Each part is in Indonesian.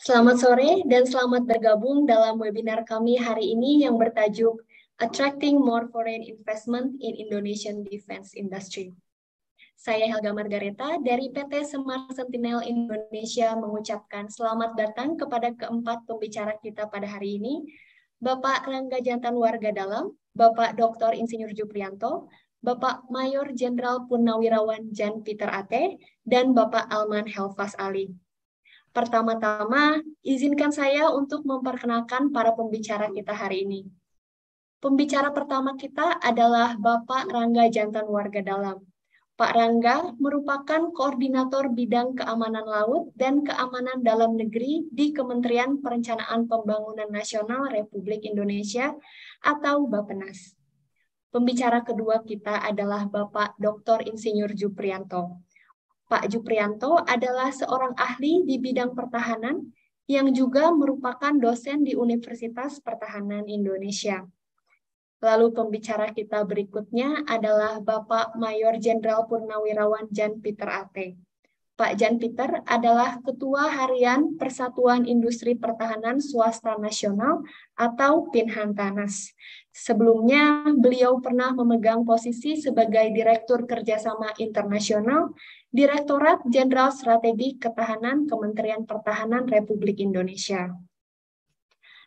Selamat sore dan selamat bergabung dalam webinar kami hari ini yang bertajuk Attracting More Foreign Investment in Indonesian Defense Industry. Saya Helga Margareta dari PT Semar Sentinel Indonesia mengucapkan selamat datang kepada keempat pembicara kita pada hari ini, Bapak Rangga Jantan Warga Dalam, Bapak Dr. Insinyur Juprianto, Bapak Mayor Jenderal Purnawirawan Jan Peter Ate, dan Bapak Alman Helvas Ali. Pertama-tama, izinkan saya untuk memperkenalkan para pembicara kita hari ini. Pembicara pertama kita adalah Bapak Rangga Jantan Warga Dalam. Pak Rangga merupakan koordinator bidang keamanan laut dan keamanan dalam negeri di Kementerian Perencanaan Pembangunan Nasional Republik Indonesia atau Bapenas. Pembicara kedua kita adalah Bapak Dr. Insinyur Juprianto. Pak Juprianto adalah seorang ahli di bidang pertahanan yang juga merupakan dosen di Universitas Pertahanan Indonesia. Lalu pembicara kita berikutnya adalah Bapak Mayor Jenderal Purnawirawan Jan Peter Ate. Pak Jan Peter adalah Ketua Harian Persatuan Industri Pertahanan Swasta Nasional atau Pinhantanas. Sebelumnya, beliau pernah memegang posisi sebagai Direktur Kerjasama Internasional Direktorat Jenderal Strategi Ketahanan Kementerian Pertahanan Republik Indonesia.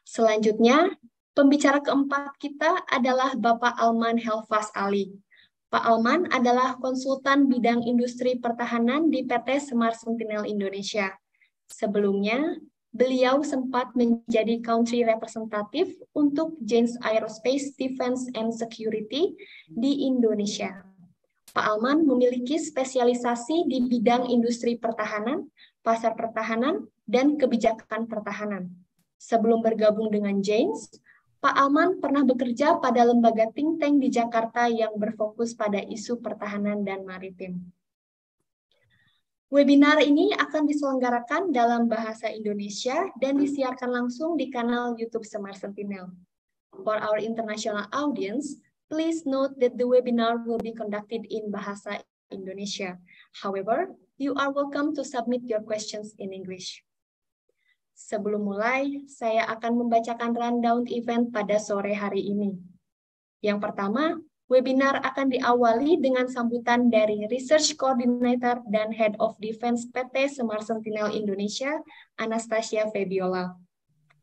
Selanjutnya, pembicara keempat kita adalah Bapak Alman Helfas Ali. Pak Alman adalah konsultan bidang industri pertahanan di PT Semar Sentinel Indonesia. Sebelumnya, beliau sempat menjadi country representative untuk James Aerospace Defense and Security di Indonesia. Pak Alman memiliki spesialisasi di bidang industri pertahanan, pasar pertahanan, dan kebijakan pertahanan. Sebelum bergabung dengan James, Pak Alman pernah bekerja pada lembaga think tank di Jakarta yang berfokus pada isu pertahanan dan maritim. Webinar ini akan diselenggarakan dalam bahasa Indonesia dan disiarkan langsung di kanal YouTube Semar Sentinel. For our international audience, please note that the webinar will be conducted in Bahasa Indonesia. However, you are welcome to submit your questions in English. Sebelum mulai, saya akan membacakan rundown event pada sore hari ini. Yang pertama, Webinar akan diawali dengan sambutan dari Research Coordinator dan Head of Defense PT Semar Sentinel Indonesia, Anastasia Febiola.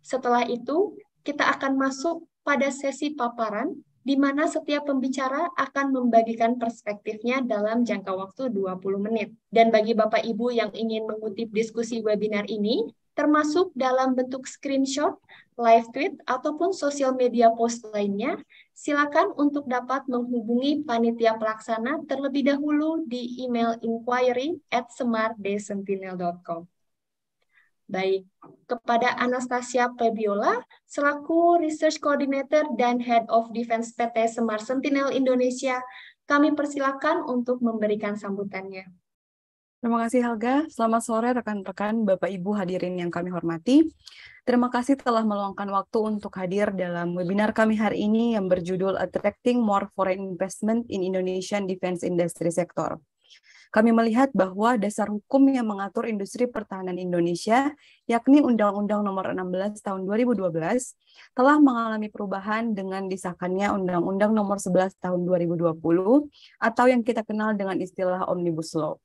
Setelah itu, kita akan masuk pada sesi paparan, di mana setiap pembicara akan membagikan perspektifnya dalam jangka waktu 20 menit. Dan bagi Bapak Ibu yang ingin mengutip diskusi webinar ini, termasuk dalam bentuk screenshot, live tweet, ataupun sosial media post lainnya, silakan untuk dapat menghubungi panitia pelaksana terlebih dahulu di email inquiry at semardesentinel.com. Baik, kepada Anastasia Pebiola, selaku Research Coordinator dan Head of Defense PT Semar Sentinel Indonesia, kami persilakan untuk memberikan sambutannya. Terima kasih Helga. Selamat sore rekan-rekan, Bapak Ibu hadirin yang kami hormati. Terima kasih telah meluangkan waktu untuk hadir dalam webinar kami hari ini yang berjudul Attracting More Foreign Investment in Indonesian Defense Industry Sector. Kami melihat bahwa dasar hukum yang mengatur industri pertahanan Indonesia, yakni Undang-Undang Nomor 16 Tahun 2012, telah mengalami perubahan dengan disahkannya Undang-Undang Nomor 11 Tahun 2020 atau yang kita kenal dengan istilah Omnibus Law.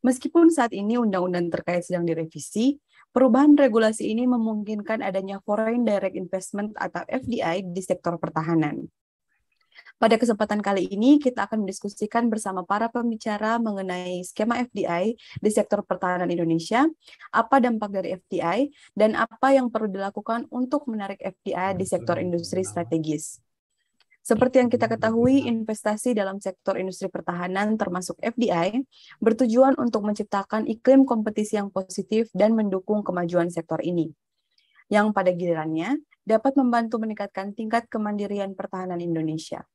Meskipun saat ini undang-undang terkait sedang direvisi, perubahan regulasi ini memungkinkan adanya foreign direct investment atau FDI di sektor pertahanan. Pada kesempatan kali ini, kita akan mendiskusikan bersama para pembicara mengenai skema FDI di sektor pertahanan Indonesia, apa dampak dari FDI, dan apa yang perlu dilakukan untuk menarik FDI di sektor industri strategis. Seperti yang kita ketahui, investasi dalam sektor industri pertahanan termasuk FDI bertujuan untuk menciptakan iklim kompetisi yang positif dan mendukung kemajuan sektor ini. Yang pada gilirannya dapat membantu meningkatkan tingkat kemandirian pertahanan Indonesia.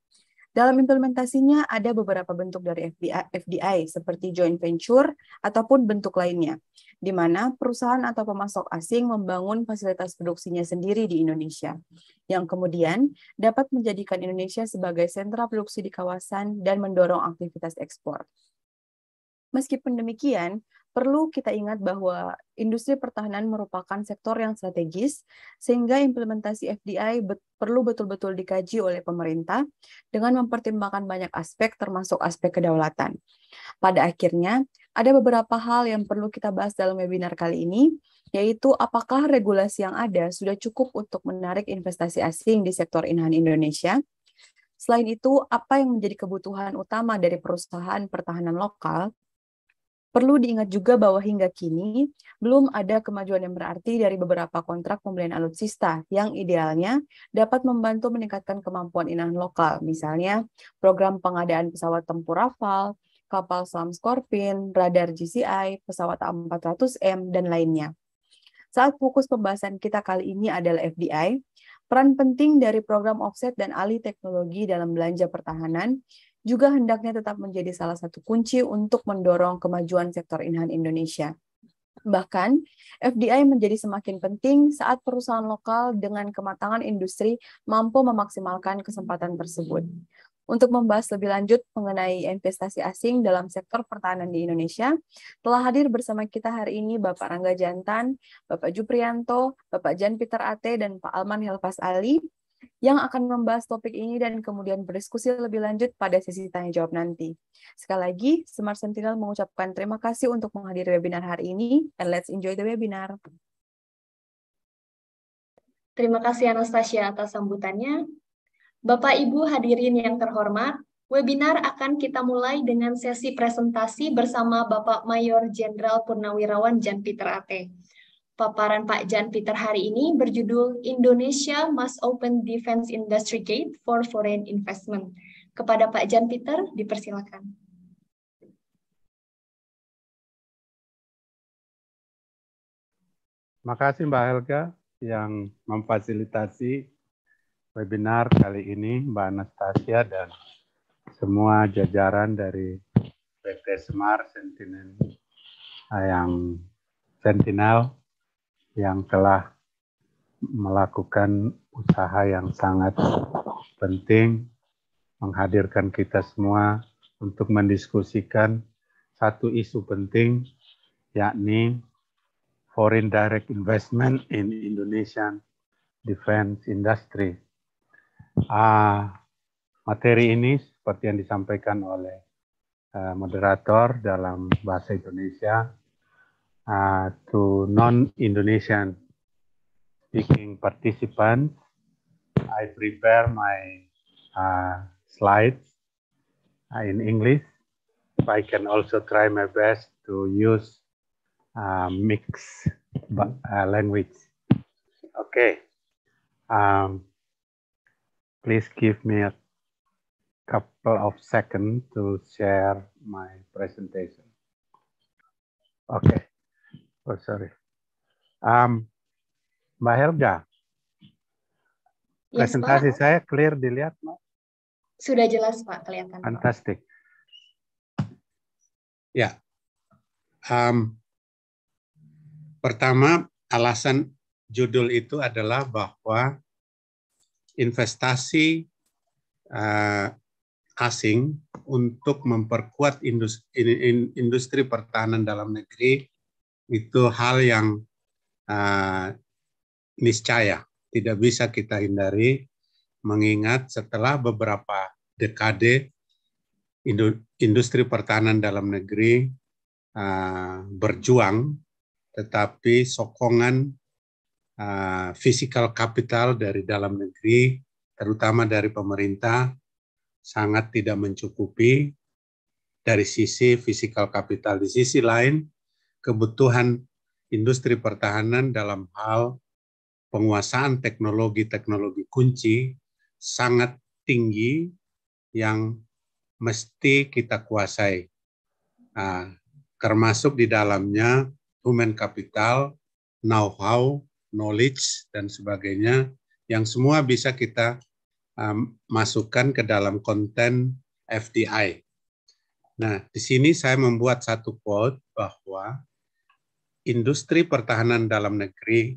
Dalam implementasinya ada beberapa bentuk dari FDI, FDI seperti joint venture ataupun bentuk lainnya, di mana perusahaan atau pemasok asing membangun fasilitas produksinya sendiri di Indonesia, yang kemudian dapat menjadikan Indonesia sebagai sentra produksi di kawasan dan mendorong aktivitas ekspor. Meskipun demikian, perlu kita ingat bahwa industri pertahanan merupakan sektor yang strategis, sehingga implementasi FDI bet perlu betul-betul dikaji oleh pemerintah dengan mempertimbangkan banyak aspek termasuk aspek kedaulatan. Pada akhirnya, ada beberapa hal yang perlu kita bahas dalam webinar kali ini, yaitu apakah regulasi yang ada sudah cukup untuk menarik investasi asing di sektor inahan Indonesia, Selain itu, apa yang menjadi kebutuhan utama dari perusahaan pertahanan lokal Perlu diingat juga bahwa hingga kini belum ada kemajuan yang berarti dari beberapa kontrak pembelian alutsista yang idealnya dapat membantu meningkatkan kemampuan inahan lokal, misalnya program pengadaan pesawat tempur Rafale, kapal selam Scorpion, radar GCI, pesawat A400M, dan lainnya. Saat fokus pembahasan kita kali ini adalah FDI, peran penting dari program offset dan alih teknologi dalam belanja pertahanan juga hendaknya tetap menjadi salah satu kunci untuk mendorong kemajuan sektor inhan Indonesia. Bahkan, FDI menjadi semakin penting saat perusahaan lokal dengan kematangan industri mampu memaksimalkan kesempatan tersebut. Untuk membahas lebih lanjut mengenai investasi asing dalam sektor pertahanan di Indonesia, telah hadir bersama kita hari ini Bapak Rangga Jantan, Bapak Juprianto, Bapak Jan Peter Ate, dan Pak Alman Helvas Ali, yang akan membahas topik ini dan kemudian berdiskusi lebih lanjut pada sesi tanya jawab nanti. Sekali lagi, Smart Sentinel mengucapkan terima kasih untuk menghadiri webinar hari ini and let's enjoy the webinar. Terima kasih Anastasia atas sambutannya. Bapak Ibu hadirin yang terhormat, webinar akan kita mulai dengan sesi presentasi bersama Bapak Mayor Jenderal Purnawirawan Jan Peter Ate Paparan Pak Jan Peter hari ini berjudul Indonesia Must Open Defense Industry Gate for Foreign Investment. Kepada Pak Jan Peter, dipersilakan. Terima kasih Mbak Helga yang memfasilitasi webinar kali ini Mbak Anastasia dan semua jajaran dari PT Semar Sentinel yang Sentinel yang telah melakukan usaha yang sangat penting menghadirkan kita semua untuk mendiskusikan satu isu penting yakni foreign direct investment in Indonesian defense industry. Uh, materi ini seperti yang disampaikan oleh uh, moderator dalam bahasa Indonesia Uh, to non-Indonesian speaking participants. I prepare my uh, slides uh, in English. I can also try my best to use uh, mixed uh, language. Okay. Um, please give me a couple of seconds to share my presentation. Okay. Oh, sorry. Um, Mbak Helga, yes, ya, presentasi Pak. saya clear dilihat, Mbak? Sudah jelas, Pak, kelihatan. Fantastik. Ya. Um, pertama, alasan judul itu adalah bahwa investasi uh, asing untuk memperkuat industri, industri pertahanan dalam negeri itu hal yang uh, niscaya, tidak bisa kita hindari mengingat setelah beberapa dekade industri pertahanan dalam negeri uh, berjuang tetapi sokongan uh, physical capital dari dalam negeri, terutama dari pemerintah, sangat tidak mencukupi dari sisi physical capital. Di sisi lain, kebutuhan industri pertahanan dalam hal penguasaan teknologi-teknologi kunci sangat tinggi yang mesti kita kuasai. Nah, termasuk di dalamnya human capital, know-how, knowledge, dan sebagainya yang semua bisa kita um, masukkan ke dalam konten FDI. Nah, di sini saya membuat satu quote bahwa industri pertahanan dalam negeri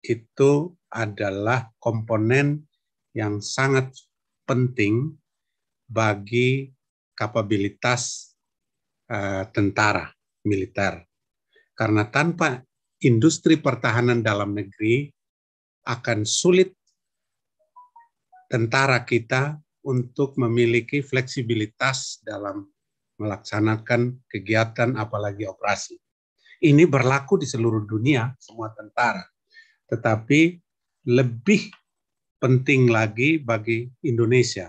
itu adalah komponen yang sangat penting bagi kapabilitas uh, tentara militer. Karena tanpa industri pertahanan dalam negeri akan sulit tentara kita untuk memiliki fleksibilitas dalam melaksanakan kegiatan apalagi operasi. Ini berlaku di seluruh dunia, semua tentara. Tetapi lebih penting lagi bagi Indonesia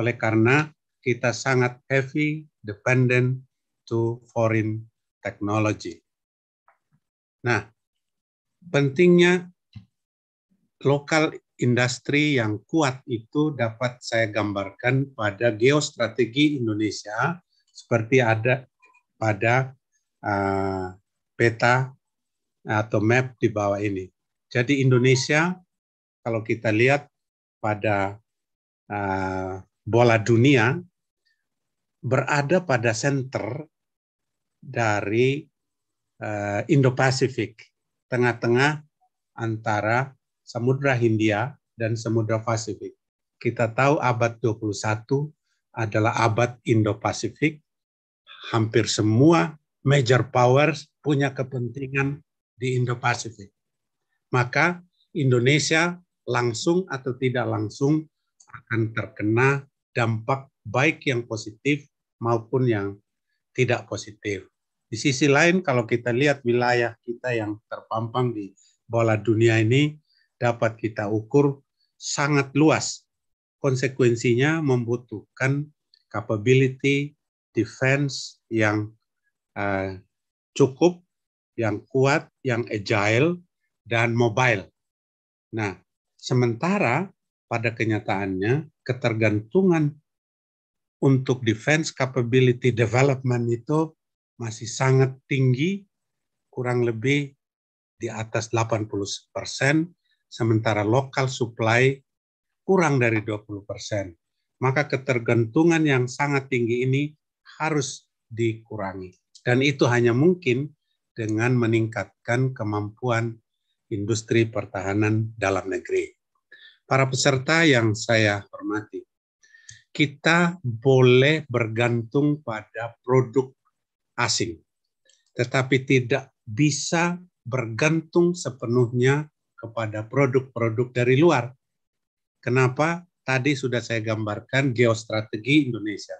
oleh karena kita sangat heavy dependent to foreign technology. Nah, pentingnya lokal industri yang kuat itu dapat saya gambarkan pada geostrategi Indonesia seperti ada pada uh, peta atau map di bawah ini. Jadi Indonesia kalau kita lihat pada uh, bola dunia berada pada center dari uh, Indo-Pasifik, tengah-tengah antara Samudra Hindia dan Samudra Pasifik. Kita tahu abad 21 adalah abad Indo-Pasifik. Hampir semua major powers punya kepentingan di Indo-Pasifik. Maka Indonesia langsung atau tidak langsung akan terkena dampak baik yang positif maupun yang tidak positif. Di sisi lain kalau kita lihat wilayah kita yang terpampang di bola dunia ini dapat kita ukur sangat luas. Konsekuensinya membutuhkan capability defense yang Eh, cukup, yang kuat, yang agile, dan mobile. Nah, sementara pada kenyataannya ketergantungan untuk defense capability development itu masih sangat tinggi, kurang lebih di atas 80 persen, sementara lokal supply kurang dari 20 persen. Maka ketergantungan yang sangat tinggi ini harus dikurangi. Dan itu hanya mungkin dengan meningkatkan kemampuan industri pertahanan dalam negeri. Para peserta yang saya hormati, kita boleh bergantung pada produk asing, tetapi tidak bisa bergantung sepenuhnya kepada produk-produk dari luar. Kenapa? Tadi sudah saya gambarkan geostrategi Indonesia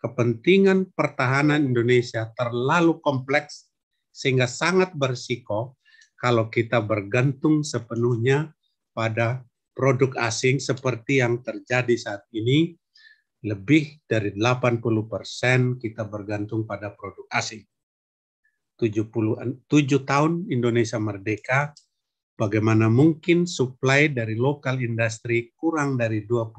kepentingan pertahanan Indonesia terlalu kompleks sehingga sangat bersiko kalau kita bergantung sepenuhnya pada produk asing seperti yang terjadi saat ini lebih dari 80% kita bergantung pada produk asing. Tujuh tahun Indonesia merdeka, bagaimana mungkin supply dari lokal industri kurang dari 20%?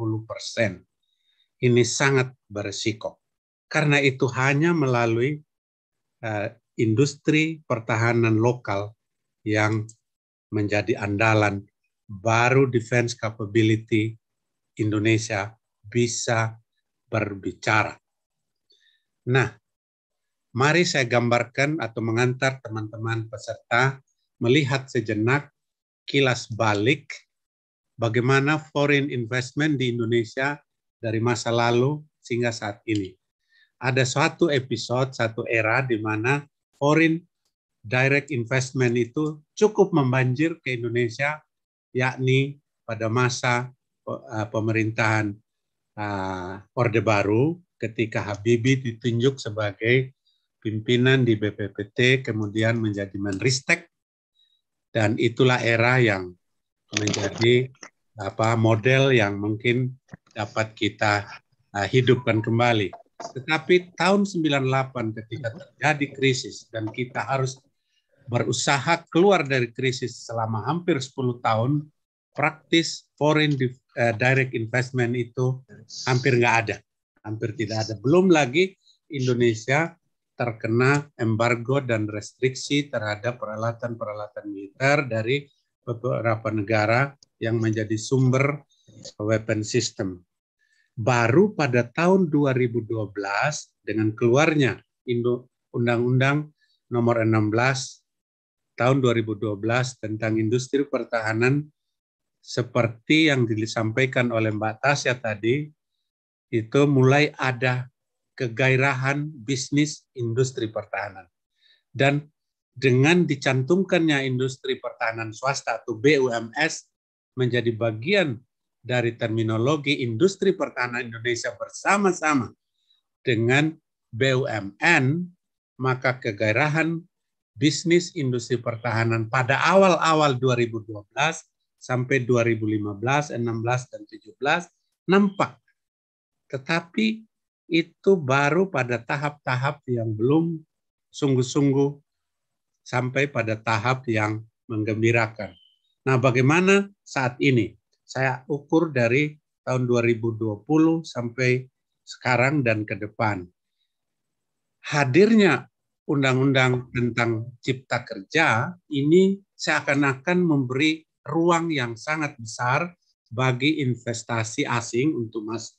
Ini sangat berisiko. Karena itu hanya melalui uh, industri pertahanan lokal yang menjadi andalan baru defense capability Indonesia bisa berbicara. Nah, mari saya gambarkan atau mengantar teman-teman peserta melihat sejenak kilas balik bagaimana foreign investment di Indonesia dari masa lalu sehingga saat ini ada suatu episode, satu era di mana foreign direct investment itu cukup membanjir ke Indonesia, yakni pada masa eh, pemerintahan eh, Orde Baru ketika Habibie ditunjuk sebagai pimpinan di BPPT, kemudian menjadi Menristek, dan itulah era yang menjadi apa model yang mungkin dapat kita eh, hidupkan kembali. Tetapi tahun 98 ketika mhm. terjadi krisis dan kita harus berusaha keluar dari krisis selama hampir 10 tahun, praktis foreign eh, direct investment itu hampir nggak ada. Hampir tidak ada. Belum lagi Indonesia terkena embargo dan restriksi terhadap peralatan-peralatan militer dari beberapa negara yang menjadi sumber weapon system baru pada tahun 2012 dengan keluarnya Undang-Undang Nomor 16 tahun 2012 tentang industri pertahanan seperti yang disampaikan oleh Mbak Tasya tadi itu mulai ada kegairahan bisnis industri pertahanan. Dan dengan dicantumkannya industri pertahanan swasta atau BUMS menjadi bagian dari terminologi industri pertahanan Indonesia bersama-sama dengan BUMN, maka kegairahan bisnis industri pertahanan pada awal-awal 2012 sampai 2015, 16, dan 17 nampak. Tetapi itu baru pada tahap-tahap yang belum sungguh-sungguh sampai pada tahap yang menggembirakan. Nah, bagaimana saat ini? saya ukur dari tahun 2020 sampai sekarang dan ke depan. Hadirnya undang-undang tentang cipta kerja ini seakan-akan memberi ruang yang sangat besar bagi investasi asing untuk mas.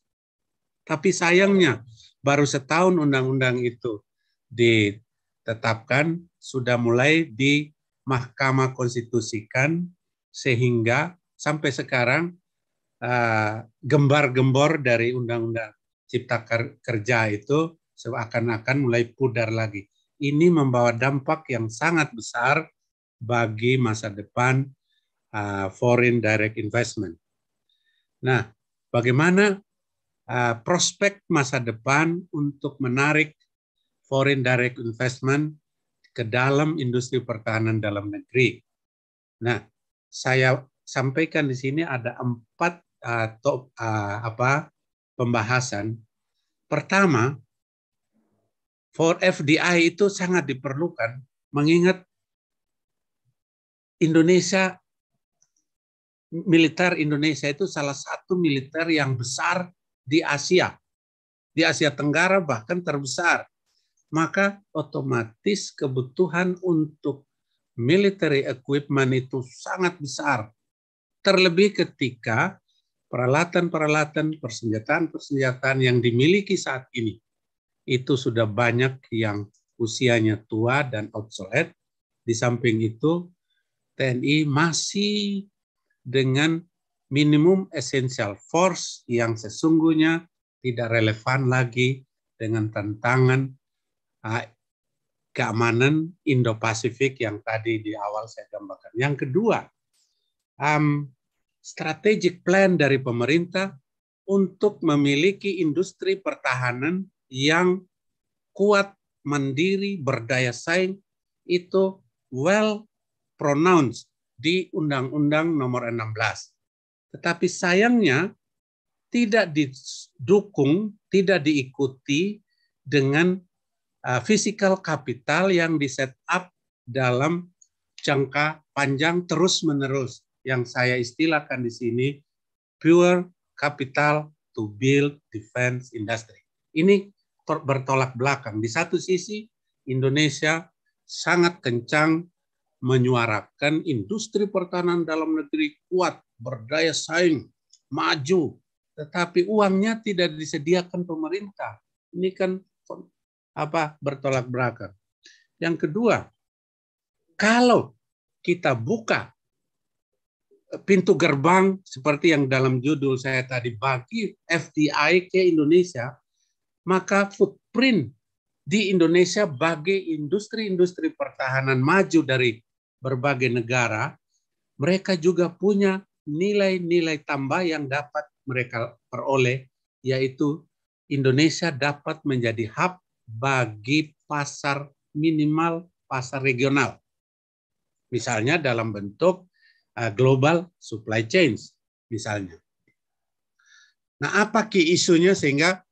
Tapi sayangnya baru setahun undang-undang itu ditetapkan sudah mulai di Mahkamah Konstitusikan sehingga sampai sekarang uh, gembar-gembor dari undang-undang cipta kerja itu seakan-akan mulai pudar lagi. Ini membawa dampak yang sangat besar bagi masa depan uh, foreign direct investment. Nah, bagaimana uh, prospek masa depan untuk menarik foreign direct investment ke dalam industri pertahanan dalam negeri? Nah, saya sampaikan di sini ada empat uh, top uh, apa pembahasan. Pertama, for FDI itu sangat diperlukan mengingat Indonesia militer Indonesia itu salah satu militer yang besar di Asia. Di Asia Tenggara bahkan terbesar. Maka otomatis kebutuhan untuk military equipment itu sangat besar terlebih ketika peralatan-peralatan persenjataan-persenjataan yang dimiliki saat ini itu sudah banyak yang usianya tua dan obsolete. Di samping itu, TNI masih dengan minimum essential force yang sesungguhnya tidak relevan lagi dengan tantangan keamanan Indo-Pasifik yang tadi di awal saya gambarkan. Yang kedua, strategic plan dari pemerintah untuk memiliki industri pertahanan yang kuat, mandiri, berdaya saing itu well pronounced di Undang-Undang Nomor 16. Tetapi sayangnya tidak didukung, tidak diikuti dengan uh, physical capital yang di set up dalam jangka panjang terus-menerus yang saya istilahkan di sini pure capital to build defense industry. Ini bertolak belakang. Di satu sisi Indonesia sangat kencang menyuarakan industri pertahanan dalam negeri kuat, berdaya saing, maju, tetapi uangnya tidak disediakan pemerintah. Ini kan apa bertolak belakang. Yang kedua, kalau kita buka pintu gerbang seperti yang dalam judul saya tadi bagi FDI ke Indonesia, maka footprint di Indonesia bagi industri-industri pertahanan maju dari berbagai negara, mereka juga punya nilai-nilai tambah yang dapat mereka peroleh, yaitu Indonesia dapat menjadi hub bagi pasar minimal pasar regional. Misalnya dalam bentuk global supply chains misalnya. Nah, apa key isunya sehingga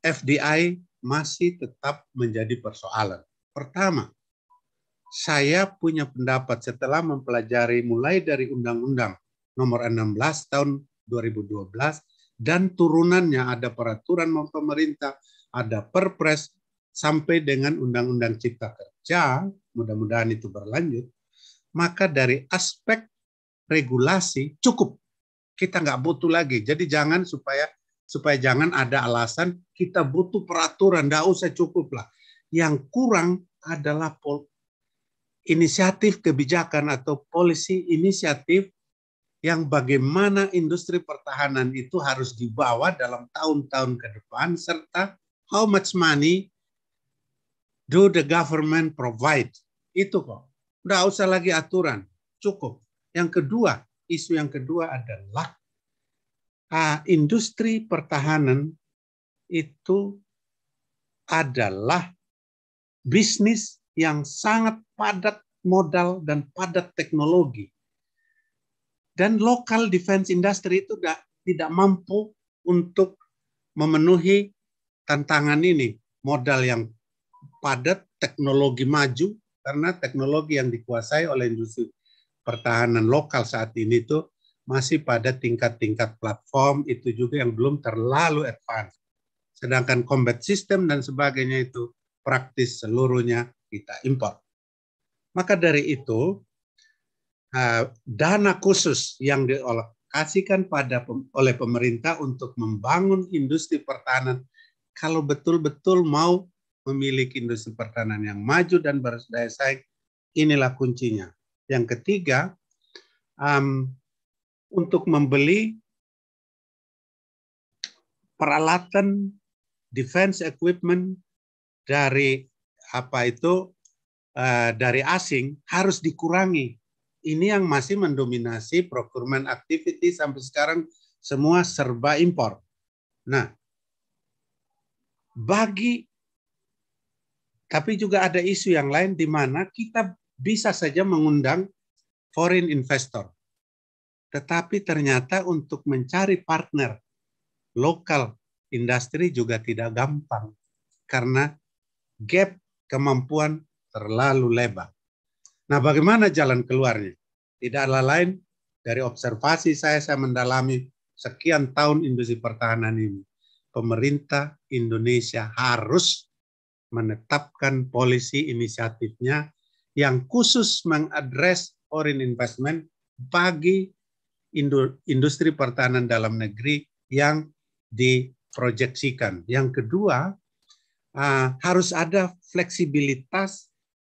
FDI masih tetap menjadi persoalan? Pertama, saya punya pendapat setelah mempelajari mulai dari Undang-Undang Nomor 16 Tahun 2012 dan turunannya ada peraturan pemerintah, ada Perpres sampai dengan Undang-Undang Cipta Kerja, mudah-mudahan itu berlanjut maka dari aspek regulasi cukup. Kita nggak butuh lagi. Jadi jangan supaya supaya jangan ada alasan kita butuh peraturan, nggak usah cukup lah. Yang kurang adalah pol inisiatif kebijakan atau polisi inisiatif yang bagaimana industri pertahanan itu harus dibawa dalam tahun-tahun ke depan serta how much money do the government provide itu kok tidak usah lagi aturan, cukup. Yang kedua, isu yang kedua adalah uh, industri pertahanan itu adalah bisnis yang sangat padat modal dan padat teknologi. Dan lokal defense industry itu tidak, tidak mampu untuk memenuhi tantangan ini. Modal yang padat, teknologi maju, karena teknologi yang dikuasai oleh industri pertahanan lokal saat ini itu masih pada tingkat-tingkat platform itu juga yang belum terlalu advance. Sedangkan combat system dan sebagainya itu praktis seluruhnya kita impor. Maka dari itu, eh, dana khusus yang dialokasikan pada oleh pemerintah untuk membangun industri pertahanan kalau betul-betul mau memiliki industri pertahanan yang maju dan berdaya saing, inilah kuncinya. Yang ketiga, um, untuk membeli peralatan defense equipment dari apa itu uh, dari asing harus dikurangi. Ini yang masih mendominasi procurement activity sampai sekarang semua serba impor. Nah, bagi tapi juga ada isu yang lain di mana kita bisa saja mengundang foreign investor. Tetapi ternyata untuk mencari partner lokal industri juga tidak gampang karena gap kemampuan terlalu lebar. Nah, bagaimana jalan keluarnya? Tidaklah lain dari observasi saya saya mendalami sekian tahun industri pertahanan ini. Pemerintah Indonesia harus menetapkan polisi inisiatifnya yang khusus mengadres foreign investment bagi industri pertahanan dalam negeri yang diproyeksikan. Yang kedua, ah, harus ada fleksibilitas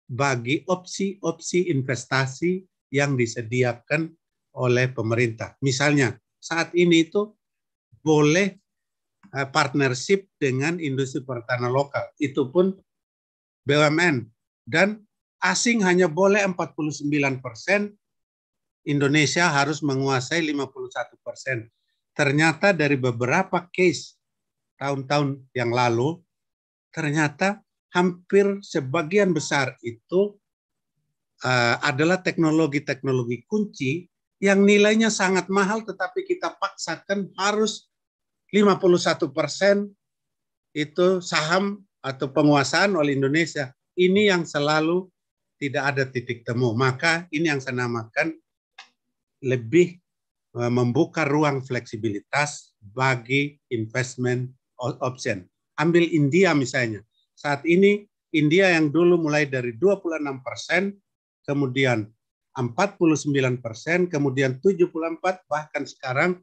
bagi opsi-opsi investasi yang disediakan oleh pemerintah. Misalnya, saat ini itu boleh Eh, partnership dengan industri pertahanan lokal. Itu pun BUMN. Dan asing hanya boleh 49 persen, Indonesia harus menguasai 51 persen. Ternyata dari beberapa case tahun-tahun yang lalu, ternyata hampir sebagian besar itu uh, adalah teknologi-teknologi kunci yang nilainya sangat mahal tetapi kita paksakan harus 51 persen itu saham atau penguasaan oleh Indonesia. Ini yang selalu tidak ada titik temu. Maka ini yang saya namakan lebih e, membuka ruang fleksibilitas bagi investment option. Ambil India misalnya. Saat ini India yang dulu mulai dari 26 persen, kemudian 49 persen, kemudian 74, bahkan sekarang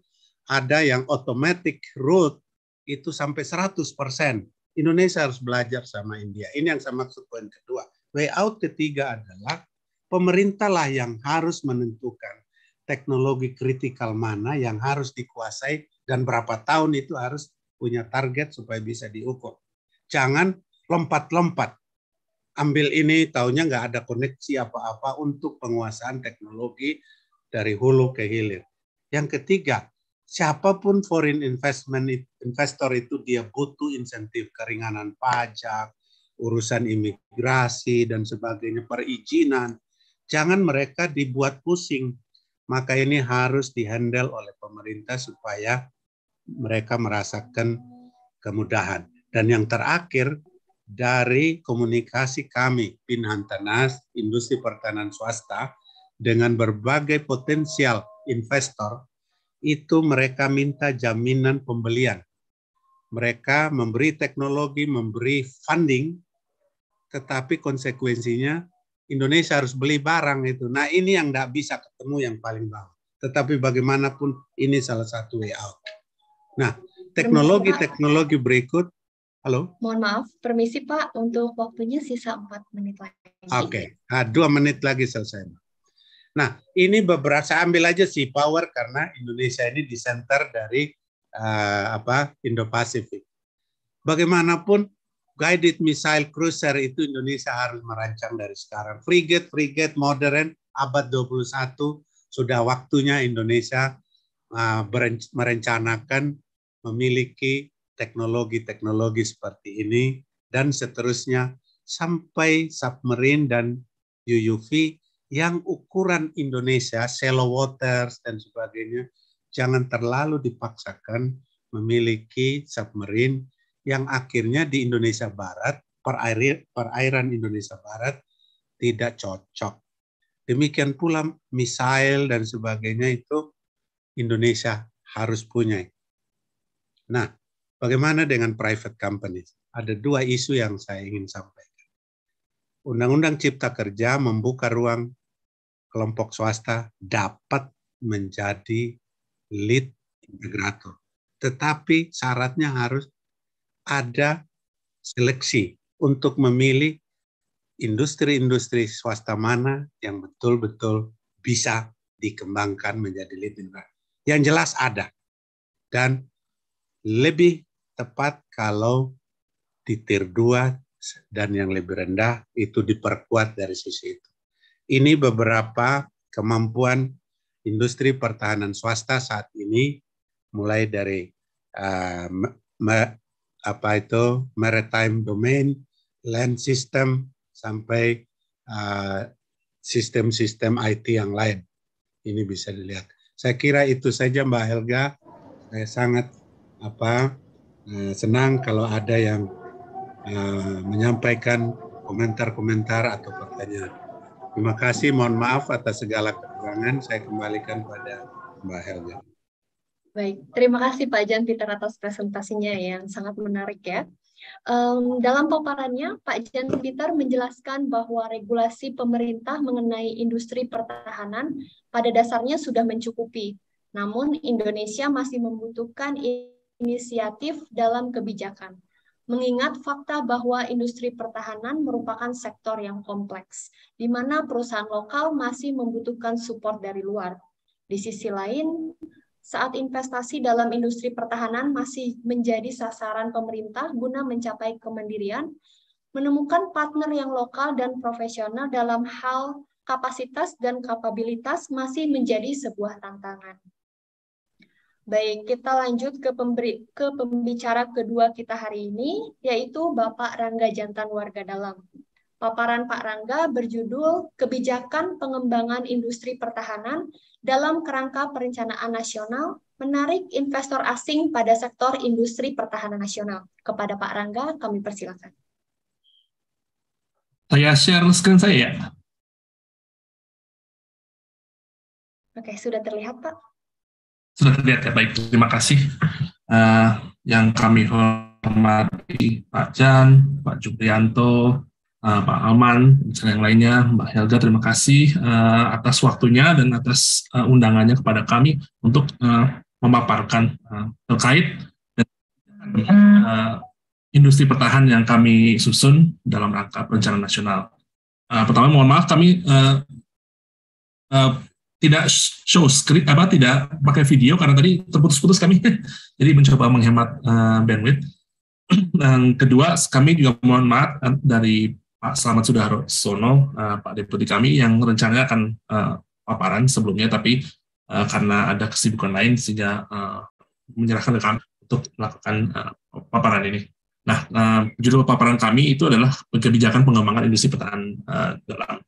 ada yang automatic route itu sampai 100%. Indonesia harus belajar sama India. Ini yang saya maksud poin kedua. Way out ketiga adalah pemerintahlah yang harus menentukan teknologi kritikal mana yang harus dikuasai dan berapa tahun itu harus punya target supaya bisa diukur. Jangan lompat-lompat. Ambil ini tahunya nggak ada koneksi apa-apa untuk penguasaan teknologi dari hulu ke hilir. Yang ketiga, siapapun foreign investment investor itu dia butuh insentif keringanan pajak, urusan imigrasi dan sebagainya, perizinan. Jangan mereka dibuat pusing. Maka ini harus dihandle oleh pemerintah supaya mereka merasakan kemudahan. Dan yang terakhir dari komunikasi kami tenas Industri Pertahanan Swasta dengan berbagai potensial investor itu mereka minta jaminan pembelian. Mereka memberi teknologi, memberi funding, tetapi konsekuensinya Indonesia harus beli barang itu. Nah ini yang tidak bisa ketemu yang paling bawah. Tetapi bagaimanapun ini salah satu way out. Nah teknologi-teknologi berikut. Halo? Mohon maaf, permisi Pak, untuk waktunya sisa 4 menit lagi. Oke, okay. nah, 2 menit lagi selesai. Pak. Nah, ini beberapa saya ambil aja sih power karena Indonesia ini di center dari uh, apa Indo-Pasifik. Bagaimanapun guided missile cruiser itu Indonesia harus merancang dari sekarang. Frigate, frigate modern abad 21 sudah waktunya Indonesia uh, merencanakan memiliki teknologi-teknologi seperti ini dan seterusnya sampai submarine dan UUV yang ukuran Indonesia, shallow waters dan sebagainya, jangan terlalu dipaksakan memiliki submarine yang akhirnya di Indonesia Barat, perairan Indonesia Barat tidak cocok. Demikian pula misail dan sebagainya itu Indonesia harus punya. Nah, bagaimana dengan private companies? Ada dua isu yang saya ingin sampaikan. Undang-Undang Cipta Kerja membuka ruang kelompok swasta dapat menjadi lead integrator. Tetapi syaratnya harus ada seleksi untuk memilih industri-industri swasta mana yang betul-betul bisa dikembangkan menjadi lead integrator. Yang jelas ada. Dan lebih tepat kalau di tier 2 dan yang lebih rendah itu diperkuat dari sisi itu. Ini beberapa kemampuan industri pertahanan swasta saat ini mulai dari uh, apa itu maritime domain, land system sampai eh, sistem-sistem uh, IT yang lain. Ini bisa dilihat. Saya kira itu saja Mbak Helga. Saya sangat apa uh, senang kalau ada yang uh, menyampaikan komentar-komentar atau pertanyaan. Terima kasih, mohon maaf atas segala kekurangan. Saya kembalikan pada Mbak Helga. Baik, terima kasih Pak Jan Peter atas presentasinya yang sangat menarik ya. Um, dalam paparannya, Pak Jan Peter menjelaskan bahwa regulasi pemerintah mengenai industri pertahanan pada dasarnya sudah mencukupi. Namun, Indonesia masih membutuhkan inisiatif dalam kebijakan mengingat fakta bahwa industri pertahanan merupakan sektor yang kompleks, di mana perusahaan lokal masih membutuhkan support dari luar. Di sisi lain, saat investasi dalam industri pertahanan masih menjadi sasaran pemerintah guna mencapai kemandirian, menemukan partner yang lokal dan profesional dalam hal kapasitas dan kapabilitas masih menjadi sebuah tantangan. Baik, kita lanjut ke, pemberi, ke pembicara kedua kita hari ini, yaitu Bapak Rangga Jantan Warga Dalam. Paparan Pak Rangga berjudul Kebijakan Pengembangan Industri Pertahanan dalam Kerangka Perencanaan Nasional Menarik Investor Asing pada Sektor Industri Pertahanan Nasional. Kepada Pak Rangga, kami persilakan. Saya share screen saya ya. Oke, sudah terlihat Pak. Sudah terlihat ya, baik. Terima kasih uh, yang kami hormati Pak Jan, Pak Juprianto, uh, Pak Aman, dan yang lainnya, Mbak Helga, terima kasih uh, atas waktunya dan atas uh, undangannya kepada kami untuk uh, memaparkan uh, terkait dan, uh, industri pertahanan yang kami susun dalam rangka rencana nasional. Uh, pertama, mohon maaf kami uh, uh, tidak show script apa tidak pakai video karena tadi terputus-putus kami jadi mencoba menghemat uh, bandwidth Dan kedua kami juga mohon maaf eh, dari Pak Selamat sudah Sono uh, eh, Pak Deputi kami yang rencananya akan uh, paparan sebelumnya tapi uh, karena ada kesibukan lain sehingga uh, menyerahkan ke kami untuk melakukan uh, paparan ini nah uh, judul paparan kami itu adalah kebijakan pengembangan industri pertahanan uh, dalam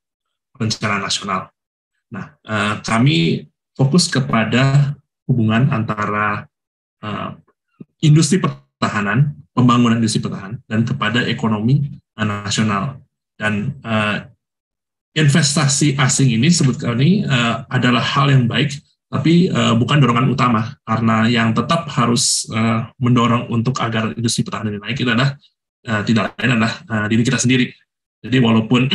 rencana nasional Nah, eh, kami fokus kepada hubungan antara eh, industri pertahanan, pembangunan industri pertahanan, dan kepada ekonomi eh, nasional. Dan investasi asing ini sebetulnya adalah hal yang baik, tapi bukan dorongan utama, karena yang tetap harus mendorong untuk agar industri pertahanan ini naik itu adalah tidak lain adalah diri kita sendiri. Jadi walaupun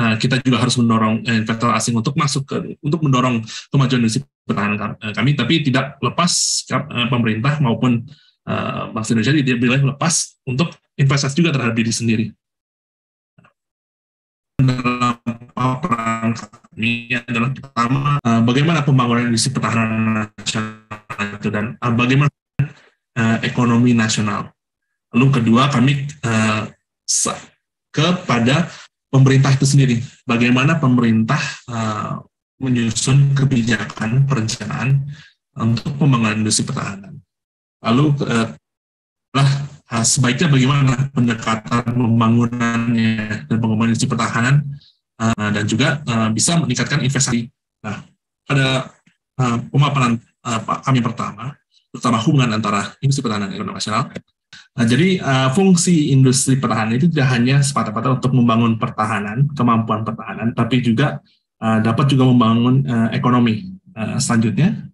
Nah, kita juga harus mendorong eh, investor asing untuk masuk ke untuk mendorong kemajuan industri pertahanan eh, kami tapi tidak lepas eh, pemerintah maupun Bank Indonesia tidak boleh lepas untuk investasi juga terhadap diri sendiri dalam perang kami adalah pertama bagaimana pembangunan industri pertahanan nasional itu dan bagaimana ekonomi nasional lalu kedua kami kepada pemerintah itu sendiri. Bagaimana pemerintah uh, menyusun kebijakan perencanaan untuk pembangunan industri pertahanan. Lalu uh, lah sebaiknya bagaimana pendekatan pembangunannya dan pembangunan industri pertahanan uh, dan juga uh, bisa meningkatkan investasi. Nah, pada uh, pemaparan uh, kami pertama, terutama hubungan antara industri pertahanan internasional Nah, jadi uh, fungsi industri pertahanan itu tidak hanya semata-mata untuk membangun pertahanan, kemampuan pertahanan, tapi juga uh, dapat juga membangun uh, ekonomi. Uh, selanjutnya,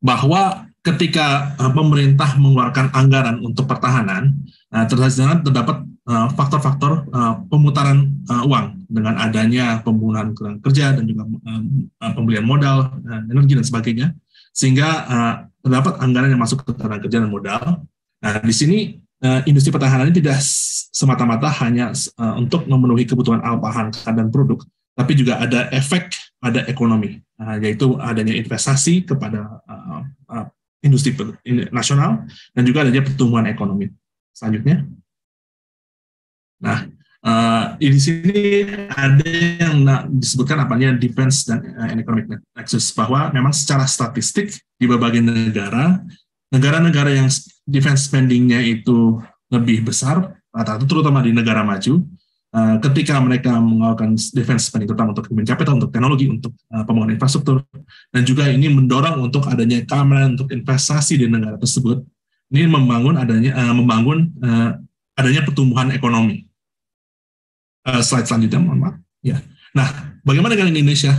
bahwa ketika uh, pemerintah mengeluarkan anggaran untuk pertahanan, uh, terdapat faktor-faktor uh, uh, pemutaran uh, uang dengan adanya pembunuhan kerja dan juga uh, pembelian modal, uh, energi dan sebagainya sehingga uh, terdapat anggaran yang masuk ke tenaga kerja dan modal. Nah, di sini uh, industri pertahanan ini tidak semata-mata hanya uh, untuk memenuhi kebutuhan alpahan dan produk, tapi juga ada efek pada ekonomi, uh, yaitu adanya investasi kepada uh, uh, industri nasional dan juga adanya pertumbuhan ekonomi. Selanjutnya. Nah, Uh, di sini ada yang disebutkan apanya defense dan uh, economic nexus bahwa memang secara statistik di berbagai negara negara-negara yang defense spendingnya itu lebih besar atau terutama di negara maju uh, ketika mereka mengeluarkan defense spending terutama untuk mencapai capital untuk teknologi untuk uh, pembangunan infrastruktur dan juga ini mendorong untuk adanya keamanan untuk investasi di negara tersebut ini membangun adanya uh, membangun uh, adanya pertumbuhan ekonomi Eh, slide selanjutnya, mohon maaf. Ya. Nah, bagaimana dengan Indonesia?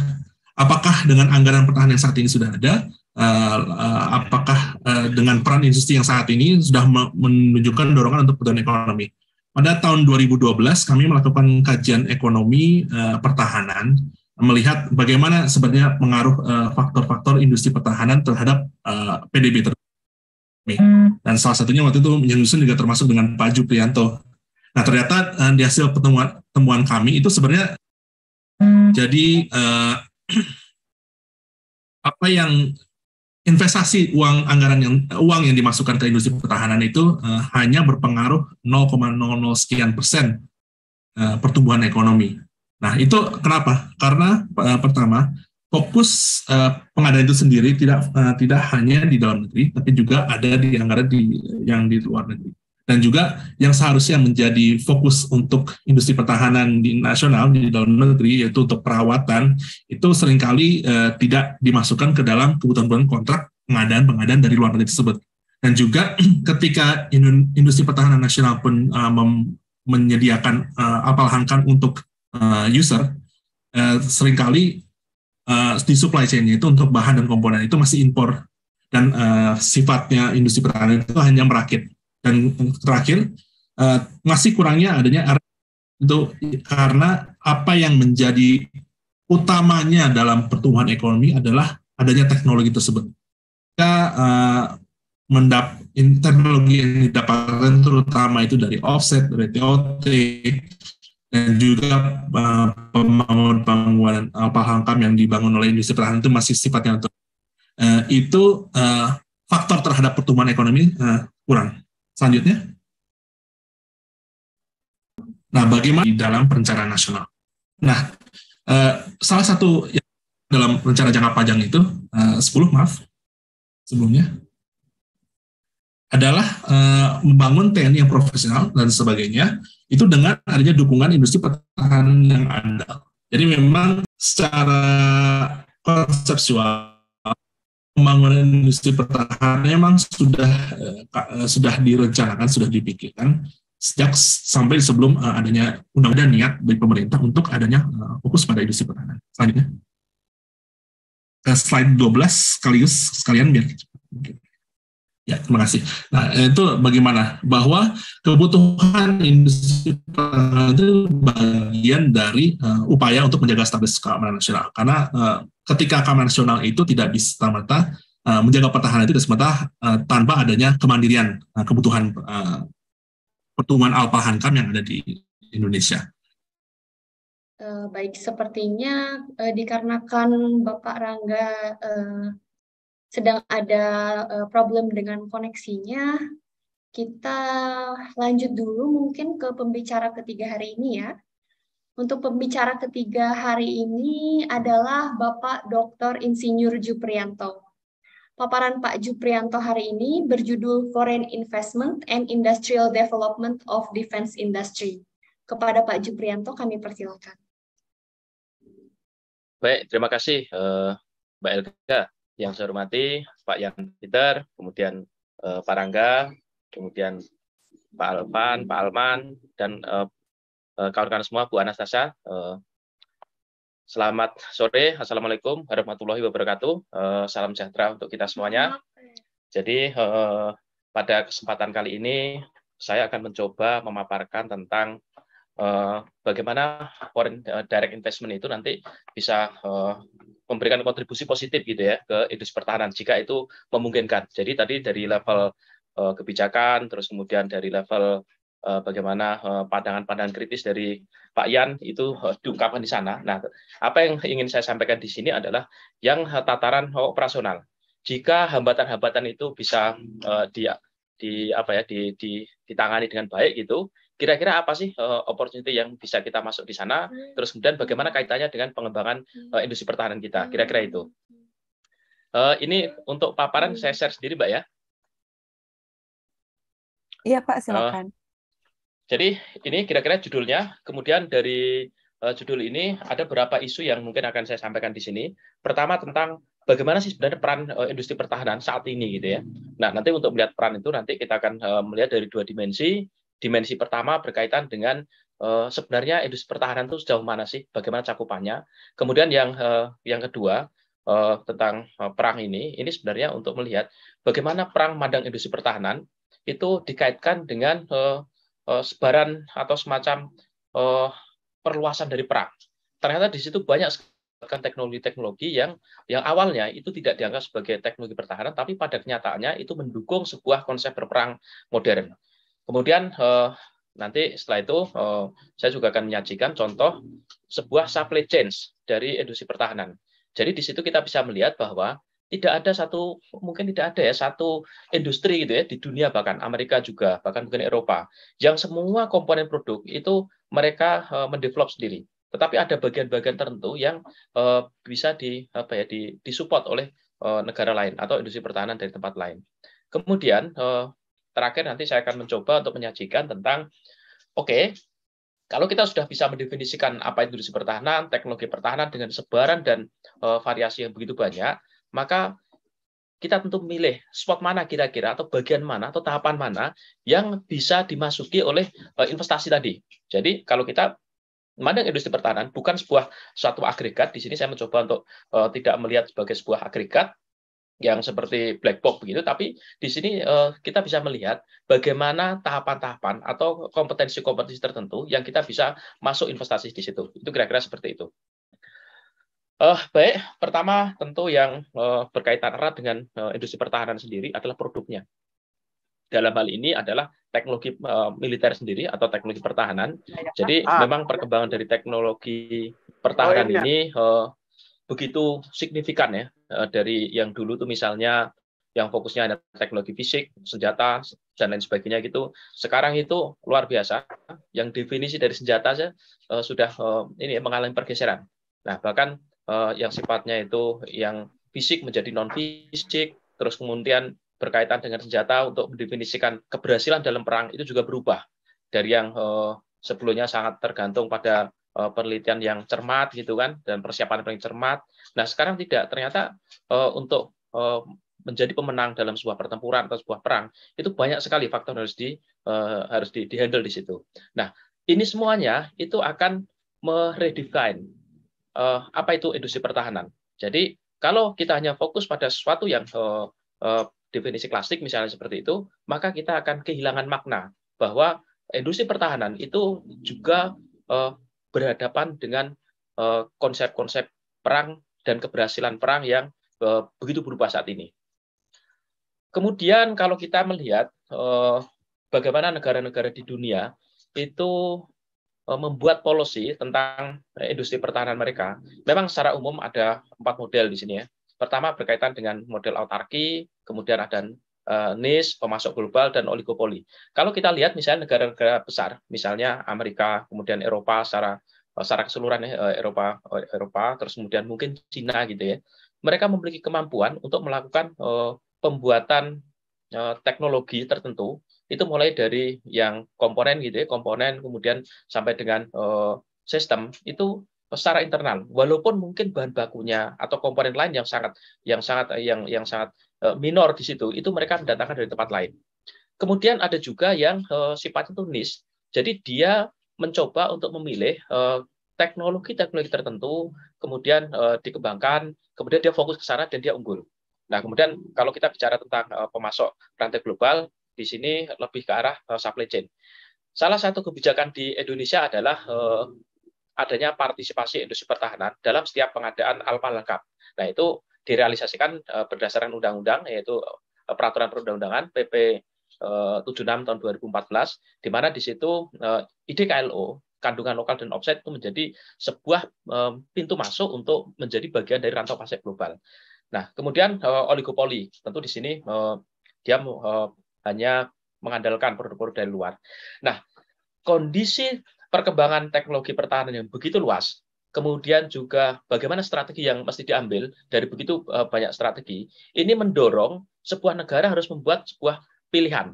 Apakah dengan anggaran pertahanan yang saat ini sudah ada, uh, uh, apakah uh, dengan peran industri yang saat ini sudah menunjukkan dorongan untuk pertumbuhan ekonomi? Pada tahun 2012 kami melakukan kajian ekonomi uh, pertahanan melihat bagaimana sebenarnya pengaruh faktor-faktor uh, industri pertahanan terhadap uh, PDB tersebut. Dan salah satunya waktu itu menyusun juga termasuk dengan Pak Juprianto. Nah ternyata uh, di hasil pertemuan temuan kami itu sebenarnya hmm. jadi uh, apa yang investasi uang anggaran yang uang yang dimasukkan ke industri pertahanan itu uh, hanya berpengaruh 0,00 sekian persen uh, pertumbuhan ekonomi. Nah itu kenapa? Karena uh, pertama fokus uh, pengadaan itu sendiri tidak uh, tidak hanya di dalam negeri tapi juga ada di anggaran di yang di luar negeri dan juga yang seharusnya menjadi fokus untuk industri pertahanan di nasional di dalam negeri yaitu untuk perawatan itu seringkali eh, tidak dimasukkan ke dalam kebutuhan-kebutuhan kontrak pengadaan-pengadaan dari luar negeri tersebut. Dan juga ketika industri pertahanan nasional pun uh, menyediakan uh, eh, apal lahankan untuk uh, user, uh, seringkali uh, di supply chain itu untuk bahan dan komponen itu masih impor dan uh, sifatnya industri pertahanan itu hanya merakit. Dan terakhir, uh, masih kurangnya adanya itu karena apa yang menjadi utamanya dalam pertumbuhan ekonomi adalah adanya teknologi tersebut. Kita uh, eh, mendap teknologi yang didapatkan terutama itu dari offset, dari TOT, dan juga uh, pembangunan pembangunan uh, yang dibangun oleh industri pertahanan itu masih sifatnya untuk uh, itu uh, faktor terhadap pertumbuhan ekonomi uh, kurang. Selanjutnya. Nah, bagaimana di dalam perencanaan nasional? Nah, eh, salah satu yang dalam rencana jangka panjang itu, eh, 10 maaf, sebelumnya, adalah eh, membangun TNI yang profesional dan sebagainya, itu dengan adanya dukungan industri pertahanan yang ada. Jadi memang secara konseptual pembangunan industri pertahanan memang sudah eh, eh, sudah direncanakan, sudah dipikirkan sejak sampai sebelum eh, adanya undang-undang niat dari pemerintah untuk adanya fokus pada industri pertahanan. Selanjutnya. slide slide 12 sekaligus sekalian biar cepat. Ya, terima kasih. Nah, itu bagaimana? Bahwa kebutuhan industri pertahanan itu bagian dari uh, upaya untuk menjaga stabilitas keamanan nasional. Karena uh, ketika keamanan nasional itu tidak bisa semata uh, eh, menjaga pertahanan itu semata uh, tanpa adanya kemandirian uh, kebutuhan uh, pertumbuhan alpahankam yang ada di Indonesia. Uh, baik, sepertinya uh, dikarenakan Bapak Rangga uh, sedang ada uh, problem dengan koneksinya, kita lanjut dulu mungkin ke pembicara ketiga hari ini ya. Untuk pembicara ketiga hari ini adalah Bapak Dr. Insinyur Juprianto. Paparan Pak Juprianto hari ini berjudul Foreign Investment and Industrial Development of Defense Industry. Kepada Pak Juprianto kami persilakan. Baik, terima kasih eh, Mbak Elga yang saya hormati Pak Yan Peter, kemudian eh, Pak Rangga, kemudian Pak Alvan, Pak Alman, dan eh, eh, kawan-kawan eh, semua, Bu Anastasia. Eh, selamat sore, Assalamualaikum warahmatullahi wabarakatuh. Eh, salam sejahtera untuk kita semuanya. Jadi eh, pada kesempatan kali ini, saya akan mencoba memaparkan tentang Eh, bagaimana foreign eh, direct investment itu nanti bisa eh, memberikan kontribusi positif gitu ya ke industri pertahanan jika itu memungkinkan. Jadi tadi dari level kebijakan, terus kemudian dari level bagaimana pandangan-pandangan kritis dari Pak Yan itu diungkapkan di sana. Nah, apa yang ingin saya sampaikan di sini adalah yang tataran operasional. Jika hambatan-hambatan itu bisa di, di apa ya di, di, ditangani dengan baik gitu, kira-kira apa sih uh, opportunity yang bisa kita masuk di sana hmm. terus kemudian bagaimana kaitannya dengan pengembangan uh, industri pertahanan kita hmm. kira-kira itu uh, ini untuk paparan saya share sendiri mbak ya iya pak silakan uh, jadi ini kira-kira judulnya kemudian dari uh, judul ini ada beberapa isu yang mungkin akan saya sampaikan di sini pertama tentang bagaimana sih sebenarnya peran uh, industri pertahanan saat ini gitu ya. Nah, nanti untuk melihat peran itu nanti kita akan uh, melihat dari dua dimensi dimensi pertama berkaitan dengan eh, sebenarnya industri pertahanan itu sejauh mana sih, bagaimana cakupannya. Kemudian yang eh, yang kedua eh, tentang perang ini, ini sebenarnya untuk melihat bagaimana perang madang industri pertahanan itu dikaitkan dengan sebaran atau semacam perluasan dari perang. Ternyata di situ banyak sekali teknologi-teknologi yang yang awalnya itu tidak dianggap sebagai teknologi pertahanan, tapi pada kenyataannya itu mendukung sebuah konsep berperang modern. Kemudian eh, nanti setelah itu eh, saya juga akan menyajikan contoh sebuah supply chain dari industri pertahanan. Jadi di situ kita bisa melihat bahwa tidak ada satu mungkin tidak ada ya satu industri gitu ya di dunia bahkan Amerika juga bahkan mungkin Eropa yang semua komponen produk itu mereka uh, mendevelop sendiri tetapi ada bagian-bagian tertentu yang uh, bisa di apa ya di disupport oleh uh, negara lain atau industri pertahanan dari tempat lain. Kemudian uh, terakhir nanti saya akan mencoba untuk menyajikan tentang oke okay, kalau kita sudah bisa mendefinisikan apa itu industri pertahanan, teknologi pertahanan dengan sebaran dan e, variasi yang begitu banyak, maka kita tentu memilih spot mana kira-kira atau bagian mana atau tahapan mana yang bisa dimasuki oleh e, investasi tadi. Jadi kalau kita memandang industri pertahanan bukan sebuah satu agregat, di sini saya mencoba untuk e, tidak melihat sebagai sebuah agregat, yang seperti black box begitu, tapi di sini uh, kita bisa melihat bagaimana tahapan-tahapan atau kompetensi-kompetensi tertentu yang kita bisa masuk investasi di situ. Itu kira-kira seperti itu. Eh, baik, pertama tentu yang uh, berkaitan erat dengan eh, industri pertahanan sendiri adalah produknya. Dalam hal ini adalah teknologi militer sendiri atau teknologi pertahanan. Jadi ah. memang perkembangan dari teknologi pertahanan oh, iya. ini begitu signifikan ya eh, dari yang dulu tuh misalnya yang fokusnya ada teknologi fisik, senjata dan lain sebagainya gitu. Sekarang itu luar biasa. Yang definisi dari senjata saja eh, sudah eh, ini mengalami pergeseran. Nah, bahkan yang sifatnya itu yang fisik menjadi non fisik, terus kemudian berkaitan dengan senjata untuk mendefinisikan keberhasilan dalam perang itu juga berubah dari yang sebelumnya sangat tergantung pada Eh, penelitian yang cermat gitu kan dan persiapan paling cermat. Nah sekarang tidak ternyata eh, untuk eh, menjadi pemenang dalam sebuah pertempuran atau sebuah perang itu banyak sekali faktor harus di harus di, di handle di situ. Nah ini semuanya itu akan meredefine uh, apa itu industri pertahanan. Jadi kalau kita hanya fokus pada sesuatu yang uh, uh, definisi klasik misalnya seperti itu, maka kita akan kehilangan makna bahwa industri pertahanan itu juga uh, berhadapan dengan eh, konsep-konsep perang dan keberhasilan perang yang eh, begitu berubah saat ini. Kemudian kalau kita melihat eh, bagaimana negara-negara di dunia itu membuat polisi tentang industri pertahanan mereka. Memang secara umum ada empat model di sini ya. Pertama berkaitan dengan model autarki, kemudian ada Eh, niche, pemasok global, dan oligopoli. Kalau kita lihat misalnya negara-negara besar, misalnya Amerika, kemudian Eropa secara eh, secara keseluruhan ya, eh, Eropa, Eropa, terus kemudian mungkin Cina gitu ya, mereka memiliki kemampuan untuk melakukan pembuatan teknologi tertentu itu mulai dari yang komponen gitu ya, komponen kemudian sampai dengan sistem itu secara internal walaupun mungkin bahan bakunya atau komponen lain yang sangat yang sangat yang yang sangat Eh, minor di situ, itu mereka mendatangkan dari tempat lain. Kemudian ada juga yang eh, sifatnya itu niche, jadi dia mencoba untuk memilih eh, teknologi-teknologi tertentu, kemudian dikembangkan, kemudian dia fokus ke sana dan dia unggul. Nah, kemudian kalau kita bicara tentang pemasok rantai global, di sini lebih ke arah supply chain. Salah satu kebijakan di Indonesia adalah adanya partisipasi industri pertahanan dalam setiap pengadaan alpa lengkap. Nah, itu direalisasikan eh, berdasarkan undang-undang yaitu eh, peraturan perundang-undangan PP 76 eh, tahun 2014 di mana di situ ide KLO kandungan lokal dan offset itu menjadi sebuah pintu masuk untuk menjadi bagian dari rantau pasar global. Nah, kemudian oligopoli tentu di sini dia hanya mengandalkan produk-produk dari luar. Nah, kondisi perkembangan teknologi pertahanan yang begitu luas kemudian juga bagaimana strategi yang mesti diambil dari begitu eh, banyak strategi, ini mendorong sebuah negara harus membuat sebuah pilihan.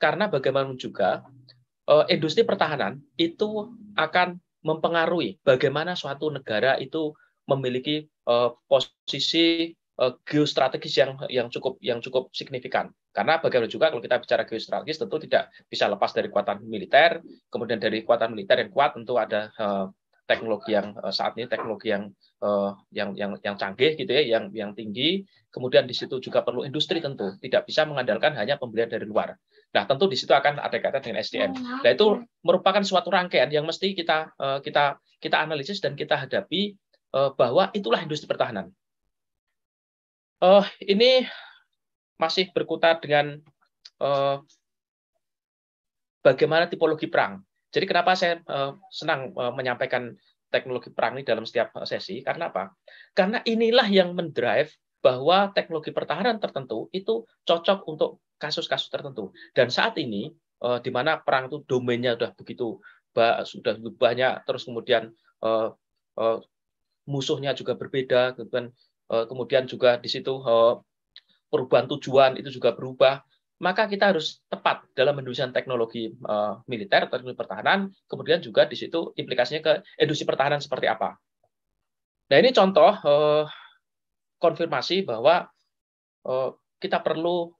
Karena bagaimanapun juga eh, industri pertahanan itu akan mempengaruhi bagaimana suatu negara itu memiliki eh, posisi geostrategis yang yang cukup yang cukup signifikan. Karena bagaimana juga kalau kita bicara geostrategis tentu tidak bisa lepas dari kekuatan militer, kemudian dari kekuatan militer yang kuat tentu ada teknologi yang eh, saat ini teknologi yang eh, yang yang yang canggih gitu ya, yang yang tinggi. Kemudian di situ juga perlu industri tentu, tidak bisa mengandalkan hanya pembelian dari luar. Nah, tentu di situ akan ada kaitan dengan SDM. Oh, nah, itu merupakan suatu rangkaian yang mesti kita eh, kita kita analisis dan kita hadapi bahwa itulah industri pertahanan. Oh ini masih berkutat dengan bagaimana tipologi perang. Jadi kenapa saya eh, senang eh, menyampaikan teknologi perang ini dalam setiap eh, sesi? Karena apa? Karena inilah yang mendrive bahwa teknologi pertahanan tertentu itu cocok untuk kasus-kasus tertentu. Dan saat ini di mana perang itu domainnya sudah begitu sudah banyak terus kemudian musuhnya juga berbeda kemudian kemudian juga di situ perubahan tujuan itu juga berubah maka kita harus tepat dalam mendesain teknologi uh, militer, teknologi pertahanan, kemudian juga di situ implikasinya ke industri pertahanan seperti apa. Nah ini contoh uh, konfirmasi bahwa uh, kita perlu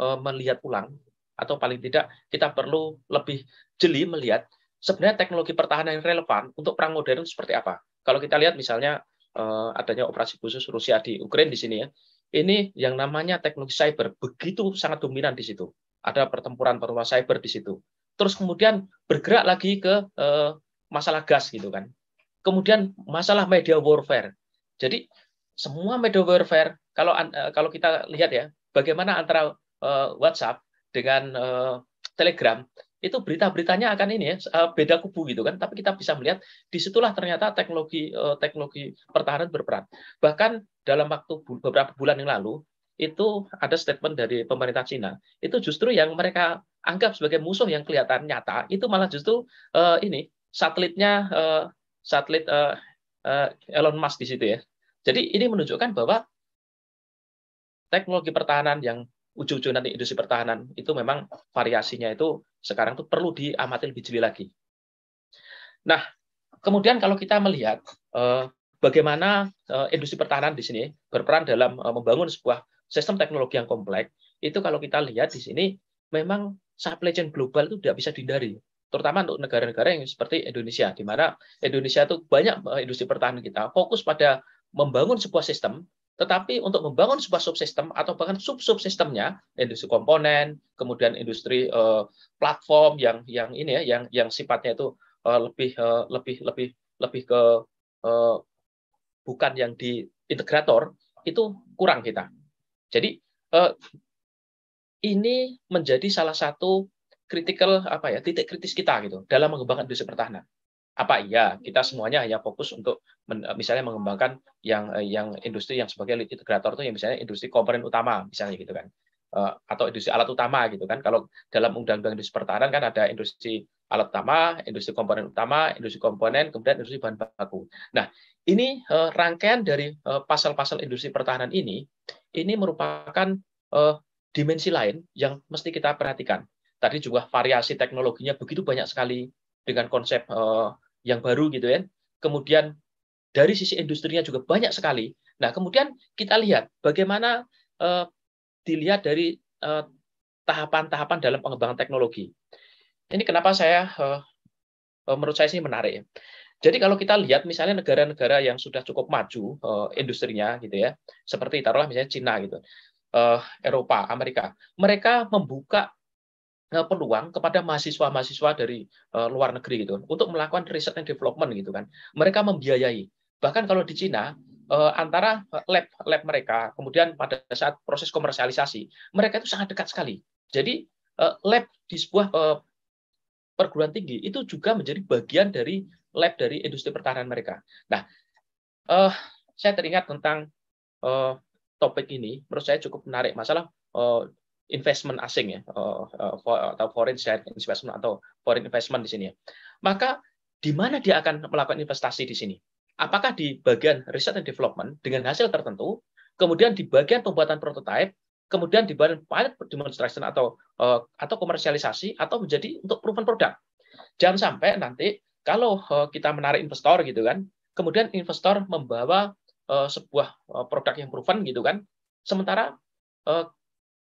uh, melihat ulang atau paling tidak kita perlu lebih jeli melihat sebenarnya teknologi pertahanan yang relevan untuk perang modern seperti apa. Kalau kita lihat misalnya uh, adanya operasi khusus Rusia di Ukraina di sini ya, ini yang namanya teknologi cyber begitu sangat dominan di situ. Ada pertempuran-pertempuran cyber di situ. Terus kemudian bergerak lagi ke eh, masalah gas gitu kan. Kemudian masalah media warfare. Jadi semua media warfare kalau eh, kalau kita lihat ya bagaimana antara eh, WhatsApp dengan eh, Telegram itu berita-beritanya akan ini ya eh, beda kubu gitu kan tapi kita bisa melihat disitulah ternyata teknologi eh, teknologi pertahanan berperan bahkan dalam waktu beberapa bulan yang lalu itu ada statement dari pemerintah Cina itu justru yang mereka anggap sebagai musuh yang kelihatan nyata itu malah justru uh, ini satelitnya uh, satelit uh, uh, Elon Musk di situ ya jadi ini menunjukkan bahwa teknologi pertahanan yang ujung-ujung nanti industri pertahanan itu memang variasinya itu sekarang itu perlu diamati lebih jeli lagi. Nah, kemudian kalau kita melihat eh, bagaimana eh, industri pertahanan di sini berperan dalam eh, membangun sebuah sistem teknologi yang kompleks, itu kalau kita lihat di sini memang supply chain global itu tidak bisa dihindari terutama untuk negara-negara yang seperti Indonesia, di mana Indonesia itu banyak eh, industri pertahanan kita fokus pada membangun sebuah sistem tetapi untuk membangun sebuah subsistem atau bahkan sub-subsistemnya, industri komponen, kemudian industri uh, platform yang yang ini ya, yang yang sifatnya itu uh, lebih uh, lebih lebih lebih ke uh, bukan yang di integrator itu kurang kita. Jadi uh, ini menjadi salah satu kritikal apa ya titik kritis kita gitu dalam mengembangkan industri pertahanan apa iya kita semuanya hanya fokus untuk men, eh, misalnya mengembangkan yang eh, yang industri yang sebagai lead integrator itu yang misalnya industri komponen utama misalnya gitu kan eh, atau industri alat utama gitu kan kalau dalam undang-undang industri pertahanan kan ada industri alat utama industri komponen utama industri komponen kemudian industri bahan baku nah ini rangkaian dari pasal-pasal industri pertahanan ini ini merupakan dimensi lain yang mesti kita perhatikan tadi juga variasi teknologinya begitu banyak sekali dengan konsep uh, yang baru gitu ya. Kemudian dari sisi industrinya juga banyak sekali. Nah, kemudian kita lihat bagaimana eh, dilihat dari tahapan eh, tahapan-tahapan dalam pengembangan teknologi. Ini kenapa saya eh, eh, menurut saya sih menarik. Ya. Jadi kalau kita lihat misalnya negara-negara yang sudah cukup maju eh, industrinya gitu ya, seperti taruhlah misalnya Cina gitu, eh, Eropa, Amerika, mereka membuka Eh, peluang kepada mahasiswa-mahasiswa dari uh, luar negeri gitu untuk melakukan riset and development gitu kan. Mereka membiayai. Bahkan kalau di Cina uh, antara lab lab mereka kemudian pada saat proses komersialisasi mereka itu sangat dekat sekali. Jadi uh, lab di sebuah uh, perguruan tinggi itu juga menjadi bagian dari lab dari industri pertahanan mereka. Nah, uh, saya teringat tentang uh, topik ini, menurut saya cukup menarik masalah uh, investment asing ya oh, oh, atau foreign direct investment atau foreign investment di sini ya. Maka di mana dia akan melakukan investasi di sini? Apakah di bagian research and development dengan hasil tertentu, kemudian di bagian pembuatan prototype, kemudian di bagian pilot demonstration atau eh, atau komersialisasi atau menjadi untuk proven produk. Jangan sampai nanti kalau eh, kita menarik investor gitu kan, kemudian investor membawa eh, sebuah produk yang proven gitu kan, sementara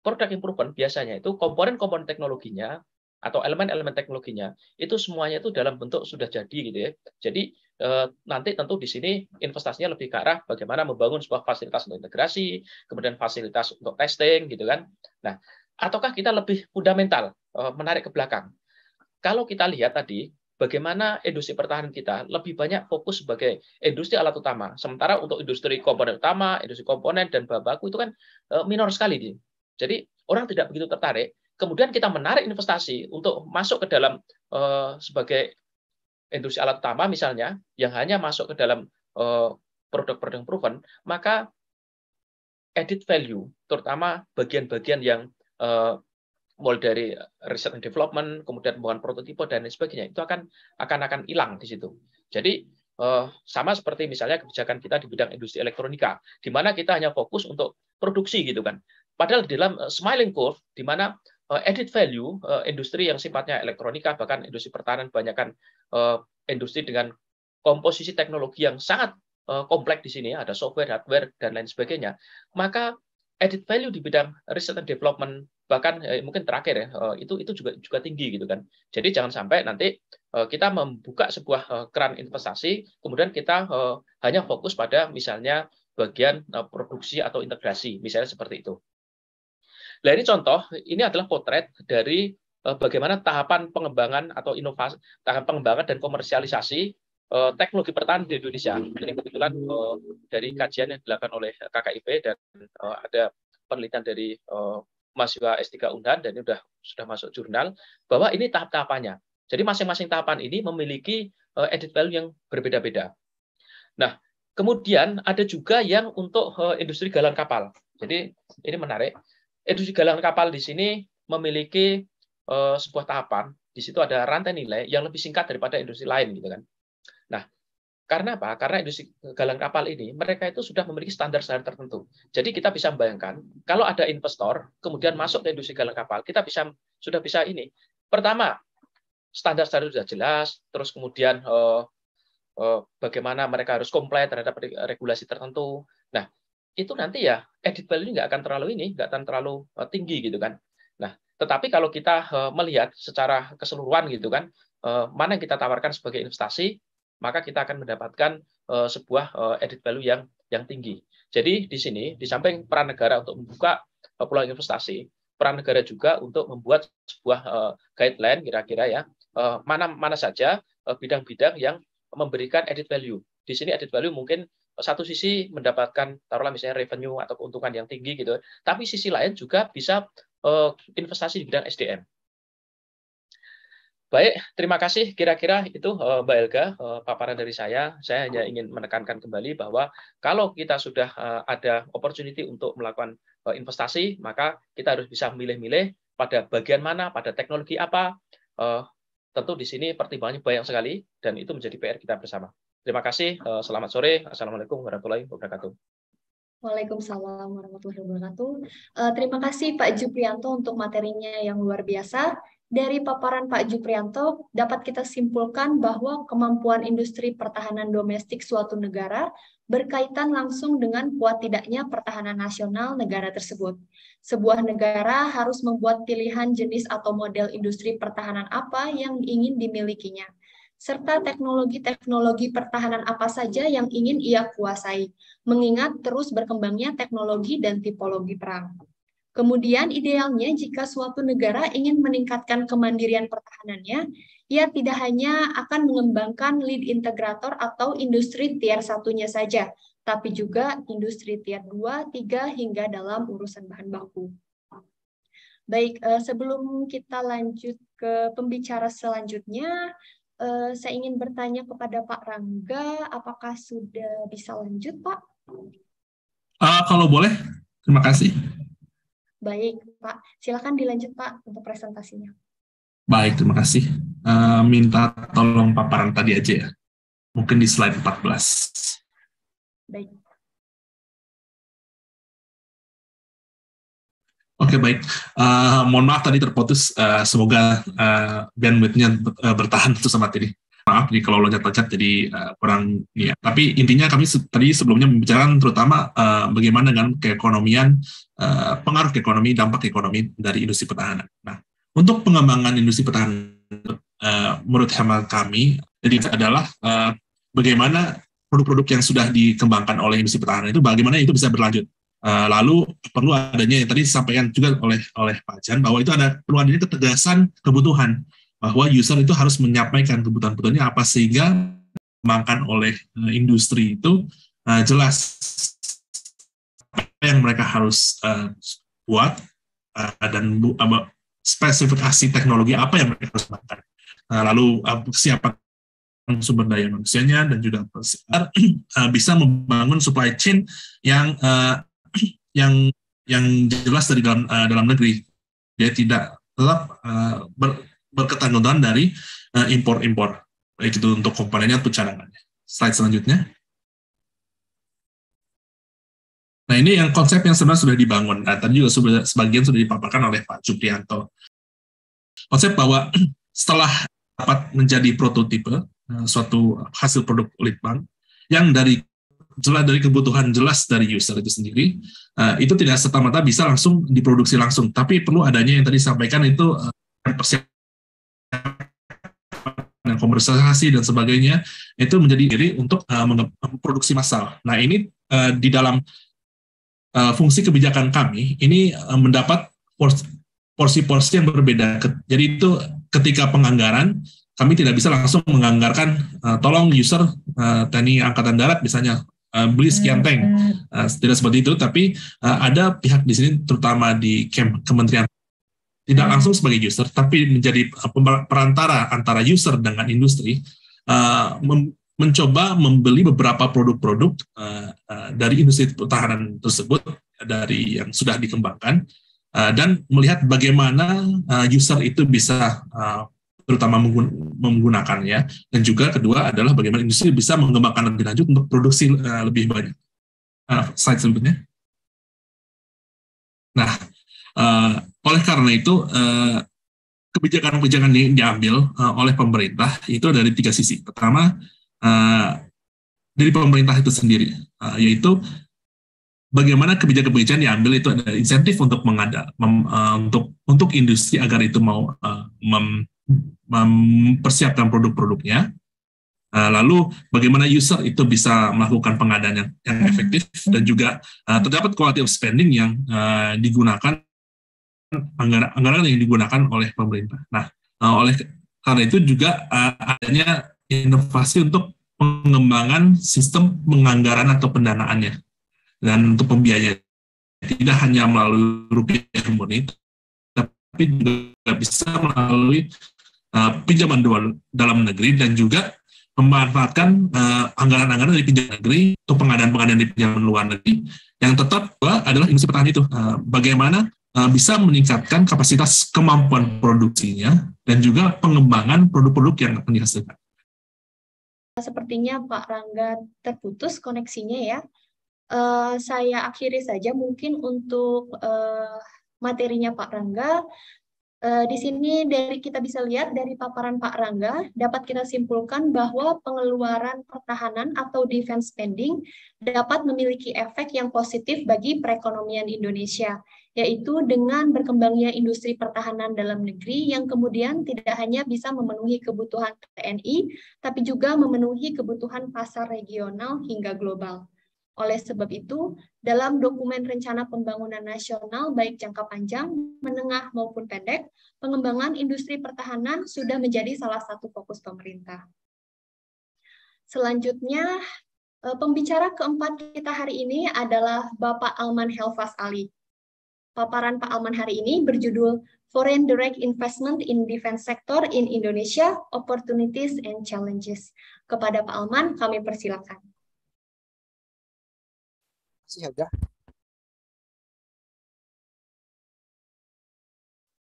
product improvement biasanya itu komponen-komponen teknologinya atau elemen-elemen teknologinya itu semuanya itu dalam bentuk sudah jadi gitu ya. Jadi eh, nanti tentu di sini investasinya lebih ke arah bagaimana membangun sebuah fasilitas untuk integrasi, kemudian fasilitas untuk testing gitu kan. Nah, ataukah kita lebih fundamental eh, menarik ke belakang. Kalau kita lihat tadi bagaimana industri pertahanan kita lebih banyak fokus sebagai industri alat utama, sementara untuk industri komponen utama, industri komponen dan bahan baku itu kan eh, minor sekali di. Jadi orang tidak begitu tertarik. Kemudian kita menarik investasi untuk masuk ke dalam uh, sebagai industri alat utama misalnya yang hanya masuk ke dalam produk eh, produk-produk proven, maka added value terutama bagian-bagian yang uh, mulai dari research and development, kemudian pembuatan prototipe dan lain sebagainya itu akan akan akan hilang di situ. Jadi uh, sama seperti misalnya kebijakan kita di bidang industri elektronika, di mana kita hanya fokus untuk produksi gitu kan. Padahal di dalam eh, smiling curve, di mana eh, added value eh, industri yang sifatnya elektronika, bahkan industri pertahanan, kebanyakan industri dengan komposisi teknologi yang sangat kompleks di sini, ada software, hardware, dan lain sebagainya, maka added value di bidang riset and development bahkan mungkin terakhir ya itu itu juga juga tinggi gitu kan jadi jangan sampai nanti kita membuka sebuah eh, keran investasi kemudian kita hanya fokus pada misalnya bagian produksi atau integrasi misalnya seperti itu Nah ini contoh, ini adalah potret dari eh, bagaimana tahapan pengembangan atau inovasi, tahapan pengembangan dan komersialisasi eh, teknologi pertahanan di Indonesia. Ini kebetulan eh, dari kajian yang dilakukan oleh KKIP dan ada penelitian dari mahasiswa S3 Undan dan ini sudah sudah masuk jurnal bahwa ini tahap-tahapannya. Jadi masing-masing tahapan ini memiliki added value yang berbeda-beda. Nah, kemudian ada juga yang untuk industri galang kapal. Jadi ini menarik. Industri galangan kapal di sini memiliki uh, sebuah tahapan. Di situ ada rantai nilai yang lebih singkat daripada industri lain, gitu kan. Nah, karena apa? Karena industri galangan kapal ini mereka itu sudah memiliki standar-standar tertentu. Jadi kita bisa membayangkan kalau ada investor kemudian masuk ke industri galangan kapal, kita bisa sudah bisa ini. Pertama, standar-standar sudah jelas, terus kemudian uh, bagaimana mereka harus komplain terhadap regulasi tertentu, itu nanti ya edit value nggak akan terlalu ini, nggak akan terlalu eh, tinggi gitu kan. Nah, tetapi kalau kita eh, melihat secara keseluruhan gitu kan, eh, mana yang kita tawarkan sebagai investasi, maka kita akan mendapatkan sebuah edit value yang yang tinggi. Jadi di sini di samping peran negara untuk membuka peluang investasi, peran negara juga untuk membuat sebuah guideline kira-kira ya mana mana saja bidang-bidang yang memberikan edit value. Di sini edit value mungkin satu sisi mendapatkan taruhlah misalnya revenue atau keuntungan yang tinggi gitu, tapi sisi lain juga bisa uh, investasi di bidang SDM. Baik, terima kasih. Kira-kira itu uh, Mbak Elga uh, paparan dari saya. Saya hanya ingin menekankan kembali bahwa kalau kita sudah uh, ada opportunity untuk melakukan uh, investasi, maka kita harus bisa milih-milih pada bagian mana, pada teknologi apa. Uh, tentu di sini pertimbangannya banyak sekali dan itu menjadi PR kita bersama. Terima kasih. Eh, selamat sore. Assalamualaikum warahmatullahi wabarakatuh. Waalaikumsalam warahmatullahi wabarakatuh. Eh, terima kasih Pak Juprianto untuk materinya yang luar biasa. Dari paparan Pak Juprianto, dapat kita simpulkan bahwa kemampuan industri pertahanan domestik suatu negara berkaitan langsung dengan kuat tidaknya pertahanan nasional negara tersebut. Sebuah negara harus membuat pilihan jenis atau model industri pertahanan apa yang ingin dimilikinya serta teknologi-teknologi pertahanan apa saja yang ingin ia kuasai, mengingat terus berkembangnya teknologi dan tipologi perang. Kemudian idealnya jika suatu negara ingin meningkatkan kemandirian pertahanannya, ia tidak hanya akan mengembangkan lead integrator atau industri tier satunya saja, tapi juga industri tier 2, 3, hingga dalam urusan bahan baku. Baik, eh, sebelum kita lanjut ke pembicara selanjutnya, Eh, saya ingin bertanya kepada Pak Rangga, apakah sudah bisa lanjut, Pak? Uh, kalau boleh, terima kasih. Baik, Pak. Silakan dilanjut, Pak, untuk presentasinya. Baik, terima kasih. Uh, minta tolong paparan tadi aja ya. Mungkin di slide 14. Baik. Oke okay, baik, uh, mohon maaf tadi terputus. Uh, semoga uh, bandwidthnya bertahan itu sama tadi. Maaf, jadi kalau loncat-loncat jadi uh, kurang ini ya. Tapi intinya kami se tadi sebelumnya membicarakan terutama uh, bagaimana dengan keekonomian, uh, pengaruh ke ekonomi, dampak ekonomi dari industri pertahanan. Nah, untuk pengembangan industri pertahanan, uh, menurut hemat kami, jadi adalah uh, bagaimana produk-produk yang sudah dikembangkan oleh industri pertahanan itu bagaimana itu bisa berlanjut Eh, lalu perlu adanya yang tadi disampaikan juga oleh oleh Pak Jan bahwa itu ada perlu adanya ketegasan kebutuhan bahwa user itu harus menyampaikan kebutuhan-kebutuhannya apa sehingga makan oleh eh, industri itu uh, jelas apa yang mereka harus uh, buat uh, dan bu, uh, spesifikasi teknologi apa yang mereka harus makan. Uh, lalu uh, siapa sumber daya manusianya dan juga uh, bisa membangun supply chain yang uh, yang yang jelas dari dalam uh, dalam negeri dia tidak tetap uh, ber, berketanggungan dari uh, impor-impor baik itu untuk komponennya atau cadangannya. Slide selanjutnya. Nah ini yang konsep yang sebenarnya sudah dibangun. Nah, tadi juga sudah, sebagian sudah dipaparkan oleh Pak Cuprianto. Konsep bahwa setelah dapat menjadi prototipe suatu hasil produk Litbang yang dari jelas dari kebutuhan jelas dari user itu sendiri, uh, itu tidak serta-merta bisa langsung diproduksi langsung, tapi perlu adanya yang tadi sampaikan itu uh, persiapan dan komersialisasi dan sebagainya itu menjadi diri untuk uh, memproduksi massal. Nah ini uh, di dalam uh, fungsi kebijakan kami ini uh, mendapat porsi-porsi yang berbeda. Jadi itu ketika penganggaran kami tidak bisa langsung menganggarkan uh, tolong user uh, TNI Angkatan Darat misalnya Eh, beli sekian tank. Uh, tidak seperti itu, tapi uh, ada pihak di sini terutama di Kem Kementerian tidak hmm. langsung sebagai user, tapi menjadi perantara antara user dengan industri uh, mem mencoba membeli beberapa produk-produk uh, uh, dari industri pertahanan tersebut dari yang sudah dikembangkan uh, dan melihat bagaimana uh, user itu bisa uh, terutama menggunakannya dan juga kedua adalah bagaimana industri bisa mengembangkan lebih lanjut untuk produksi uh, lebih banyak. Uh, slide selanjutnya. Nah, uh, oleh karena itu uh, kebijakan-kebijakan yang diambil uh, oleh pemerintah itu dari tiga sisi. Pertama uh, dari pemerintah itu sendiri, uh, yaitu bagaimana kebijakan-kebijakan diambil itu ada insentif untuk mengada mem, uh, untuk untuk industri agar itu mau uh, mem, mempersiapkan produk-produknya. Eh, lalu bagaimana user itu bisa melakukan pengadaan yang, yang hmm. efektif dan juga eh, terdapat quality of spending yang eh, digunakan anggaran, anggaran yang digunakan oleh pemerintah. Nah, oleh karena itu juga adanya inovasi untuk pengembangan sistem penganggaran atau pendanaannya dan untuk pembiayaan tidak hanya melalui rupiah murni, tapi juga bisa melalui Eh, pinjaman dalam negeri dan juga memanfaatkan eh, anggaran-anggaran uh, dari pinjaman negeri untuk pengadaan-pengadaan di pinjaman luar negeri yang tetap adalah industri pertahanan itu uh, bagaimana uh, bisa meningkatkan kapasitas kemampuan produksinya dan juga pengembangan produk-produk yang akan dihasilkan. Sepertinya Pak Rangga terputus koneksinya ya. Uh, saya akhiri saja mungkin untuk uh, materinya Pak Rangga. Eh, di sini dari kita bisa lihat dari paparan Pak Rangga, dapat kita simpulkan bahwa pengeluaran pertahanan atau defense spending dapat memiliki efek yang positif bagi perekonomian Indonesia, yaitu dengan berkembangnya industri pertahanan dalam negeri yang kemudian tidak hanya bisa memenuhi kebutuhan TNI, tapi juga memenuhi kebutuhan pasar regional hingga global. Oleh sebab itu, dalam dokumen rencana pembangunan nasional baik jangka panjang, menengah maupun pendek, pengembangan industri pertahanan sudah menjadi salah satu fokus pemerintah. Selanjutnya, eh, pembicara keempat kita hari ini adalah Bapak Alman Helfas Ali. Paparan Pak Alman hari ini berjudul Foreign Direct Investment in Defense Sector in Indonesia, Opportunities and Challenges. Kepada Pak Alman, kami persilakan sih harga? Ya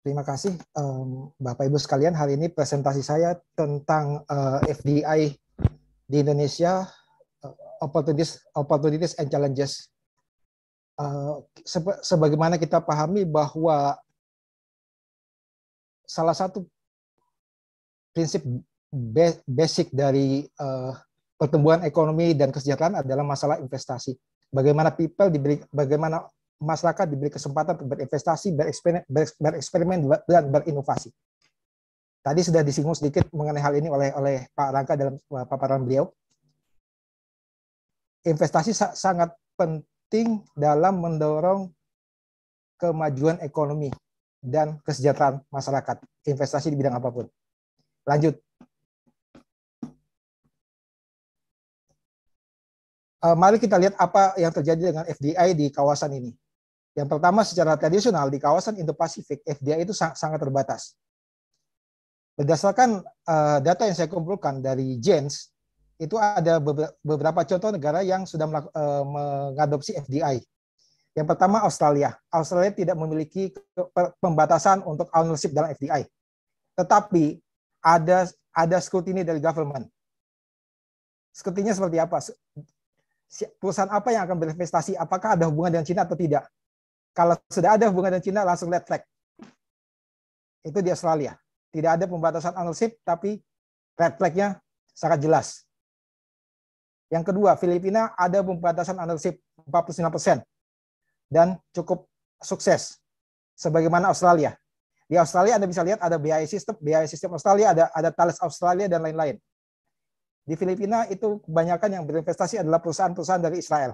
Terima kasih um, Bapak Ibu sekalian. Hari ini presentasi saya tentang uh, eh, FDI di Indonesia, uh, opportunities, opportunities and challenges. Uh, sebagaimana kita pahami bahwa salah satu prinsip basic dari uh, pertumbuhan ekonomi dan kesejahteraan adalah masalah investasi bagaimana people diberi bagaimana masyarakat diberi kesempatan untuk berinvestasi, bereksperimen, bereksperimen dan berinovasi. Tadi sudah disinggung sedikit mengenai hal ini oleh oleh Pak Rangka dalam eh, paparan beliau. Investasi sangat penting dalam mendorong kemajuan ekonomi dan kesejahteraan masyarakat, investasi di bidang apapun. Lanjut, uh, mari kita lihat apa yang terjadi dengan FDI di kawasan ini. Yang pertama, secara tradisional di kawasan Indo-Pasifik, FDI itu sangat, sangat terbatas. Berdasarkan uh, data yang saya kumpulkan dari JENS, itu ada beberapa contoh negara yang sudah uh, mengadopsi FDI. Yang pertama Australia. Australia tidak memiliki pembatasan untuk ownership dalam FDI. Tetapi ada ada scrutiny dari government. Skutinnya seperti apa? perusahaan apa yang akan berinvestasi, apakah ada hubungan dengan Cina atau tidak. Kalau sudah ada hubungan dengan Cina, langsung red flag. Itu di Australia. Tidak ada pembatasan ownership, tapi red flag-nya sangat jelas. Yang kedua, Filipina ada pembatasan ownership 49% dan cukup sukses sebagaimana Australia. Di Australia Anda bisa lihat ada BI system, BI system Australia, ada ada Thales Australia dan lain-lain. Di Filipina itu kebanyakan yang berinvestasi adalah perusahaan-perusahaan dari Israel.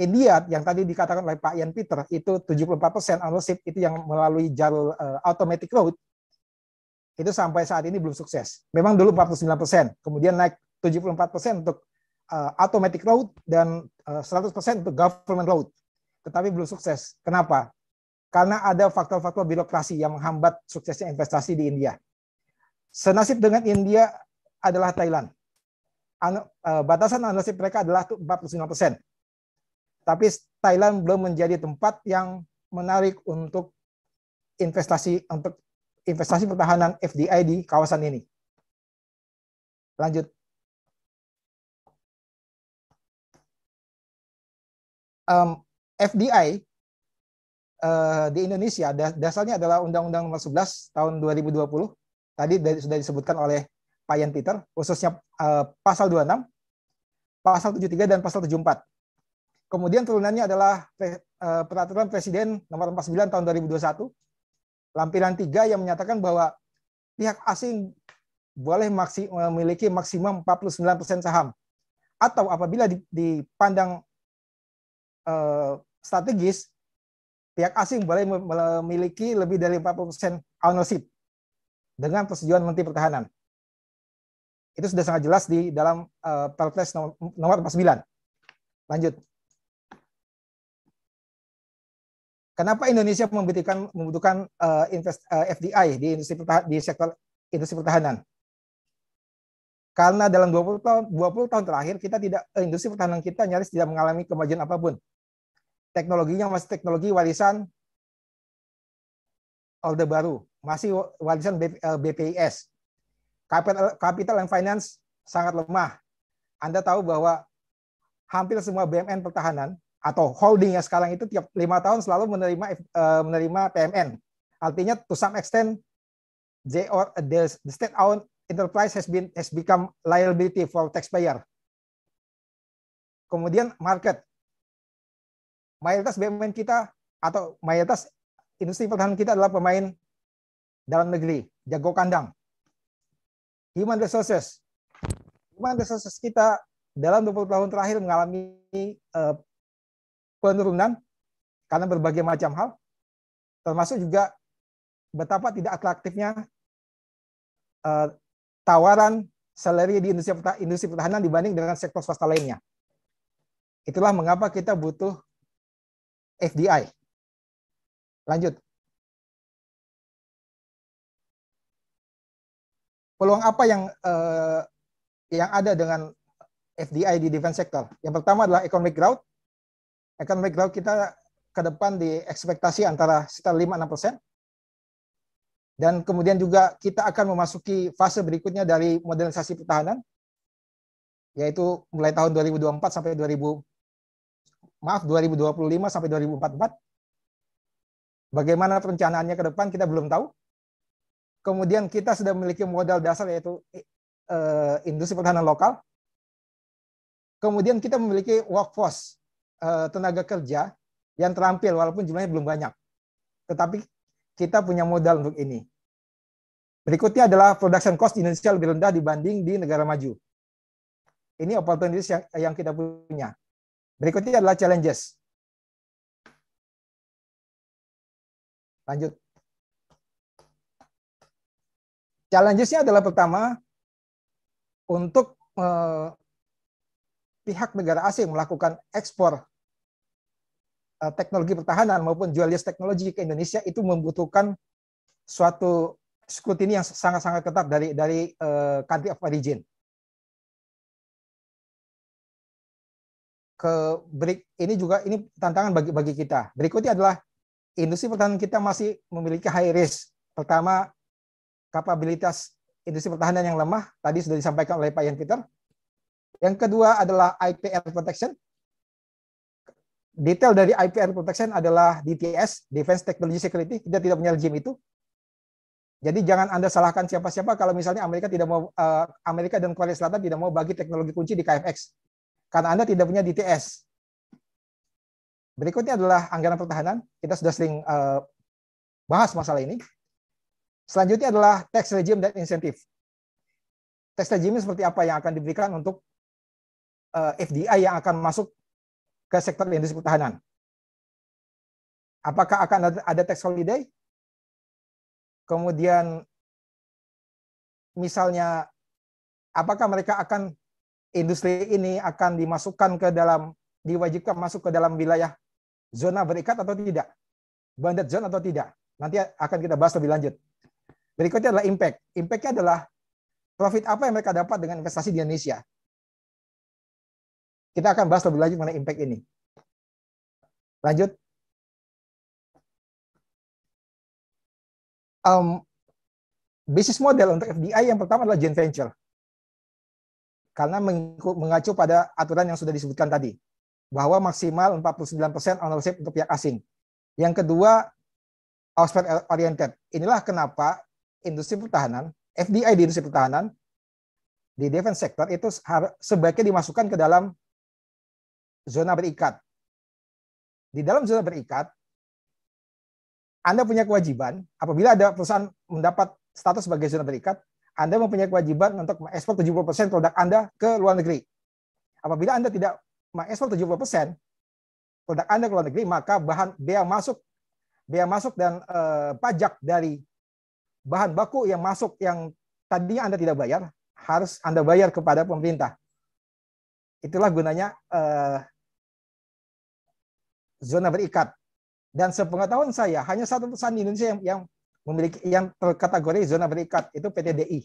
India yang tadi dikatakan oleh Pak Ian Peter itu 74% persen ownership itu yang melalui jalur uh, automatic road itu sampai saat ini belum sukses. Memang dulu 49%, kemudian naik 74% persen untuk uh, automatic road dan uh, eh, 100% untuk government road. Tetapi belum sukses. Kenapa? Karena ada faktor-faktor birokrasi yang menghambat suksesnya investasi di India. Senasib dengan India adalah Thailand. Anu, eh, batasan analisis mereka adalah 49%. Tapi Thailand belum menjadi tempat yang menarik untuk investasi untuk investasi pertahanan FDI di kawasan ini. Lanjut. Um, FDI uh, eh, di Indonesia dasarnya adalah Undang-Undang Nomor 11 tahun 2020. Tadi sudah disebutkan oleh Ian Peter, khususnya uh, pasal 26, pasal 73 dan pasal 74. Kemudian turunannya adalah uh, peraturan Presiden nomor 49 tahun 2021, lampiran 3 yang menyatakan bahwa pihak asing boleh maksi, memiliki maksimum 49% saham atau apabila dipandang uh, strategis pihak asing boleh memiliki lebih dari 40% ownership dengan persetujuan Menteri Pertahanan. Itu sudah sangat jelas di dalam uh, Perpres nomor, nomor 49. Lanjut. Kenapa Indonesia membutuhkan membutuhkan uh, invest, uh, eh, FDI di industri di sektor industri pertahanan? Karena dalam 20 tahun 20 tahun terakhir kita tidak industri pertahanan kita nyaris tidak mengalami kemajuan apapun. Teknologinya masih teknologi warisan Orde Baru, masih warisan BPIS. Capital, capital and finance sangat lemah. Anda tahu bahwa hampir semua BMN pertahanan atau holding yang sekarang itu tiap lima tahun selalu menerima uh, menerima PMN. Artinya to some extent they or the, state owned enterprise has been has become liability for taxpayer. Kemudian market. Mayoritas BUMN kita atau mayoritas industri pertahanan kita adalah pemain dalam negeri, jago kandang human resources. Human resources kita dalam 20 tahun terakhir mengalami uh, penurunan karena berbagai macam hal, termasuk juga betapa tidak atraktifnya uh, tawaran salary di industri, industri pertahanan dibanding dengan sektor swasta lainnya. Itulah mengapa kita butuh FDI. Lanjut. peluang apa yang uh, yang ada dengan FDI di defense sector? Yang pertama adalah economic growth. Economic growth kita ke depan di ekspektasi antara sekitar 5-6 persen. Dan kemudian juga kita akan memasuki fase berikutnya dari modernisasi pertahanan, yaitu mulai tahun 2024 sampai 2000 maaf 2025 sampai 2044. Bagaimana perencanaannya ke depan kita belum tahu kemudian kita sudah memiliki modal dasar yaitu uh, industri pertahanan lokal, kemudian kita memiliki workforce uh, tenaga kerja yang terampil walaupun jumlahnya belum banyak, tetapi kita punya modal untuk ini. Berikutnya adalah production cost di Indonesia lebih rendah dibanding di negara maju. Ini opportunities yang, yang kita punya. Berikutnya adalah challenges. Lanjut. Challenges-nya adalah pertama untuk eh, pihak negara asing melakukan ekspor eh, teknologi pertahanan maupun jual list teknologi ke Indonesia itu membutuhkan suatu scrutiny yang sangat-sangat ketat dari dari eh, country of origin. Ke break ini juga ini tantangan bagi bagi kita. Berikutnya adalah industri pertahanan kita masih memiliki high risk. Pertama kapabilitas industri pertahanan yang lemah, tadi sudah disampaikan oleh Pak Ian Peter. Yang kedua adalah IPR protection. Detail dari IPR protection adalah DTS, Defense Technology Security. Kita tidak punya regime itu. Jadi jangan Anda salahkan siapa-siapa kalau misalnya Amerika tidak mau eh, Amerika dan Korea Selatan tidak mau bagi teknologi kunci di KFX karena Anda tidak punya DTS. Berikutnya adalah anggaran pertahanan. Kita sudah sering eh, bahas masalah ini. Selanjutnya adalah tax regime dan insentif. Tax regime seperti apa yang akan diberikan untuk eh, FDI yang akan masuk ke sektor industri pertahanan. Apakah akan ada tax holiday? Kemudian misalnya apakah mereka akan industri ini akan dimasukkan ke dalam diwajibkan masuk ke dalam wilayah zona berikat atau tidak? bandar zone atau tidak? Nanti akan kita bahas lebih lanjut. Berikutnya adalah impact. Impact-nya adalah profit apa yang mereka dapat dengan investasi di Indonesia. Kita akan bahas lebih lanjut mengenai impact ini. Lanjut. Um, bisnis model untuk FDI yang pertama adalah joint venture. Karena mengacu pada aturan yang sudah disebutkan tadi. Bahwa maksimal 49% ownership untuk pihak asing. Yang kedua, output oriented. Inilah kenapa industri pertahanan, FDI di industri pertahanan, di defense sector itu sebaiknya dimasukkan ke dalam zona berikat. Di dalam zona berikat, Anda punya kewajiban, apabila ada perusahaan mendapat status sebagai zona berikat, Anda mempunyai kewajiban untuk mengekspor 70% produk Anda ke luar negeri. Apabila Anda tidak mengekspor 70% produk Anda ke luar negeri, maka bahan bea masuk biaya masuk dan e, pajak dari bahan baku yang masuk yang tadinya Anda tidak bayar, harus Anda bayar kepada pemerintah. Itulah gunanya eh, zona berikat. Dan sepengetahuan saya, hanya satu perusahaan di Indonesia yang, yang memiliki yang terkategori zona berikat, itu PT DI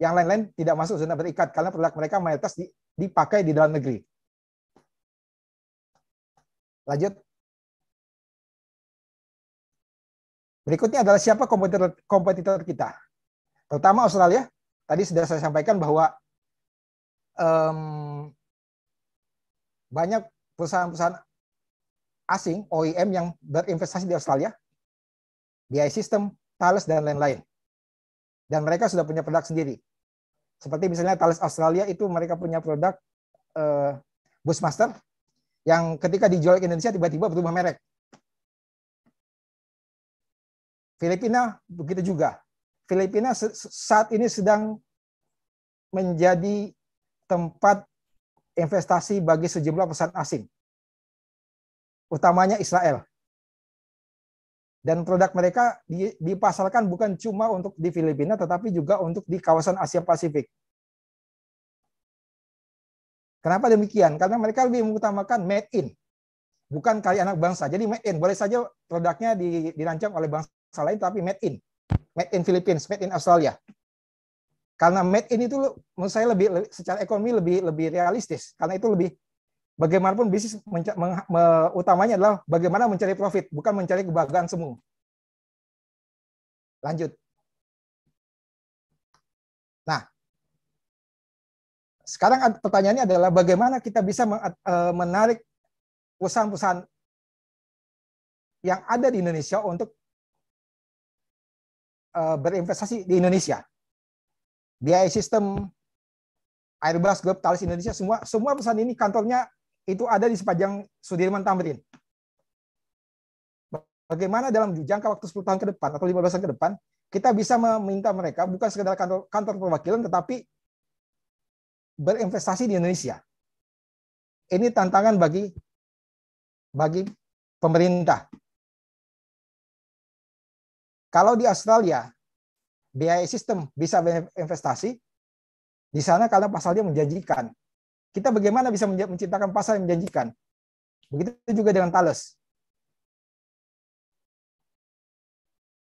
Yang lain-lain tidak masuk zona berikat karena produk mereka mayoritas dipakai di dalam negeri. Lanjut. Berikutnya adalah siapa kompetitor, kompetitor kita. Pertama Australia. Tadi sudah saya sampaikan bahwa um, banyak perusahaan-perusahaan asing OEM yang berinvestasi di Australia, BI System, Thales dan lain-lain. Dan mereka sudah punya produk sendiri. Seperti misalnya Thales Australia itu mereka punya produk uh, yang ketika dijual ke Indonesia tiba-tiba berubah merek. Filipina begitu juga. Filipina saat ini sedang menjadi tempat investasi bagi sejumlah pesan asing, utamanya Israel. Dan produk mereka dipasarkan bukan cuma untuk di Filipina, tetapi juga untuk di kawasan Asia Pasifik. Kenapa demikian? Karena mereka lebih mengutamakan made in, bukan kali anak bangsa. Jadi made in, boleh saja produknya dirancang oleh bangsa lain tapi made in. Made in Philippines, made in Australia. Karena made in itu menurut saya lebih, secara ekonomi lebih lebih realistis karena itu lebih bagaimanapun bisnis menca- meng- me- utamanya adalah bagaimana mencari profit, bukan mencari kebahagiaan semua Lanjut. Nah, sekarang pertanyaannya adalah bagaimana kita bisa e, menarik perusahaan-perusahaan yang ada di Indonesia untuk Eh, berinvestasi di Indonesia. BI sistem Airbus Group Thales Indonesia semua semua perusahaan ini kantornya itu ada di sepanjang Sudirman Tamrin. Bagaimana dalam jangka waktu 10 tahun ke depan atau 15 tahun ke depan kita bisa meminta mereka bukan sekedar kantor kantor perwakilan tetapi berinvestasi di Indonesia. Ini tantangan bagi bagi pemerintah. Kalau di Australia, BIA sistem bisa investasi, di sana karena pasalnya menjanjikan. Kita bagaimana bisa menciptakan pasal yang menjanjikan? Begitu juga dengan Thales.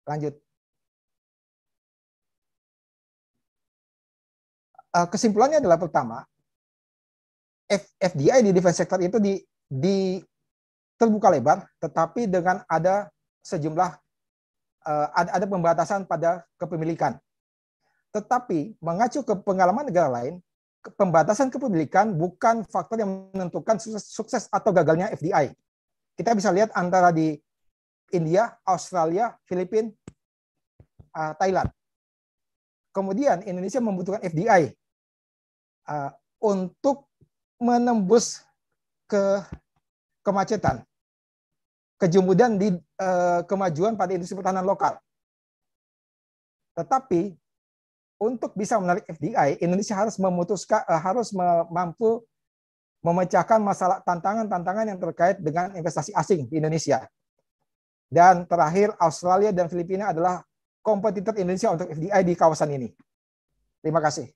Lanjut. Eh, kesimpulannya adalah pertama, FDI di defense sector itu di, di terbuka lebar, tetapi dengan ada sejumlah Eh, ada pembatasan pada kepemilikan. Tetapi mengacu ke pengalaman negara lain, pembatasan kepemilikan bukan faktor yang menentukan sukses atau gagalnya FDI. Kita bisa lihat antara di India, Australia, Filipina, eh, Thailand. Kemudian Indonesia membutuhkan FDI eh, untuk menembus ke kemacetan, kejumudan di Eh, kemajuan pada industri pertahanan lokal. Tetapi untuk bisa menarik FDI, Indonesia harus memutuskan eh, harus mampu memecahkan masalah tantangan-tantangan yang terkait dengan investasi asing di Indonesia. Dan terakhir Australia dan Filipina adalah kompetitor Indonesia untuk FDI di kawasan ini. Terima kasih.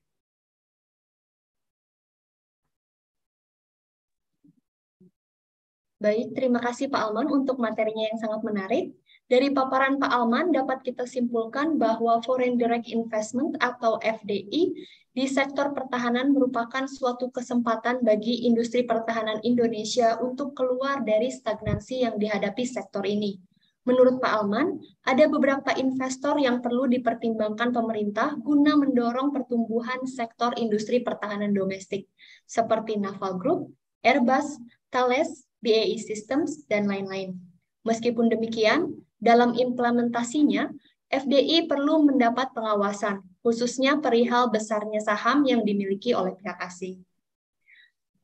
Baik, terima kasih Pak Alman untuk materinya yang sangat menarik. Dari paparan Pak Alman dapat kita simpulkan bahwa foreign direct investment atau FDI di sektor pertahanan merupakan suatu kesempatan bagi industri pertahanan Indonesia untuk keluar dari stagnansi yang dihadapi sektor ini. Menurut Pak Alman, ada beberapa investor yang perlu dipertimbangkan pemerintah guna mendorong pertumbuhan sektor industri pertahanan domestik, seperti Naval Group, Airbus, Thales, BAE Systems, dan lain-lain. Meskipun demikian, dalam implementasinya, FDI perlu mendapat pengawasan, khususnya perihal besarnya saham yang dimiliki oleh pihak asing.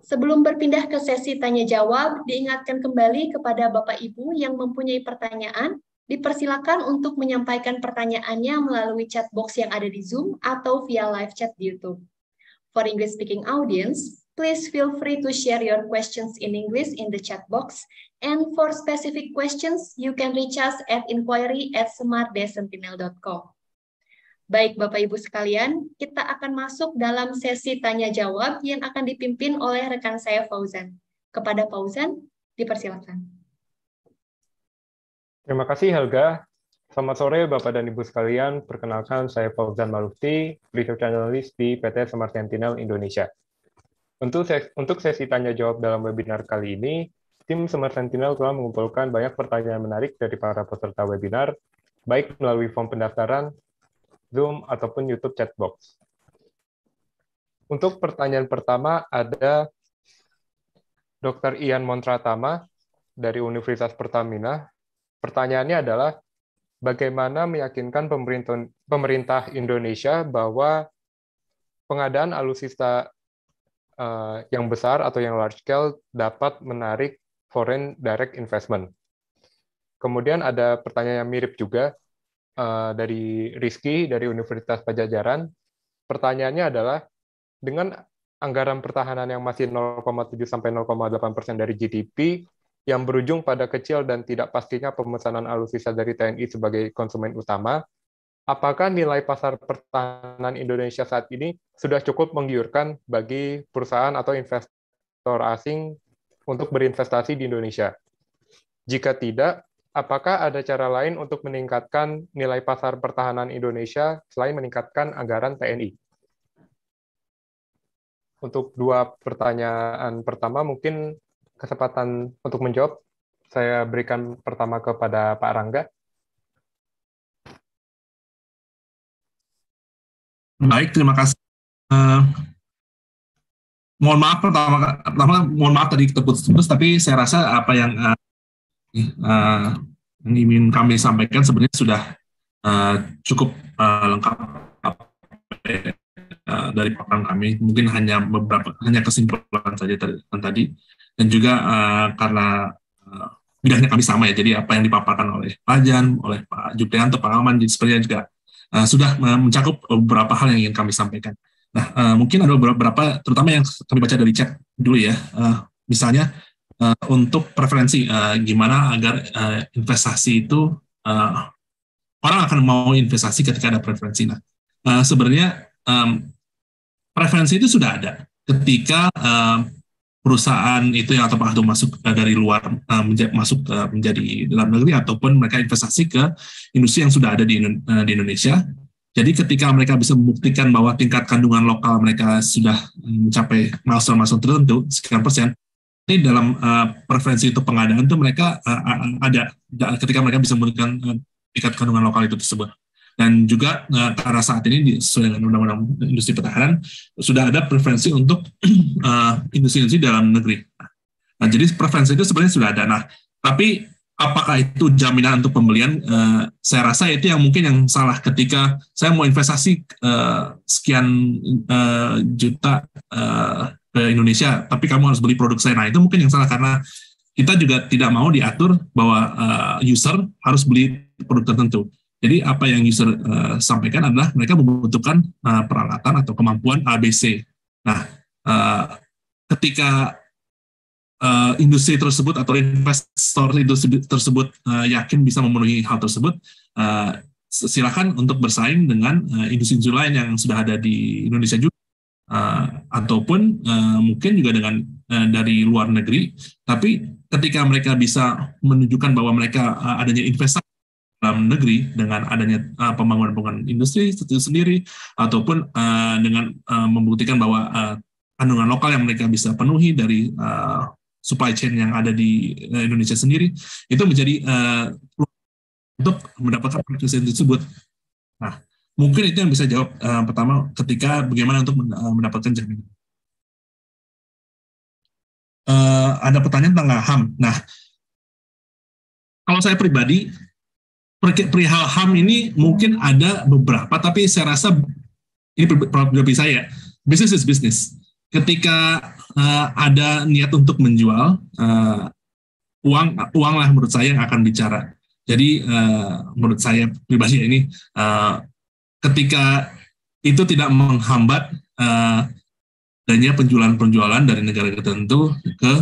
Sebelum berpindah ke sesi tanya jawab, diingatkan kembali kepada Bapak Ibu yang mempunyai pertanyaan, dipersilakan untuk menyampaikan pertanyaannya melalui chat box yang ada di Zoom atau via live chat di YouTube. For English speaking audience, please feel free to share your questions in English in the chat box. And for specific questions, you can reach us at inquiry at semardesentinel.com. Baik Bapak Ibu sekalian, kita akan masuk dalam sesi tanya jawab yang akan dipimpin oleh rekan saya Fauzan. Kepada Fauzan, dipersilakan. Terima kasih Helga. Selamat sore Bapak dan Ibu sekalian. Perkenalkan saya Fauzan Malufti, research analyst di PT Smart Sentinel Indonesia. Untuk sesi, untuk sesi tanya jawab dalam webinar kali ini, tim Semar Sentinel telah mengumpulkan banyak pertanyaan menarik dari para peserta webinar, baik melalui form pendaftaran, Zoom, ataupun YouTube chatbox. Untuk pertanyaan pertama ada Dr. Ian Montratama dari Universitas Pertamina. Pertanyaannya adalah, bagaimana meyakinkan pemerintah Indonesia bahwa pengadaan alutsista Eh, yang besar atau yang large scale dapat menarik foreign direct investment. Kemudian ada pertanyaan yang mirip juga eh, dari Rizky dari Universitas Pajajaran. Pertanyaannya adalah dengan anggaran pertahanan yang masih 0,7 sampai 0,8 persen dari GDP yang berujung pada kecil dan tidak pastinya pemesanan alutsista dari TNI sebagai konsumen utama, apakah nilai pasar pertahanan Indonesia saat ini sudah cukup menggiurkan bagi perusahaan atau investor asing untuk berinvestasi di Indonesia? Jika tidak, apakah ada cara lain untuk meningkatkan nilai pasar pertahanan Indonesia selain meningkatkan anggaran TNI? Untuk dua pertanyaan pertama, mungkin kesempatan untuk menjawab saya berikan pertama kepada Pak Rangga. Baik, terima kasih. Uh, mohon maaf pertama, pertama mohon maaf tadi kita putus putus tapi saya rasa apa yang uh, uh, ingin kami sampaikan sebenarnya sudah uh, cukup uh, lengkap uh, dari paparan kami. Mungkin hanya beberapa hanya kesimpulan saja tadi dan juga uh, karena uh, bidangnya kami sama ya. Jadi apa yang dipaparkan oleh Pak Jan, oleh Pak Juprianto, Pak Aman, jadi sebenarnya juga uh, sudah mencakup beberapa hal yang ingin kami sampaikan. Nah, uh, mungkin ada beberapa, terutama yang kami baca dari chat dulu ya. Uh, misalnya uh, untuk preferensi, uh, gimana agar uh, investasi itu uh, orang akan mau investasi ketika ada preferensi. Nah, uh, sebenarnya um, preferensi itu sudah ada ketika uh, perusahaan itu yang atau itu masuk eh, dari luar eh, masuk eh, menjadi dalam negeri ataupun mereka investasi ke industri yang sudah ada di, di Indonesia. Jadi ketika mereka bisa membuktikan bahwa tingkat kandungan lokal mereka sudah mencapai milestone-milestone tertentu sekian persen, ini dalam uh, preferensi untuk pengadaan itu mereka uh, ada ketika mereka bisa membuktikan tingkat kandungan lokal itu tersebut. Dan juga uh, eh, karena saat ini di, dengan undang-undang industri pertahanan sudah ada preferensi untuk industri industri uh, dalam negeri. Nah, jadi preferensi itu sebenarnya sudah ada. Nah, tapi apakah itu jaminan untuk pembelian? Uh, saya rasa itu yang mungkin yang salah ketika saya mau investasi uh, sekian uh, juta uh, ke Indonesia, tapi kamu harus beli produk saya. Nah, itu mungkin yang salah karena kita juga tidak mau diatur bahwa uh, user harus beli produk tertentu. Jadi apa yang user uh, sampaikan adalah mereka membutuhkan uh, peralatan atau kemampuan ABC. Nah, uh, ketika uh, industri tersebut atau investor industri tersebut uh, yakin bisa memenuhi hal tersebut, uh, silakan untuk bersaing dengan uh, industri-industri lain yang sudah ada di Indonesia juga. Uh, ataupun uh, mungkin juga dengan uh, dari luar negeri, tapi ketika mereka bisa menunjukkan bahwa mereka uh, adanya investasi dalam negeri dengan adanya uh, pembangunan-pembangunan industri itu sendiri ataupun uh, dengan uh, membuktikan bahwa uh, kandungan lokal yang mereka bisa penuhi dari uh, supply chain yang ada di uh, Indonesia sendiri itu menjadi uh, untuk mendapatkan produksi tersebut. Nah, mungkin itu yang bisa jawab uh, pertama ketika bagaimana untuk uh, mendapatkan jaminan. Uh, ada pertanyaan tentang HAM. Nah, kalau saya pribadi perihal HAM ini mungkin ada beberapa, tapi saya rasa ini pribadi saya, Bisnis is business. Ketika uh, ada niat untuk menjual, uh, uang uang lah menurut saya yang akan bicara. Jadi uh, menurut saya pribadi ini uh, ketika itu tidak menghambat uh, adanya penjualan-penjualan dari negara tertentu ke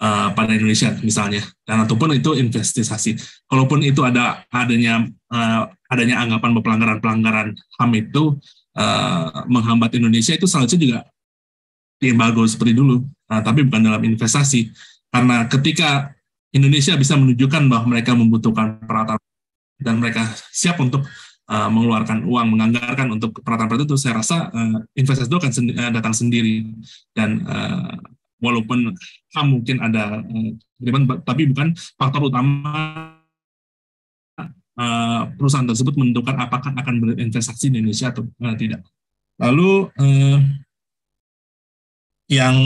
Eh, pada Indonesia misalnya dan ataupun itu investasi kalaupun itu ada adanya uh, adanya anggapan pelanggaran pelanggaran ham itu uh, menghambat Indonesia itu seharusnya juga diembargo seperti dulu uh, tapi bukan dalam investasi karena ketika Indonesia bisa menunjukkan bahwa mereka membutuhkan peralatan dan mereka siap untuk uh, mengeluarkan uang, menganggarkan untuk peralatan-peralatan itu, saya rasa uh, investasi itu akan sendi datang sendiri dan walaupun HAM mungkin ada eh, kiriman tapi bukan faktor utama eh, perusahaan tersebut menentukan apakah akan berinvestasi di Indonesia atau eh, tidak. Lalu yang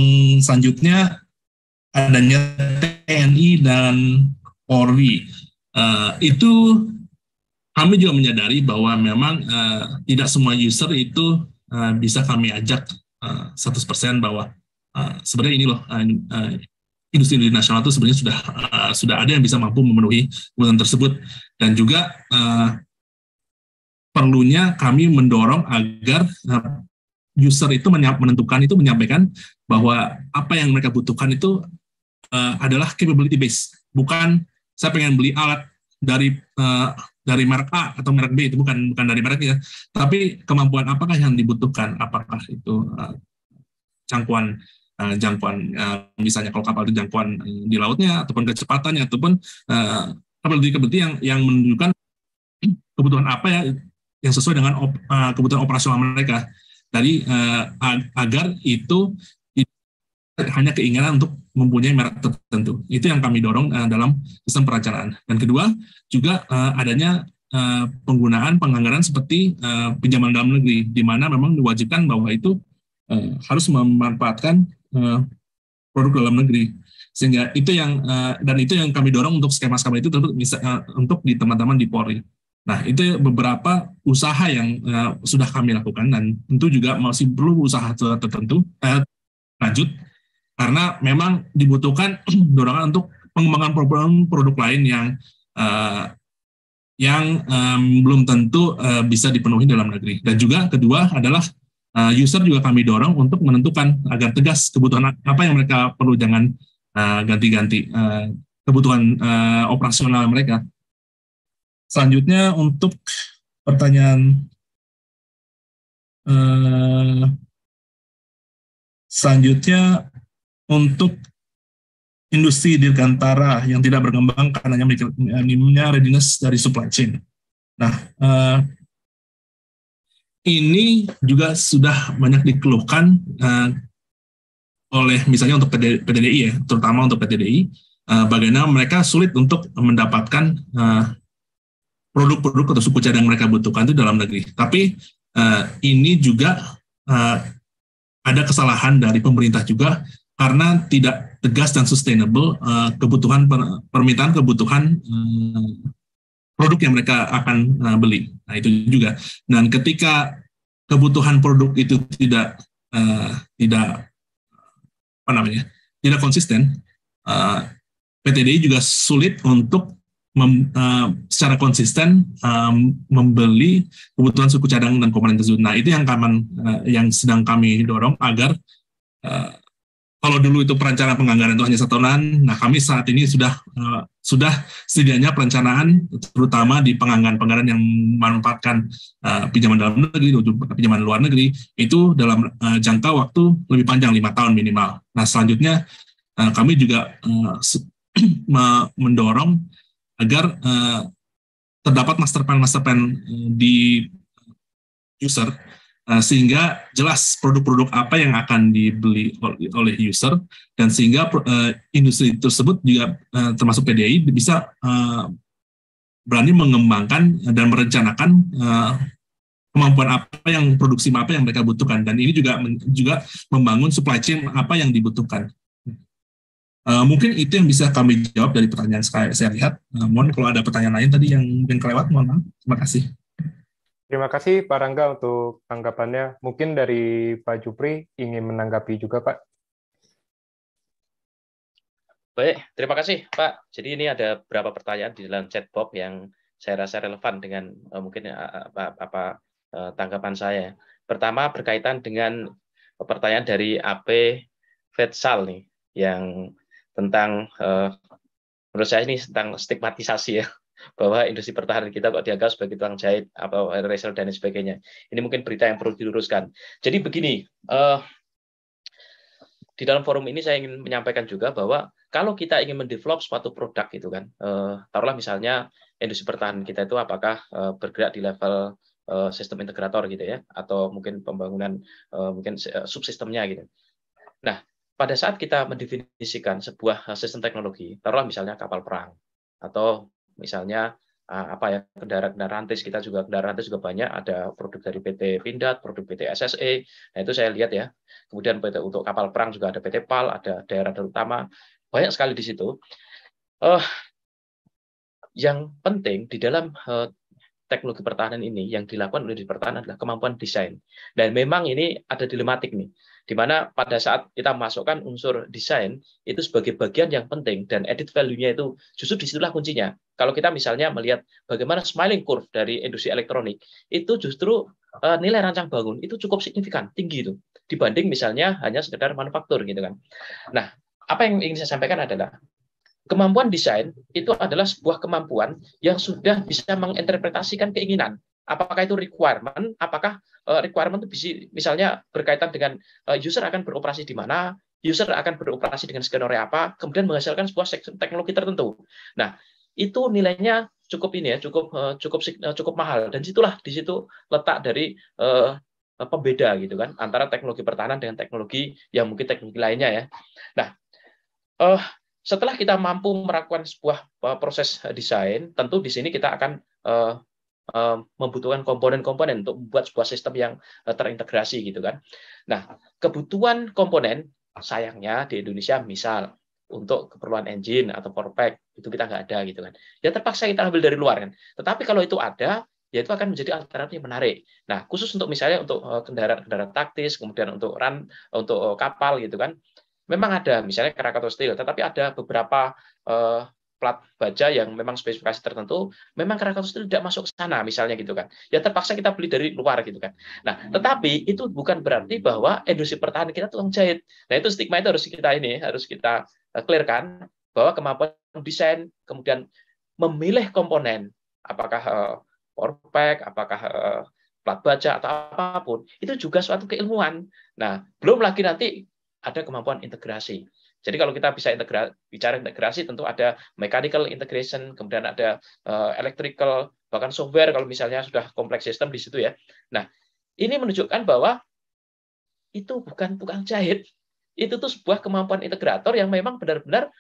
selanjutnya adanya TNI dan Polri itu kami juga menyadari bahwa memang tidak semua user itu bisa kami ajak 100% bahwa Eh, sebenarnya ini loh uh, uh, industri nasional itu sebenarnya sudah sudah ada yang bisa mampu memenuhi kebutuhan tersebut dan juga perlunya kami mendorong agar user itu menentukan itu menyampaikan bahwa apa yang mereka butuhkan itu adalah capability base bukan saya pengen beli alat dari dari merek A atau merek B itu bukan bukan dari mereknya tapi kemampuan apakah yang dibutuhkan apakah itu uh, cangkuan uh, jangkauan uh, misalnya kalau kapal itu jangkauan eh, di lautnya ataupun kecepatannya ataupun uh, lebih yang yang menunjukkan kebutuhan apa ya yang sesuai dengan op, uh, kebutuhan operasional mereka. dari uh, agar itu hanya keinginan untuk mempunyai merek tertentu. Itu yang kami dorong uh, dalam sistem perencanaan. Dan kedua, juga uh, adanya uh, penggunaan penganggaran seperti uh, pinjaman dalam negeri, di mana memang diwajibkan bahwa itu uh, harus memanfaatkan Eh, produk dalam negeri sehingga itu yang uh, dan itu yang kami dorong untuk skema-skema itu tentu bisa uh, untuk di teman-teman di Polri. Nah itu beberapa usaha yang uh, sudah kami lakukan dan tentu juga masih perlu usaha tertentu uh, lanjut karena memang dibutuhkan dorongan untuk pengembangan produk-produk lain yang uh, yang um, belum tentu uh, bisa dipenuhi dalam negeri. Dan juga kedua adalah uh, user juga kami dorong untuk menentukan agar tegas kebutuhan apa yang mereka perlu jangan uh, ganti-ganti uh, kebutuhan uh, operasional mereka. Selanjutnya untuk pertanyaan uh, selanjutnya untuk industri dirgantara yang tidak berkembang karena minimnya readiness dari supply chain. Nah, uh, ini juga sudah banyak dikeluhkan uh, oleh misalnya untuk PD, PTDI ya, terutama untuk PTDI, uh, eh, bagaimana mereka sulit untuk mendapatkan produk eh, produk-produk atau suku cadang mereka butuhkan itu dalam negeri. Tapi uh, ini juga uh, ada kesalahan dari pemerintah juga karena tidak tegas dan sustainable uh, kebutuhan permintaan kebutuhan produk yang mereka akan uh, beli. Nah itu juga. Dan ketika kebutuhan produk itu tidak uh, tidak apa namanya tidak konsisten, uh, eh, PTDI juga sulit untuk mem, uh, secara konsisten um, membeli kebutuhan suku cadang dan komponen tersebut. Nah itu yang kaman, uh, yang sedang kami dorong agar kalau dulu itu perencanaan penganggaran itu hanya satu tahunan. nah kami saat ini sudah uh, sudah setidaknya perencanaan terutama di penganggaran-penganggaran yang memanfaatkan uh, pinjaman dalam negeri pinjaman luar negeri itu dalam uh, jangka waktu lebih panjang lima tahun minimal. Nah selanjutnya uh, kami juga uh, mendorong agar uh, terdapat master plan master plan di user Eh, sehingga jelas produk-produk apa yang akan dibeli oleh user dan sehingga eh, industri tersebut juga eh, termasuk PDI bisa berani mengembangkan dan merencanakan kemampuan apa yang produksi apa yang mereka butuhkan dan ini juga juga membangun supply chain apa yang dibutuhkan mungkin itu yang bisa kami jawab dari pertanyaan saya, lihat. Mohon kalau ada pertanyaan lain tadi yang mungkin kelewat, mohon maaf. Terima kasih. Terima kasih Pak Rangga untuk tanggapannya. Mungkin dari Pak Jupri ingin menanggapi juga Pak. Baik, terima kasih Pak. Jadi ini ada beberapa pertanyaan di dalam chat box yang saya rasa relevan dengan uh, mungkin eh, apa, apa uh, tanggapan saya. Pertama berkaitan dengan pertanyaan dari AP Vetsal nih yang tentang uh, menurut saya ini tentang stigmatisasi ya bahwa industri pertahanan kita kok dianggap sebagai tukang jahit, apa wire dan sebagainya. Ini mungkin berita yang perlu diluruskan. Jadi begini, uh, di dalam forum ini saya ingin menyampaikan juga bahwa kalau kita ingin mendevelop suatu produk gitu kan, uh, taruhlah misalnya industri pertahanan kita itu apakah uh, bergerak di level uh, sistem integrator gitu ya, atau mungkin pembangunan uh, mungkin uh, subsistemnya gitu. Nah, pada saat kita mendefinisikan sebuah sistem teknologi, taruhlah misalnya kapal perang atau Misalnya eh, apa ya kendaraan-kendaraan tes kita juga kendaraan rantis juga banyak ada produk dari PT Pindad, produk PT SSE. Nah itu saya lihat ya. Kemudian PT untuk kapal perang juga ada PT PAL, ada daerah terutama banyak sekali di situ. Uh, yang penting di dalam uh, teknologi pertahanan ini yang dilakukan oleh di pertahanan adalah kemampuan desain. Dan memang ini ada dilematik nih, di mana pada saat kita masukkan unsur desain itu sebagai bagian yang penting dan edit value-nya itu justru disitulah kuncinya. Kalau kita misalnya melihat bagaimana smiling curve dari industri elektronik, itu justru eh, nilai rancang bangun itu cukup signifikan, tinggi itu dibanding misalnya hanya sekedar manufaktur gitu kan. Nah, apa yang ingin saya sampaikan adalah Kemampuan desain itu adalah sebuah kemampuan yang sudah bisa menginterpretasikan keinginan. Apakah itu requirement? Apakah eh, requirement itu bisa, misalnya berkaitan dengan eh, user akan beroperasi di mana, user akan beroperasi dengan skenario apa, kemudian menghasilkan sebuah teknologi tertentu. Nah, itu nilainya cukup ini ya, cukup eh, cukup cukup mahal dan situlah di situ letak dari pembeda gitu kan antara teknologi pertahanan dengan teknologi yang mungkin teknologi lainnya ya. Nah, uh, setelah kita mampu melakukan sebuah eh, proses eh, desain, tentu di sini kita akan uh, uh, membutuhkan komponen-komponen untuk membuat sebuah sistem yang terintegrasi gitu kan. Nah, kebutuhan komponen sayangnya di Indonesia misal untuk keperluan engine atau power pack itu kita nggak ada gitu kan. Ya terpaksa kita ambil dari luar kan. Tetapi kalau itu ada, ya itu akan menjadi alternatif yang menarik. Nah, khusus untuk misalnya untuk kendaraan-kendaraan taktis, kemudian untuk run, untuk kapal gitu kan, Memang ada, misalnya Krakatau Steel, tetapi ada beberapa uh, plat baja yang memang spesifikasi tertentu, memang Krakatau Steel tidak masuk ke sana misalnya gitu kan. Ya terpaksa kita beli dari luar gitu kan. Nah, hmm. tetapi itu bukan berarti bahwa industri pertahanan kita tukang jahit. Nah, itu stigma itu harus kita ini, harus kita eh, clearkan bahwa kemampuan desain, kemudian memilih komponen, apakah uh, power pack, apakah uh, plat baja atau apapun, itu juga suatu keilmuan. Nah, belum lagi nanti ada kemampuan integrasi. Jadi kalau kita bisa integra bicara integrasi tentu ada mechanical integration, kemudian ada uh, electrical, bahkan software kalau misalnya sudah kompleks sistem di situ ya. Nah, ini menunjukkan bahwa itu bukan tukang jahit. Itu tuh sebuah kemampuan integrator yang memang benar-benar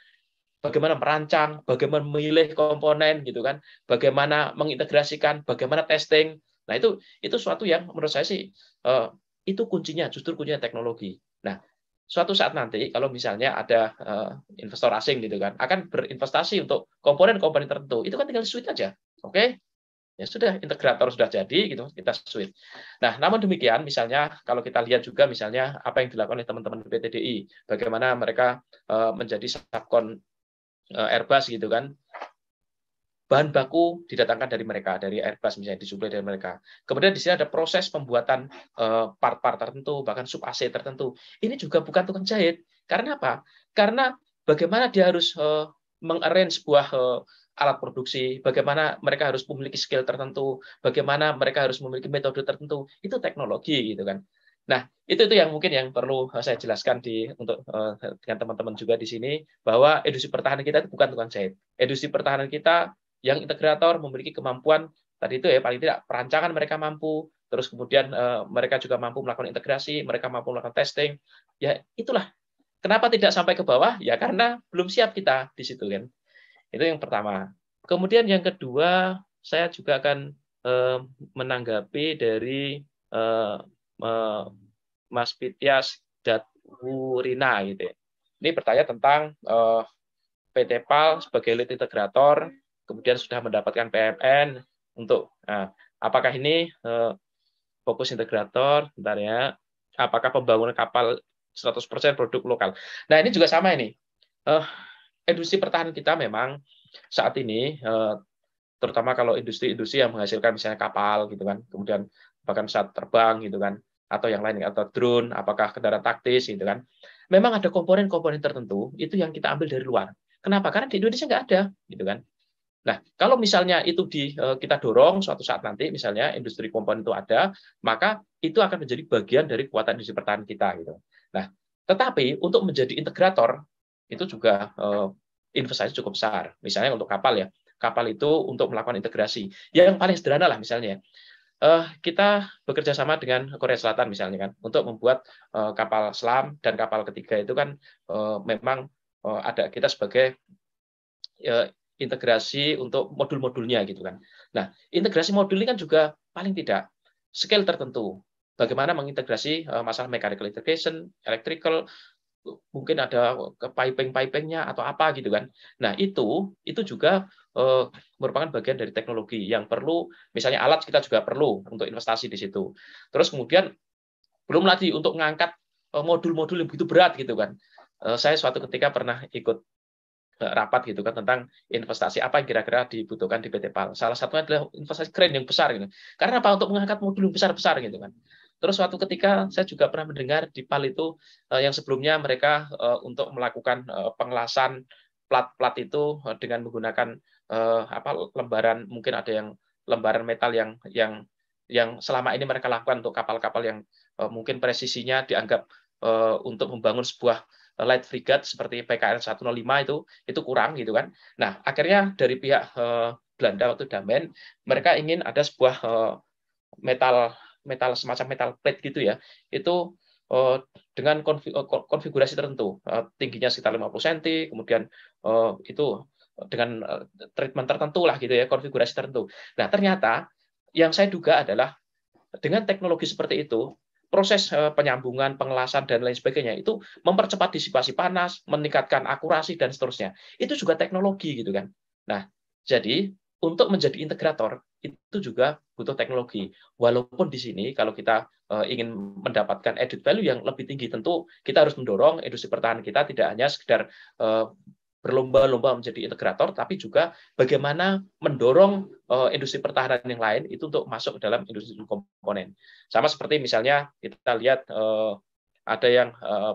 bagaimana merancang, bagaimana memilih komponen gitu kan, bagaimana mengintegrasikan, bagaimana testing. Nah, itu itu suatu yang menurut saya sih uh, itu kuncinya justru kuncinya teknologi. Nah, suatu saat nanti kalau misalnya ada uh, investor asing gitu kan akan berinvestasi untuk komponen-komponen tertentu itu kan tinggal switch aja oke okay? ya sudah integrator sudah jadi gitu kita switch nah namun demikian misalnya kalau kita lihat juga misalnya apa yang dilakukan oleh teman-teman PTDI bagaimana mereka uh, menjadi subkon uh, eh, Airbus gitu kan bahan baku didatangkan dari mereka, dari Airbus misalnya disuplai dari mereka. Kemudian di sini ada proses pembuatan eh, part-part tertentu, bahkan sub AC tertentu. Ini juga bukan tukang jahit. Karena apa? Karena bagaimana dia harus eh, mengarrange sebuah eh, alat produksi, bagaimana mereka harus memiliki skill tertentu, bagaimana mereka harus memiliki metode tertentu, itu teknologi gitu kan. Nah, itu itu yang mungkin yang perlu saya jelaskan di untuk uh, dengan teman-teman juga di sini bahwa edukasi pertahanan kita itu bukan tukang jahit. Edukasi pertahanan kita yang integrator memiliki kemampuan tadi itu ya paling tidak perancangan mereka mampu, terus kemudian uh, mereka juga mampu melakukan integrasi, mereka mampu melakukan testing. Ya itulah kenapa tidak sampai ke bawah? Ya karena belum siap kita di situ kan. Itu yang pertama. Kemudian yang kedua, saya juga akan eh, menanggapi dari eh, eh, Mas Pityas Rina gitu. Ya. Ini bertanya tentang eh, PT PAL sebagai lead integrator kemudian sudah mendapatkan PMN untuk nah, apakah ini uh, fokus integrator bentar ya apakah pembangunan kapal 100% produk lokal. Nah, ini juga sama ini. uh, industri pertahanan kita memang saat ini uh, terutama kalau industri-industri yang menghasilkan misalnya kapal gitu kan, kemudian bahkan saat terbang gitu kan atau yang lain atau drone, apakah kendaraan taktis gitu kan. Memang ada komponen-komponen tertentu itu yang kita ambil dari luar. Kenapa? Karena di Indonesia nggak ada, gitu kan. Nah, kalau misalnya itu di eh, kita dorong suatu saat nanti misalnya industri komponen itu ada, maka itu akan menjadi bagian dari kekuatan industri pertahanan kita gitu. Nah, tetapi untuk menjadi integrator itu juga eh, investasi cukup besar. Misalnya untuk kapal ya, kapal itu untuk melakukan integrasi. yang paling sederhana lah misalnya. Eh, kita bekerja sama dengan Korea Selatan misalnya kan untuk membuat eh, kapal selam dan kapal ketiga itu kan eh, memang eh, ada kita sebagai integrasi untuk modul-modulnya gitu kan. Nah, integrasi modul ini kan juga paling tidak scale tertentu. Bagaimana mengintegrasi eh, masalah mechanical integration, electrical, mungkin ada ke piping-pipingnya atau apa gitu kan. Nah, itu itu juga eh, merupakan bagian dari teknologi yang perlu misalnya alat kita juga perlu untuk investasi di situ. Terus kemudian belum lagi untuk mengangkat eh, modul-modul yang begitu berat gitu kan. saya suatu ketika pernah ikut Eh, rapat gitu kan tentang investasi apa yang kira-kira dibutuhkan di PT PAL. Salah satunya adalah investasi keren yang besar gitu. Karena apa? Untuk mengangkat modul besar-besar gitu kan. Terus suatu ketika saya juga pernah mendengar di PAL itu eh, yang sebelumnya mereka eh, untuk melakukan pengelasan plat-plat itu dengan menggunakan apa lembaran mungkin ada yang lembaran metal yang yang yang selama ini mereka lakukan untuk kapal-kapal yang mungkin presisinya dianggap untuk membangun sebuah light frigate seperti PKN 105 itu itu kurang gitu kan. Nah, akhirnya dari pihak uh, Belanda waktu Damen, mereka ingin ada sebuah uh, metal metal semacam metal plate gitu ya. Itu uh, dengan konfigurasi tertentu, uh, tingginya sekitar 50 cm, kemudian uh, itu dengan treatment tertentu lah gitu ya, konfigurasi tertentu. Nah, ternyata yang saya duga adalah dengan teknologi seperti itu, proses eh, penyambungan, pengelasan dan lain sebagainya itu mempercepat disipasi panas, meningkatkan akurasi dan seterusnya. Itu juga teknologi gitu kan. Nah, jadi untuk menjadi integrator itu juga butuh teknologi. Walaupun di sini kalau kita eh, ingin mendapatkan added value yang lebih tinggi tentu kita harus mendorong industri pertahanan kita tidak hanya sekedar eh, berlomba-lomba menjadi integrator, tapi juga bagaimana mendorong eh, industri pertahanan yang lain itu untuk masuk dalam industri komponen. Sama seperti misalnya kita lihat eh, ada yang eh,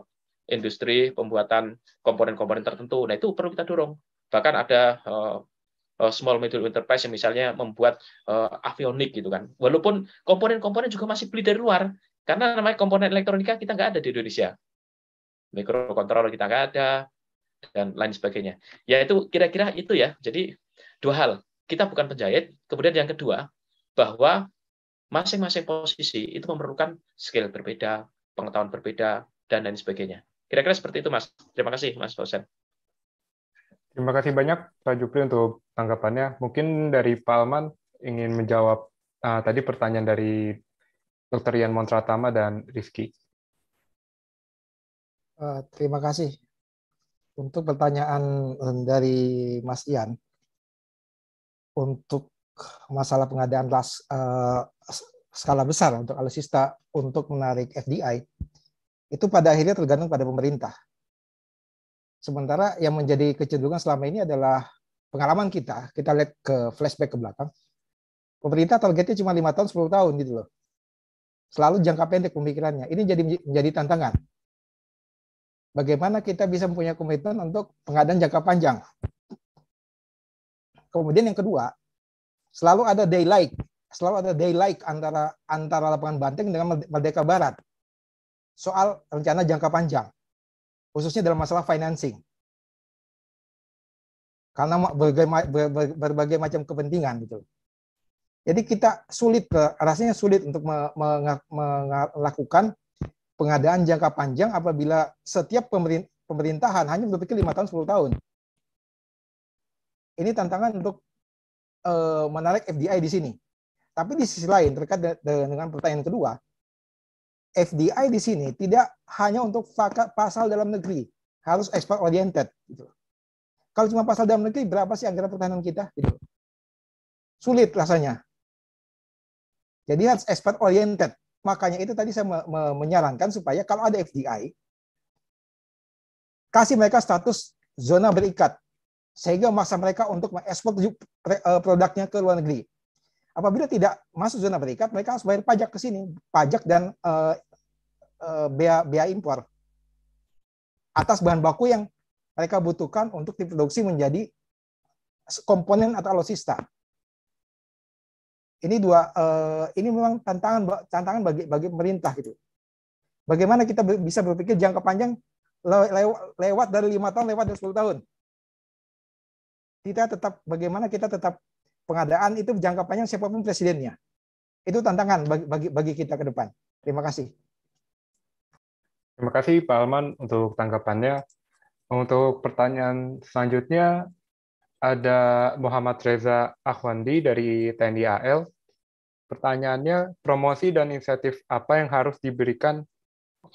industri pembuatan komponen-komponen tertentu, nah itu perlu kita dorong. Bahkan ada small medium enterprise yang misalnya membuat avionik gitu kan. Walaupun komponen-komponen juga masih beli dari luar, karena namanya komponen elektronika kita nggak ada di Indonesia mikrokontroler kita nggak ada, dan lain sebagainya. Ya itu kira-kira itu ya. Jadi dua hal. Kita bukan penjahit. Kemudian yang kedua bahwa masing-masing posisi itu memerlukan skill berbeda, pengetahuan berbeda dan lain sebagainya. Kira-kira seperti itu Mas. Terima kasih Mas dosen. Terima kasih banyak Pak Jupri untuk tanggapannya. Mungkin dari Pak Alman ingin menjawab uh, tadi pertanyaan dari Dr. Ian Montratama dan Rizky. Uh, terima kasih untuk pertanyaan eh, dari Mas Ian, untuk masalah pengadaan las, uh, eh, skala besar untuk alusista untuk menarik FDI, itu pada akhirnya tergantung pada pemerintah. Sementara yang menjadi kecenderungan selama ini adalah pengalaman kita, kita lihat ke flashback ke belakang, pemerintah targetnya cuma lima tahun, 10 tahun gitu loh. Selalu jangka pendek pemikirannya. Ini jadi menjadi tantangan bagaimana kita bisa mempunyai komitmen untuk pengadaan jangka panjang. Kemudian yang kedua, selalu ada daylight, selalu ada daylight antara antara lapangan Banteng dengan Merdeka Barat soal rencana jangka panjang, khususnya dalam masalah financing. Karena berbagai, berbagai macam kepentingan gitu. Jadi kita sulit rasanya sulit untuk melakukan pengadaan jangka panjang apabila setiap pemerintahan hanya berpikir lima tahun 10 tahun. Ini tantangan untuk eh, menarik FDI di sini. Tapi di sisi lain terkait dengan pertanyaan kedua, FDI di sini tidak hanya untuk pasal dalam negeri, harus ekspor oriented. Gitu. Kalau cuma pasal dalam negeri, berapa sih anggaran pertahanan kita? Gitu? Sulit rasanya. Jadi harus expert oriented makanya itu tadi saya me me menyarankan supaya kalau ada FDI, kasih mereka status zona berikat, sehingga masa mereka untuk mengekspor eh, produknya ke luar negeri. Apabila tidak masuk zona berikat, mereka harus bayar pajak ke sini, pajak dan uh, uh, bea, bea impor atas bahan baku yang mereka butuhkan untuk diproduksi menjadi komponen atau alutsista ini dua uh, ini memang tantangan tantangan bagi bagi pemerintah gitu. Bagaimana kita bisa berpikir jangka panjang lewat, lewat dari lima tahun lewat dari sepuluh tahun. Kita tetap bagaimana kita tetap pengadaan itu jangka panjang siapapun presidennya. Itu tantangan bagi bagi, bagi kita ke depan. Terima kasih. Terima kasih Pak Alman untuk tanggapannya. Untuk pertanyaan selanjutnya ada Muhammad Reza Ahwandi dari TNI AL. Pertanyaannya, promosi dan insentif apa yang harus diberikan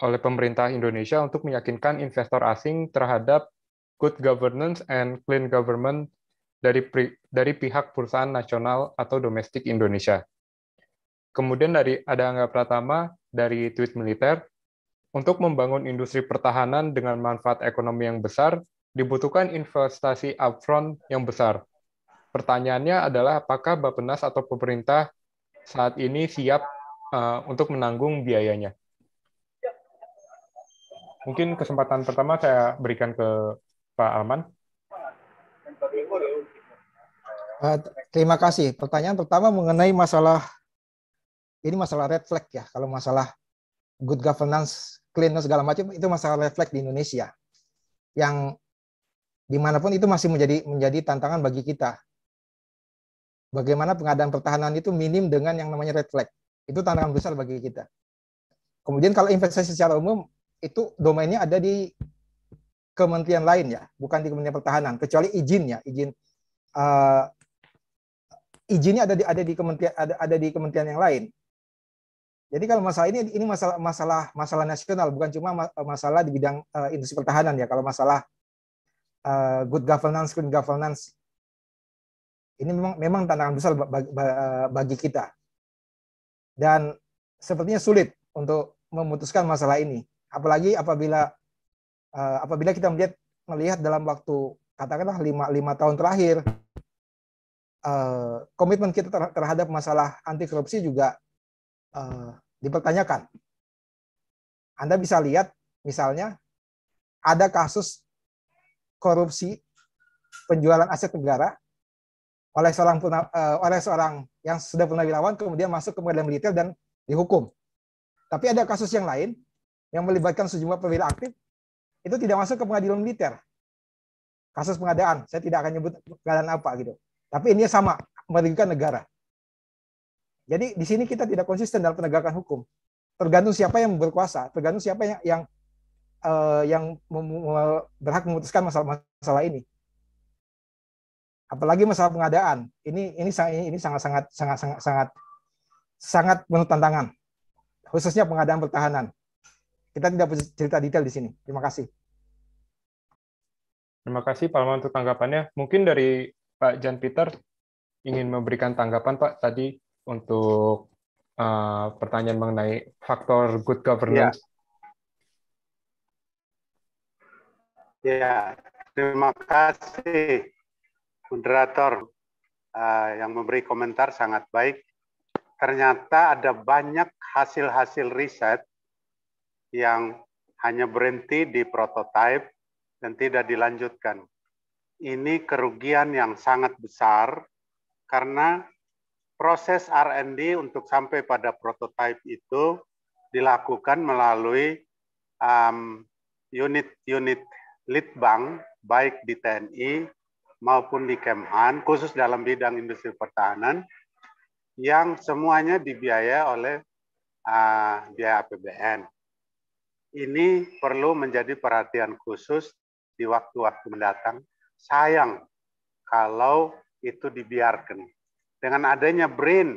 oleh pemerintah Indonesia untuk meyakinkan investor asing terhadap good governance and clean government dari pri, dari pihak perusahaan nasional atau domestik Indonesia. Kemudian dari ada Angga Pratama dari tweet militer untuk membangun industri pertahanan dengan manfaat ekonomi yang besar dibutuhkan investasi upfront yang besar. Pertanyaannya adalah apakah Bappenas atau pemerintah saat ini siap uh, untuk menanggung biayanya? Mungkin kesempatan pertama saya berikan ke Pak Alman. Uh, terima kasih. Pertanyaan pertama mengenai masalah ini masalah red flag ya. Kalau masalah good governance, cleanness segala macam itu masalah red flag di Indonesia yang dimanapun itu masih menjadi menjadi tantangan bagi kita. Bagaimana pengadaan pertahanan itu minim dengan yang namanya red flag. Itu tantangan besar bagi kita. Kemudian kalau investasi secara umum itu domainnya ada di kementerian lain ya, bukan di Kementerian Pertahanan, kecuali izinnya, izin uh, izinnya ada di ada di kementerian ada, ada di kementerian yang lain. Jadi kalau masalah ini ini masalah masalah masalah nasional bukan cuma masalah di bidang uh, industri pertahanan ya. Kalau masalah uh, good governance, clean governance ini memang memang tantangan besar bagi kita. Dan sepertinya sulit untuk memutuskan masalah ini, apalagi apabila uh, apabila kita melihat melihat dalam waktu katakanlah lima, lima tahun terakhir uh, komitmen kita terhadap masalah anti korupsi juga uh, dipertanyakan. Anda bisa lihat misalnya ada kasus korupsi penjualan aset negara oleh seorang puna, uh, oleh seorang yang sudah purnawirawan kemudian masuk ke pengadilan militer dan dihukum. Tapi ada kasus yang lain yang melibatkan sejumlah perwira aktif itu tidak masuk ke pengadilan militer. Kasus pengadaan, saya tidak akan nyebut pengadaan apa gitu. Tapi ini sama merugikan negara. Jadi di sini kita tidak konsisten dalam penegakan hukum. Tergantung siapa yang berkuasa, tergantung siapa yang, yang uh, yang mem berhak memutuskan masalah-masalah ini. Apalagi masalah pengadaan. Ini ini ini sangat-sangat sangat-sangat sangat sangat penuh tantangan. Khususnya pengadaan pertahanan. Kita tidak cerita detail di sini. Terima kasih. Terima kasih Pak Alman untuk tanggapannya. Mungkin dari Pak Jan Peter ingin memberikan tanggapan Pak tadi untuk uh, pertanyaan mengenai faktor good governance. Ya Ya, terima kasih moderator uh, yang memberi komentar sangat baik. Ternyata ada banyak hasil-hasil riset yang hanya berhenti di prototipe dan tidak dilanjutkan. Ini kerugian yang sangat besar karena proses R&D untuk sampai pada prototipe itu dilakukan melalui unit-unit um, unit -unit Litbang, baik di TNI maupun di Kemhan, khusus dalam bidang industri pertahanan, yang semuanya dibiaya oleh uh, biaya APBN. Ini perlu menjadi perhatian khusus di waktu-waktu mendatang. Sayang kalau itu dibiarkan. Dengan adanya BRIN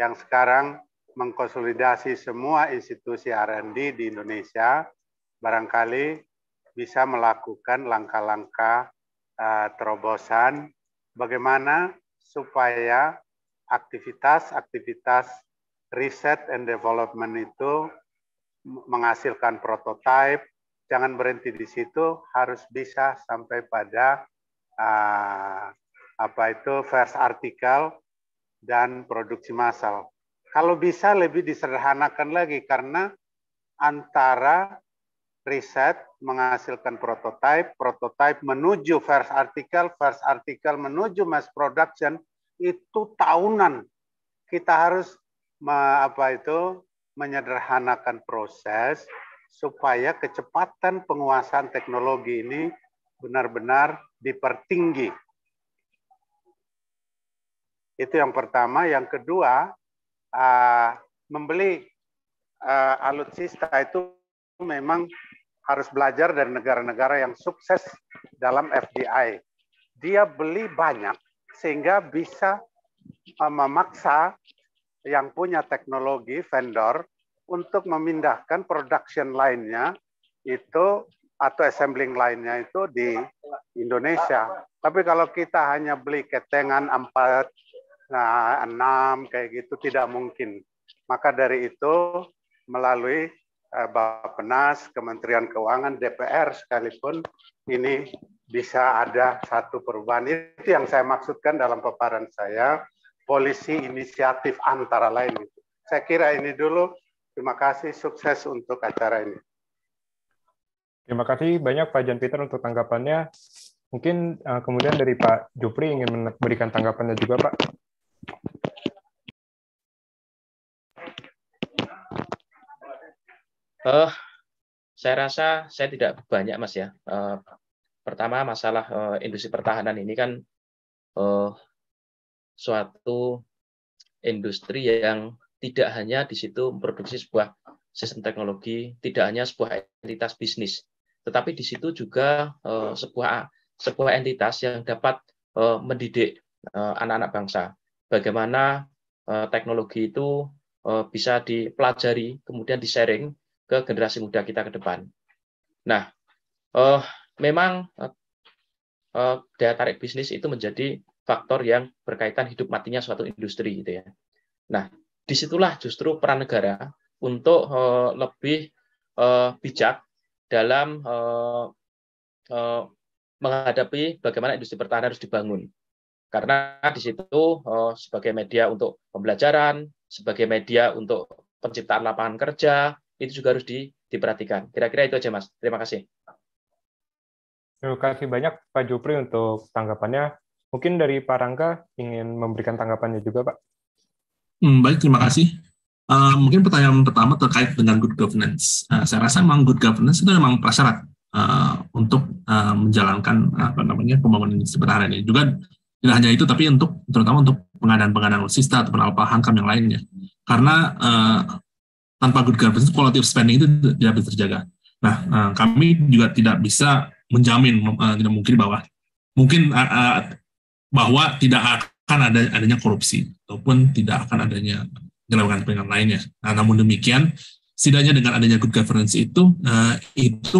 yang sekarang mengkonsolidasi semua institusi R&D di Indonesia, barangkali bisa melakukan langkah-langkah eh, terobosan bagaimana supaya aktivitas-aktivitas riset and development itu menghasilkan prototipe, jangan berhenti di situ, harus bisa sampai pada eh, apa itu first article dan produksi massal. Kalau bisa lebih disederhanakan lagi karena antara riset menghasilkan prototipe, prototipe menuju first article, first article menuju mass production itu tahunan. Kita harus apa itu menyederhanakan proses supaya kecepatan penguasaan teknologi ini benar-benar dipertinggi. Itu yang pertama. Yang kedua, uh, membeli uh, alutsista itu memang harus belajar dari negara-negara yang sukses dalam FDI. Dia beli banyak sehingga bisa eh, memaksa yang punya teknologi vendor untuk memindahkan production lainnya itu atau assembling lainnya itu di Indonesia. Tapi kalau kita hanya beli ketengan 4, nah, 6, kayak gitu tidak mungkin. Maka dari itu melalui Eh, Bappenas, Kementerian Keuangan, DPR sekalipun ini bisa ada satu perubahan. Itu yang saya maksudkan dalam paparan saya, polisi inisiatif antara lain. Saya kira ini dulu. Terima kasih, sukses untuk acara ini. Terima kasih banyak Pak Jan Peter untuk tanggapannya. Mungkin eh, kemudian dari Pak Jupri ingin memberikan tanggapannya juga, Pak. Uh, saya rasa saya tidak banyak mas ya. Uh, pertama masalah uh, industri pertahanan ini kan uh, suatu industri yang tidak hanya di situ memproduksi sebuah sistem teknologi, tidak hanya sebuah entitas bisnis, tetapi di situ juga uh, sebuah sebuah entitas yang dapat uh, mendidik anak anak-anak bangsa. Bagaimana uh, teknologi itu uh, bisa dipelajari, kemudian di-sharing ke generasi muda kita ke depan. Nah, uh, memang uh, daya tarik bisnis itu menjadi faktor yang berkaitan hidup matinya suatu industri gitu ya. Nah, disitulah justru peran negara untuk uh, lebih uh, bijak dalam uh, uh, menghadapi bagaimana industri pertahanan harus dibangun. Karena di situ uh, sebagai media untuk pembelajaran, sebagai media untuk penciptaan lapangan kerja, itu juga harus di, diperhatikan. Kira-kira itu aja, Mas. Terima kasih. Terima kasih banyak Pak Jupri untuk tanggapannya. Mungkin dari Pak Rangga ingin memberikan tanggapannya juga, Pak. Hmm, baik, terima kasih. Uh, mungkin pertanyaan pertama terkait dengan good governance. Uh, saya rasa memang good governance itu memang prasyarat uh, untuk uh, menjalankan apa namanya pembangunan sebenarnya ini. Juga tidak hanya itu, tapi untuk terutama untuk pengadaan-pengadaan alutsista atau alpa hankam yang lainnya. Karena tanpa good governance quality of spending itu tidak bisa terjaga. Nah, eh, kami juga tidak bisa menjamin eh, tidak mungkin bahwa mungkin eh, bahwa tidak akan ada adanya korupsi ataupun tidak akan adanya penyelewengan lainnya. Nah, namun demikian, setidaknya dengan adanya good governance itu itu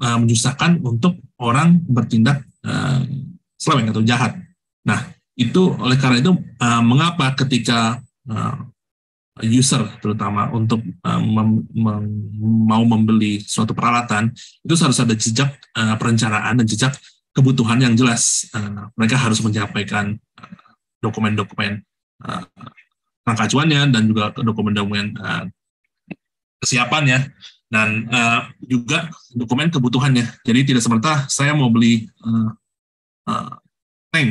menyusahkan untuk orang bertindak uh, seleweng atau jahat. Nah, itu oleh karena itu mengapa ketika user terutama untuk eh, mem, mem, mau membeli suatu peralatan itu harus ada jejak eh, perencanaan dan jejak kebutuhan yang jelas. Eh, mereka harus menyampaikan dokumen-dokumen uh, rangka acuannya dan juga dokumen-dokumen kesiapannya dan juga dokumen kebutuhannya. Jadi tidak semerta saya mau beli tank,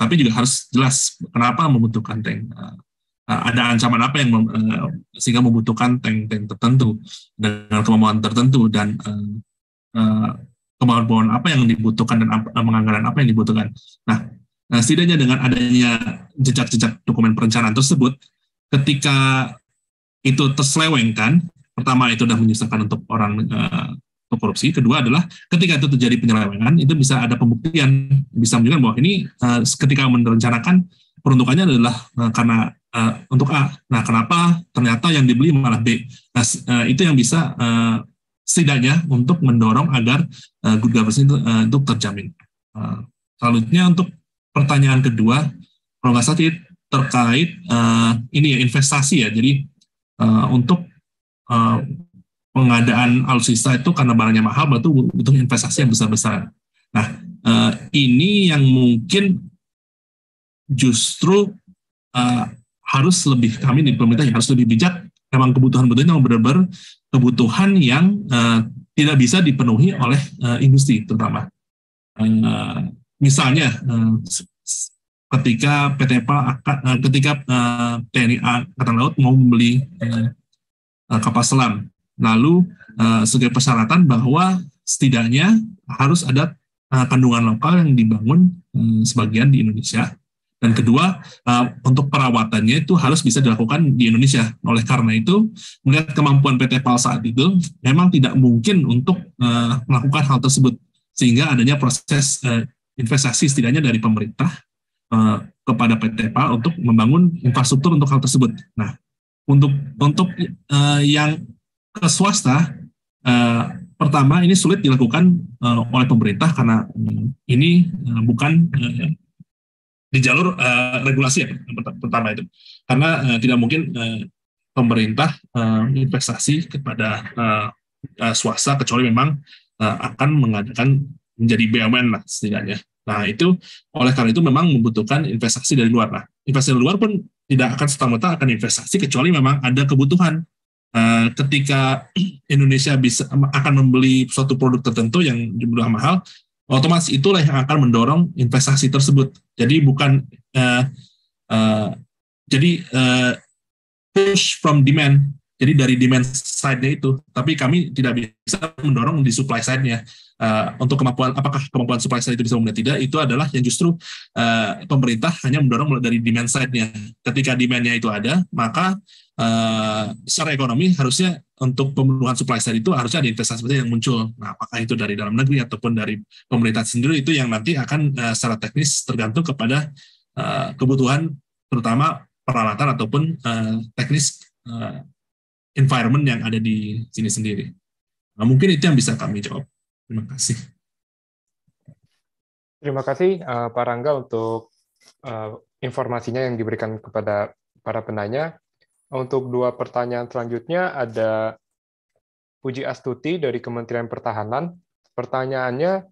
tapi juga harus jelas kenapa membutuhkan tank. Eh, ada ancaman apa yang uh, sehingga membutuhkan tank-tank tertentu dengan kemampuan tertentu dan uh, uh, kemampuan apa yang dibutuhkan dan apa, penganggaran apa yang dibutuhkan. Nah, nah setidaknya dengan adanya jejak-jejak dokumen perencanaan tersebut, ketika itu terselewengkan, pertama itu sudah menyusahkan untuk orang uh, untuk korupsi. Kedua adalah ketika itu terjadi penyelewengan, itu bisa ada pembuktian, bisa menunjukkan bahwa ini uh, ketika merencanakan peruntukannya adalah uh, karena Eh, untuk A. Nah, kenapa ternyata yang dibeli malah B? Nah, uh, itu yang bisa uh, setidaknya untuk mendorong agar uh, good governance itu, uh, itu terjamin. Uh, selanjutnya untuk pertanyaan kedua, kalau nggak salah terkait uh, ini ya investasi ya. Jadi uh, untuk uh, pengadaan alutsista itu karena barangnya mahal, berarti butuh investasi yang besar besar Nah, ini yang mungkin justru harus lebih kami di pemerintah harus lebih bijak memang kebutuhan-kebutuhan yang benar-benar kebutuhan yang uh, tidak bisa dipenuhi oleh uh, industri terutama. Uh, misalnya uh, ketika PT PAL uh, ketika uh, TNI Angkatan Laut mau membeli uh, kapal selam, lalu uh, sebagai persyaratan bahwa setidaknya harus ada uh, kandungan lokal yang dibangun um, sebagian di Indonesia dan kedua, uh, untuk perawatannya itu harus bisa dilakukan di Indonesia. Oleh karena itu, melihat kemampuan PT PAL saat itu, memang tidak mungkin untuk uh, melakukan hal tersebut. Sehingga adanya proses uh, investasi setidaknya dari pemerintah uh, kepada PT PAL untuk membangun infrastruktur untuk hal tersebut. Nah, untuk untuk uh, yang ke swasta, uh, pertama ini sulit dilakukan uh, oleh pemerintah karena um, ini uh, bukan uh, di jalur uh, regulasi ya pertama itu karena uh, tidak mungkin uh, pemerintah uh, investasi kepada uh, uh, swasta kecuali memang uh, akan mengadakan menjadi BUMN lah setidaknya nah itu oleh karena itu memang membutuhkan investasi dari luar lah investasi dari luar pun tidak akan serta merta akan investasi kecuali memang ada kebutuhan uh, ketika Indonesia bisa akan membeli suatu produk tertentu yang jumlah mahal otomatis itulah yang akan mendorong investasi tersebut. Jadi bukan uh, uh, jadi uh, push from demand jadi dari demand side-nya itu, tapi kami tidak bisa mendorong di supply side-nya. Uh, untuk kemampuan apakah kemampuan supply side itu bisa memenuhi tidak itu adalah yang justru uh, pemerintah hanya mendorong dari demand side-nya. Ketika demand-nya itu ada, maka uh, secara ekonomi harusnya untuk pemenuhan supply side itu harusnya ada investasi yang muncul. Nah, apakah itu dari dalam negeri ataupun dari pemerintah sendiri itu yang nanti akan uh, secara teknis tergantung kepada uh, kebutuhan terutama peralatan ataupun uh, teknis uh, environment yang ada di sini sendiri. Nah, mungkin itu yang bisa kami jawab. Terima kasih. Terima kasih uh, Pak Rangga untuk uh, informasinya yang diberikan kepada para penanya. Untuk dua pertanyaan selanjutnya ada Puji Astuti dari Kementerian Pertahanan. Pertanyaannya,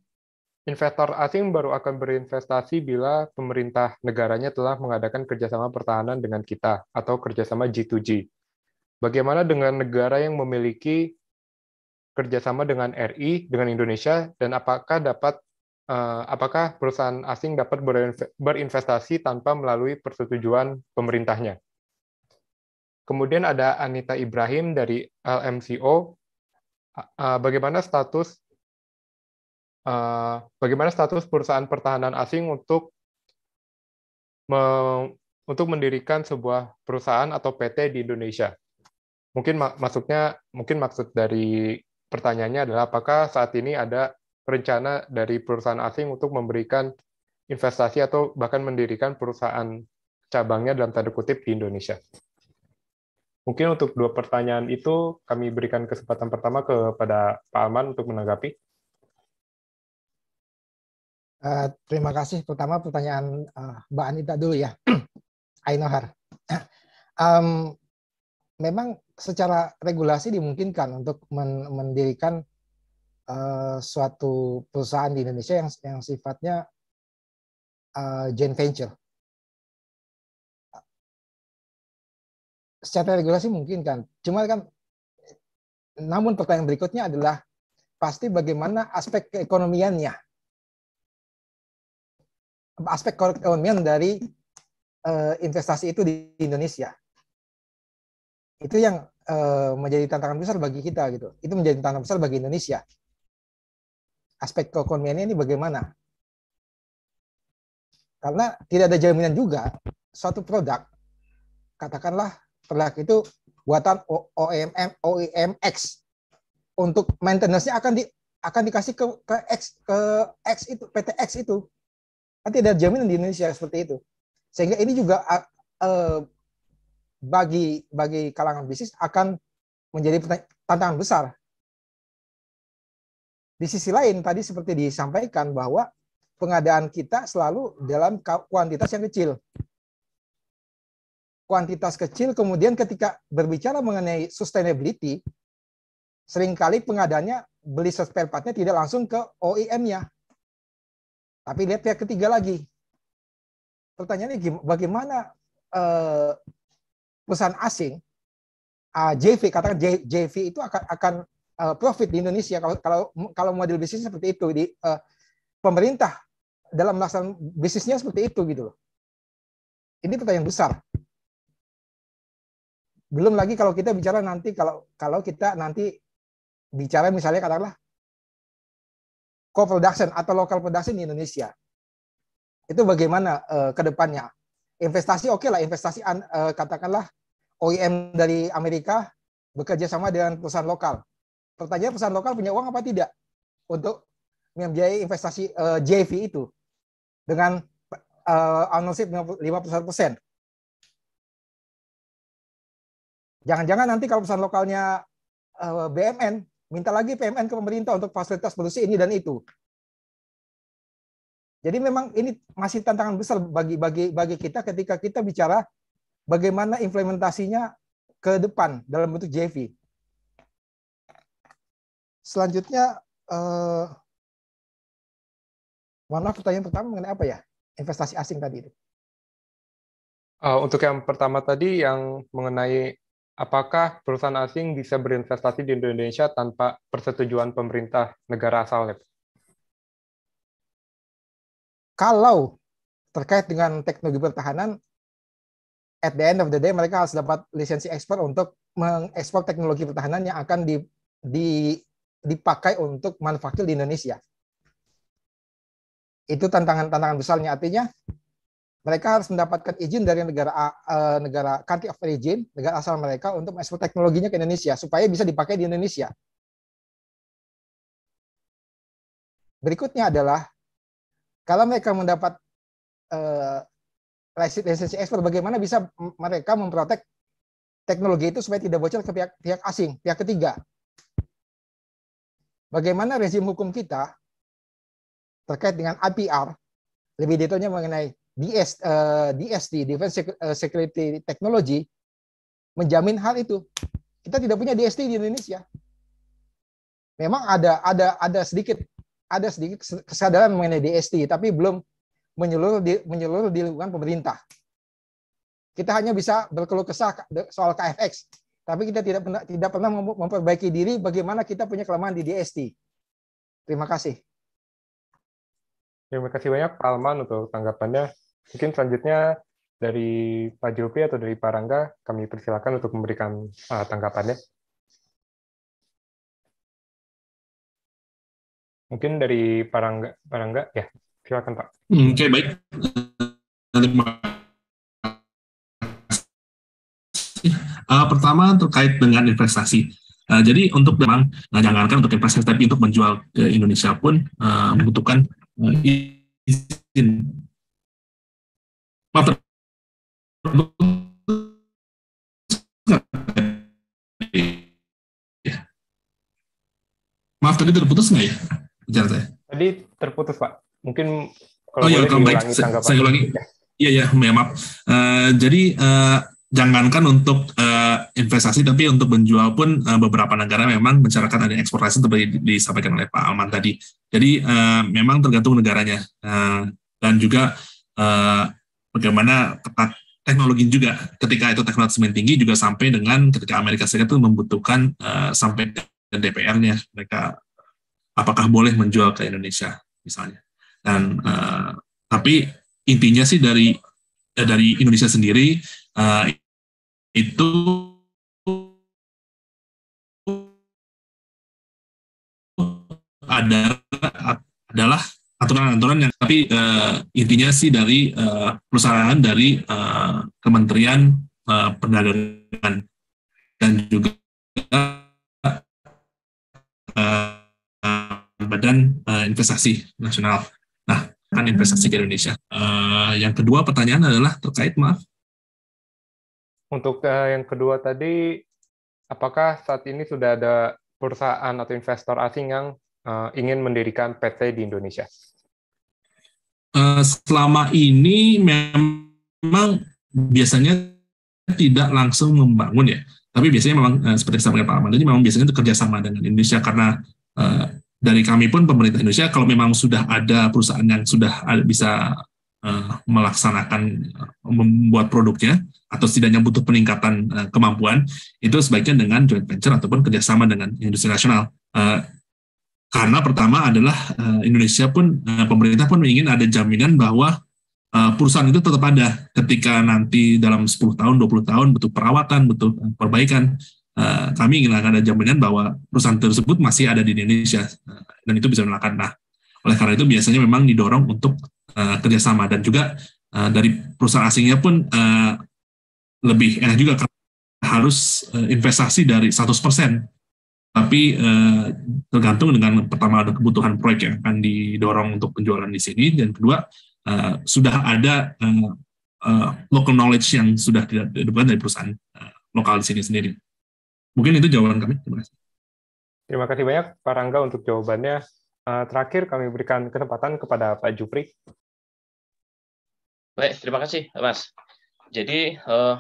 investor asing baru akan berinvestasi bila pemerintah negaranya telah mengadakan kerjasama pertahanan dengan kita atau kerjasama G2G. Bagaimana dengan negara yang memiliki kerjasama dengan RI dengan Indonesia dan apakah dapat eh, apakah perusahaan asing dapat berinvestasi tanpa melalui persetujuan pemerintahnya? Kemudian ada Anita Ibrahim dari LMCO. Eh, bagaimana status eh, bagaimana status perusahaan pertahanan asing untuk untuk mendirikan sebuah perusahaan atau PT di Indonesia? mungkin mak maksudnya mungkin maksud dari pertanyaannya adalah apakah saat ini ada rencana dari perusahaan asing untuk memberikan investasi atau bahkan mendirikan perusahaan cabangnya dalam tanda kutip di Indonesia. Mungkin untuk dua pertanyaan itu kami berikan kesempatan pertama kepada Pak Aman untuk menanggapi. Uh, terima kasih. Pertama pertanyaan uh, Mbak Anita dulu ya, Ainohar. um, memang secara regulasi dimungkinkan untuk men mendirikan uh, suatu perusahaan di Indonesia yang yang sifatnya uh, joint venture. Secara regulasi mungkin kan, cuma kan, namun pertanyaan berikutnya adalah pasti bagaimana aspek keekonomiannya, aspek keekonomian dari uh, investasi itu di Indonesia itu yang uh, menjadi tantangan besar bagi kita gitu. Itu menjadi tantangan besar bagi Indonesia. Aspek keekonomiannya ini bagaimana? Karena tidak ada jaminan juga suatu produk, katakanlah produk itu buatan OEM OEMX untuk maintenance-nya akan di akan dikasih ke ke X ke X itu PT X itu. Nanti ada jaminan di Indonesia seperti itu. Sehingga ini juga uh, bagi bagi kalangan bisnis akan menjadi tantangan besar. Di sisi lain tadi seperti disampaikan bahwa pengadaan kita selalu dalam kuantitas yang kecil. Kuantitas kecil kemudian ketika berbicara mengenai sustainability seringkali pengadaannya beli spare partnya tidak langsung ke OEM-nya. Tapi lihat pihak ketiga lagi. Pertanyaannya bagaimana eh, perusahaan asing, ah, JV katakan JV itu akan akan eh, profit di Indonesia kalau kalau kalau model bisnisnya seperti itu di uh, pemerintah dalam melaksanakan bisnisnya seperti itu gitu loh. Ini pertanyaan besar. Belum lagi kalau kita bicara nanti kalau kalau kita nanti bicara misalnya katakanlah co-production atau local production di Indonesia. Itu bagaimana uh, ke depannya? investasi oke okay lah investasi uh, katakanlah OEM dari Amerika bekerja sama dengan perusahaan lokal. Pertanyaan perusahaan lokal punya uang apa tidak untuk membiayai investasi uh, eh, JV itu dengan uh, ownership 51 persen. Jangan-jangan nanti kalau perusahaan lokalnya uh, BMN minta lagi PMN ke pemerintah untuk fasilitas produksi ini dan itu. Jadi memang ini masih tantangan besar bagi bagi bagi kita ketika kita bicara bagaimana implementasinya ke depan dalam bentuk JV. Selanjutnya eh, mana pertanyaan pertama mengenai apa ya investasi asing tadi itu? Uh, untuk yang pertama tadi yang mengenai apakah perusahaan asing bisa berinvestasi di Indonesia tanpa persetujuan pemerintah negara asal? Ya? kalau terkait dengan teknologi pertahanan, at the end of the day mereka harus dapat lisensi ekspor untuk mengekspor teknologi pertahanan yang akan di, di, dipakai untuk manufaktur di Indonesia. Itu tantangan-tantangan besarnya. Artinya mereka harus mendapatkan izin dari negara eh, negara country of origin, negara asal mereka untuk mengekspor teknologinya ke Indonesia supaya bisa dipakai di Indonesia. Berikutnya adalah kalau mereka mendapat uh, eh, lisensi ekspor, bagaimana bisa mereka memprotek teknologi itu supaya tidak bocor ke pihak, pihak asing, pihak ketiga? Bagaimana rezim hukum kita terkait dengan APR, lebih detailnya mengenai DS, uh, eh, DST, Defense eh, Security Technology, menjamin hal itu. Kita tidak punya DST di Indonesia. Memang ada ada ada sedikit ada sedikit kesadaran mengenai DST, tapi belum menyeluruh di, menyeluruh di lingkungan pemerintah. Kita hanya bisa berkeluh kesah soal KFX, tapi kita tidak pernah tidak pernah memperbaiki diri bagaimana kita punya kelemahan di DST. Terima kasih. Terima kasih banyak Pak Alman untuk tanggapannya. Mungkin selanjutnya dari Pak Jopi atau dari Pak Rangga, kami persilakan untuk memberikan uh, tanggapannya. Mungkin dari Parangga, Parangga ya, silakan Pak. Hmm, oke, okay, baik. Terima kasih. Uh, pertama terkait dengan investasi. Uh, jadi untuk memang nah, jangankan untuk investasi tapi untuk menjual ke Indonesia pun uh, membutuhkan uh, izin. Maaf, ya? Maaf tadi terputus nggak ya? Bicara saya. Tadi terputus Pak. Mungkin kalau oh, iya, boleh ya, baik. Tanggapan. Saya ulangi. Iya ya, ya maaf. Uh, jadi uh, jangankan untuk uh, investasi tapi untuk menjual pun uh, beberapa negara memang mencarakan ada eksportasi seperti disampaikan oleh Pak Alman tadi. Jadi uh, memang tergantung negaranya uh, dan juga uh, bagaimana tepat teknologi juga ketika itu teknologi semen tinggi juga sampai dengan ketika Amerika Serikat itu membutuhkan uh, sampai DPR-nya mereka apakah boleh menjual ke Indonesia misalnya. Dan uh, tapi intinya sih dari uh, dari Indonesia sendiri uh, itu ada adalah aturan-aturan yang tapi uh, intinya sih dari uh, perusahaan dari uh, Kementerian uh, Perdagangan dan juga dan uh, investasi nasional. Nah, kan investasi ke Indonesia. Uh, yang kedua pertanyaan adalah terkait maaf. Untuk uh, yang kedua tadi, apakah saat ini sudah ada perusahaan atau investor asing yang uh, ingin mendirikan PT di Indonesia? Uh, selama ini memang biasanya tidak langsung membangun ya, tapi biasanya memang uh, seperti yang Pak Ahmad, jadi memang biasanya itu kerjasama dengan Indonesia karena dari kami pun pemerintah Indonesia kalau memang sudah ada perusahaan yang sudah ada, bisa uh, melaksanakan e, membuat produknya atau setidaknya butuh peningkatan uh, kemampuan itu sebaiknya dengan joint venture ataupun kerjasama dengan industri nasional uh, karena pertama adalah uh, Indonesia pun uh, pemerintah pun ingin ada jaminan bahwa uh, perusahaan itu tetap ada ketika nanti dalam 10 tahun 20 tahun butuh perawatan butuh perbaikan uh, kami ingin ada jaminan bahwa perusahaan tersebut masih ada di Indonesia uh, dan itu bisa melakukan. Nah, oleh karena itu biasanya memang didorong untuk uh, kerjasama dan juga uh, dari perusahaan asingnya pun uh, lebih enak juga harus uh, investasi dari 100%. Tapi uh, tergantung dengan pertama ada kebutuhan proyek yang akan didorong untuk penjualan di sini dan kedua uh, sudah ada uh, uh, local knowledge yang sudah didapat dari perusahaan uh, lokal di sini sendiri. Mungkin itu jawaban kami. Terima kasih. Terima kasih banyak Pak Rangga untuk jawabannya. Eh, terakhir kami berikan kesempatan kepada Pak Jupri. Baik, terima kasih Mas. Jadi uh,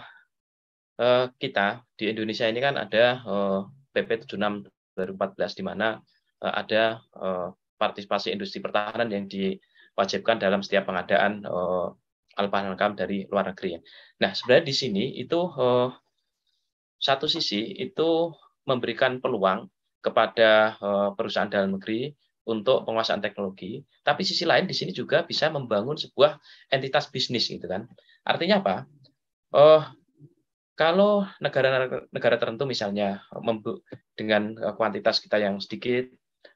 uh, kita di Indonesia ini kan ada uh, PP 76 2014 di mana uh, ada uh, partisipasi industri pertahanan yang diwajibkan dalam setiap pengadaan eh, lengkap dari luar negeri. Nah, sebenarnya di sini itu uh, satu sisi itu memberikan peluang kepada eh, perusahaan dalam negeri untuk penguasaan teknologi, tapi sisi lain di sini juga bisa membangun sebuah entitas bisnis gitu kan. Artinya apa? Oh, kalau negara-negara tertentu misalnya dengan eh, kuantitas kita yang sedikit,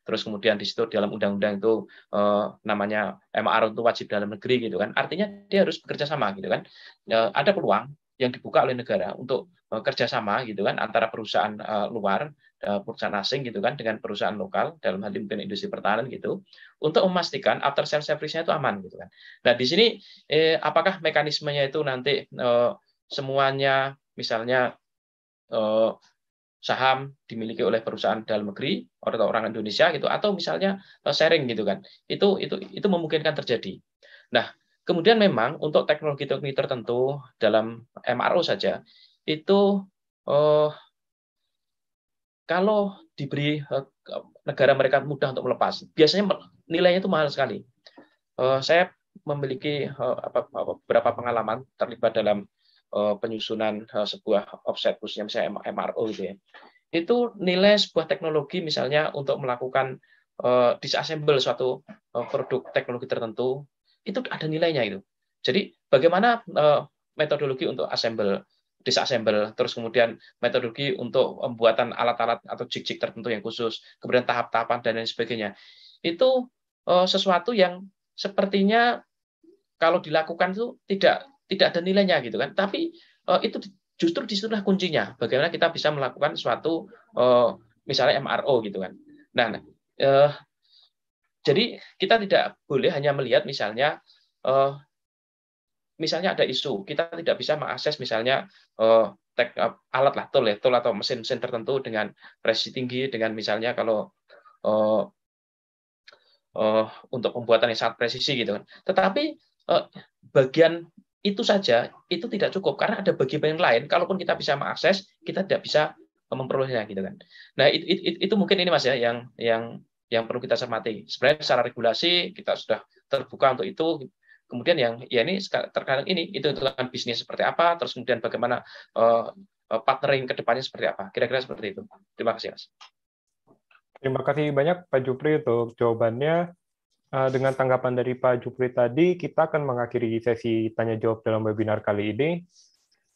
terus kemudian di situ dalam undang-undang itu eh, namanya MR untuk wajib dalam negeri gitu kan. Artinya dia harus bekerja sama gitu kan. Eh, ada peluang yang dibuka oleh negara untuk eh, kerjasama gitu kan antara perusahaan eh, luar eh, perusahaan asing gitu kan dengan perusahaan lokal dalam hal ini mungkin industri pertahanan gitu untuk memastikan after sales service-nya itu aman gitu kan. Nah di sini eh, apakah mekanismenya itu nanti eh, semuanya misalnya eh, saham dimiliki oleh perusahaan dalam negeri atau orang Indonesia gitu atau misalnya sharing gitu kan itu itu itu memungkinkan terjadi. Nah Kemudian memang untuk teknologi-teknologi tertentu dalam MRO saja itu eh, kalau diberi eh, negara mereka mudah untuk melepas, biasanya nilainya itu mahal sekali. Eh, saya memiliki eh, apa, beberapa pengalaman terlibat dalam eh, penyusunan eh, sebuah offset khususnya misalnya MRO gitu ya. Itu nilai sebuah teknologi misalnya untuk melakukan uh, disassemble suatu uh, produk teknologi tertentu itu ada nilainya itu. Jadi bagaimana uh, metodologi untuk assemble, disassemble, terus kemudian metodologi untuk pembuatan alat-alat atau jig-jig tertentu yang khusus, kemudian tahap-tahapan dan lain sebagainya. Itu uh, sesuatu yang sepertinya kalau dilakukan itu tidak tidak ada nilainya gitu kan. Tapi uh, itu justru disitulah kuncinya. Bagaimana kita bisa melakukan suatu uh, misalnya MRO gitu kan. Nah, uh, jadi kita tidak boleh hanya melihat misalnya uh, misalnya ada isu, kita tidak bisa mengakses misalnya eh, tek, eh, alat lah tool, ya, tool atau mesin-mesin tertentu dengan resi tinggi dengan misalnya kalau uh, Uh, untuk pembuatan yang sangat presisi gitu kan. Tetapi uh, bagian itu saja itu tidak cukup karena ada bagian lain kalaupun kita bisa mengakses kita tidak bisa memperolehnya gitu kan. Nah, itu, it, itu mungkin ini Mas ya yang yang yang perlu kita cermati. Sebenarnya secara regulasi kita sudah terbuka untuk itu. Kemudian yang ya ini terkadang ini itu tentang bisnis seperti apa, terus kemudian bagaimana uh, partnering kedepannya seperti apa. Kira-kira seperti itu. Terima kasih, Mas. Terima kasih banyak Pak Jupri untuk jawabannya. Eh, dengan tanggapan dari Pak Jupri tadi, kita akan mengakhiri sesi tanya jawab dalam webinar kali ini.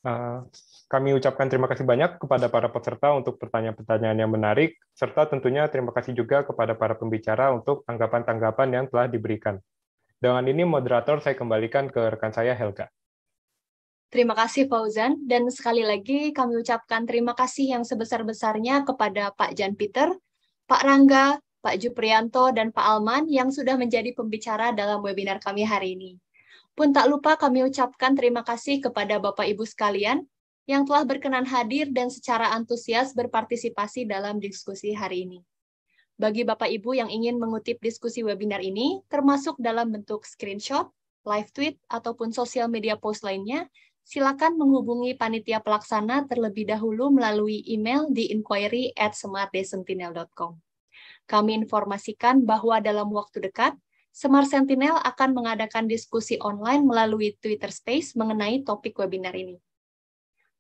Nah, kami ucapkan terima kasih banyak kepada para peserta untuk pertanyaan-pertanyaan yang menarik, serta tentunya terima kasih juga kepada para pembicara untuk tanggapan-tanggapan yang telah diberikan. Dengan ini, moderator saya kembalikan ke rekan saya, Helga. Terima kasih Fauzan, dan sekali lagi kami ucapkan terima kasih yang sebesar-besarnya kepada Pak Jan Peter, Pak Rangga, Pak Juprianto, dan Pak Alman yang sudah menjadi pembicara dalam webinar kami hari ini. Pun tak lupa kami ucapkan terima kasih kepada Bapak Ibu sekalian yang telah berkenan hadir dan secara antusias berpartisipasi dalam diskusi hari ini. Bagi Bapak Ibu yang ingin mengutip diskusi webinar ini, termasuk dalam bentuk screenshot, live tweet, ataupun sosial media post lainnya, silakan menghubungi panitia pelaksana terlebih dahulu melalui email di inquiry@smartdesentinel.com. Kami informasikan bahwa dalam waktu dekat, Smart Sentinel akan mengadakan diskusi online melalui Twitter Space mengenai topik webinar ini.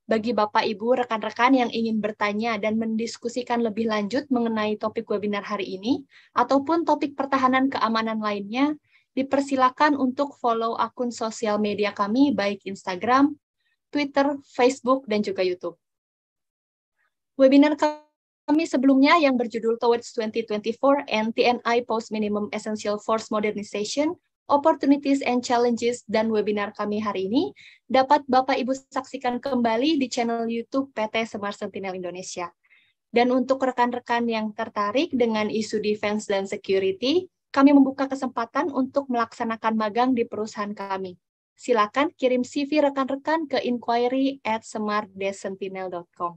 Bagi Bapak, Ibu, rekan-rekan yang ingin bertanya dan mendiskusikan lebih lanjut mengenai topik webinar hari ini, ataupun topik pertahanan keamanan lainnya, dipersilakan untuk follow akun sosial media kami, baik Instagram, Twitter, Facebook, dan juga YouTube. Webinar kami sebelumnya yang berjudul Towards 2024 and TNI Post Minimum Essential Force Modernization, Opportunities and Challenges, dan webinar kami hari ini dapat Bapak-Ibu saksikan kembali di channel YouTube PT Semar Sentinel Indonesia. Dan untuk rekan-rekan yang tertarik dengan isu defense dan security, kami membuka kesempatan untuk melaksanakan magang di perusahaan kami. Silakan kirim CV rekan-rekan ke inquiry at semardesentinel.com.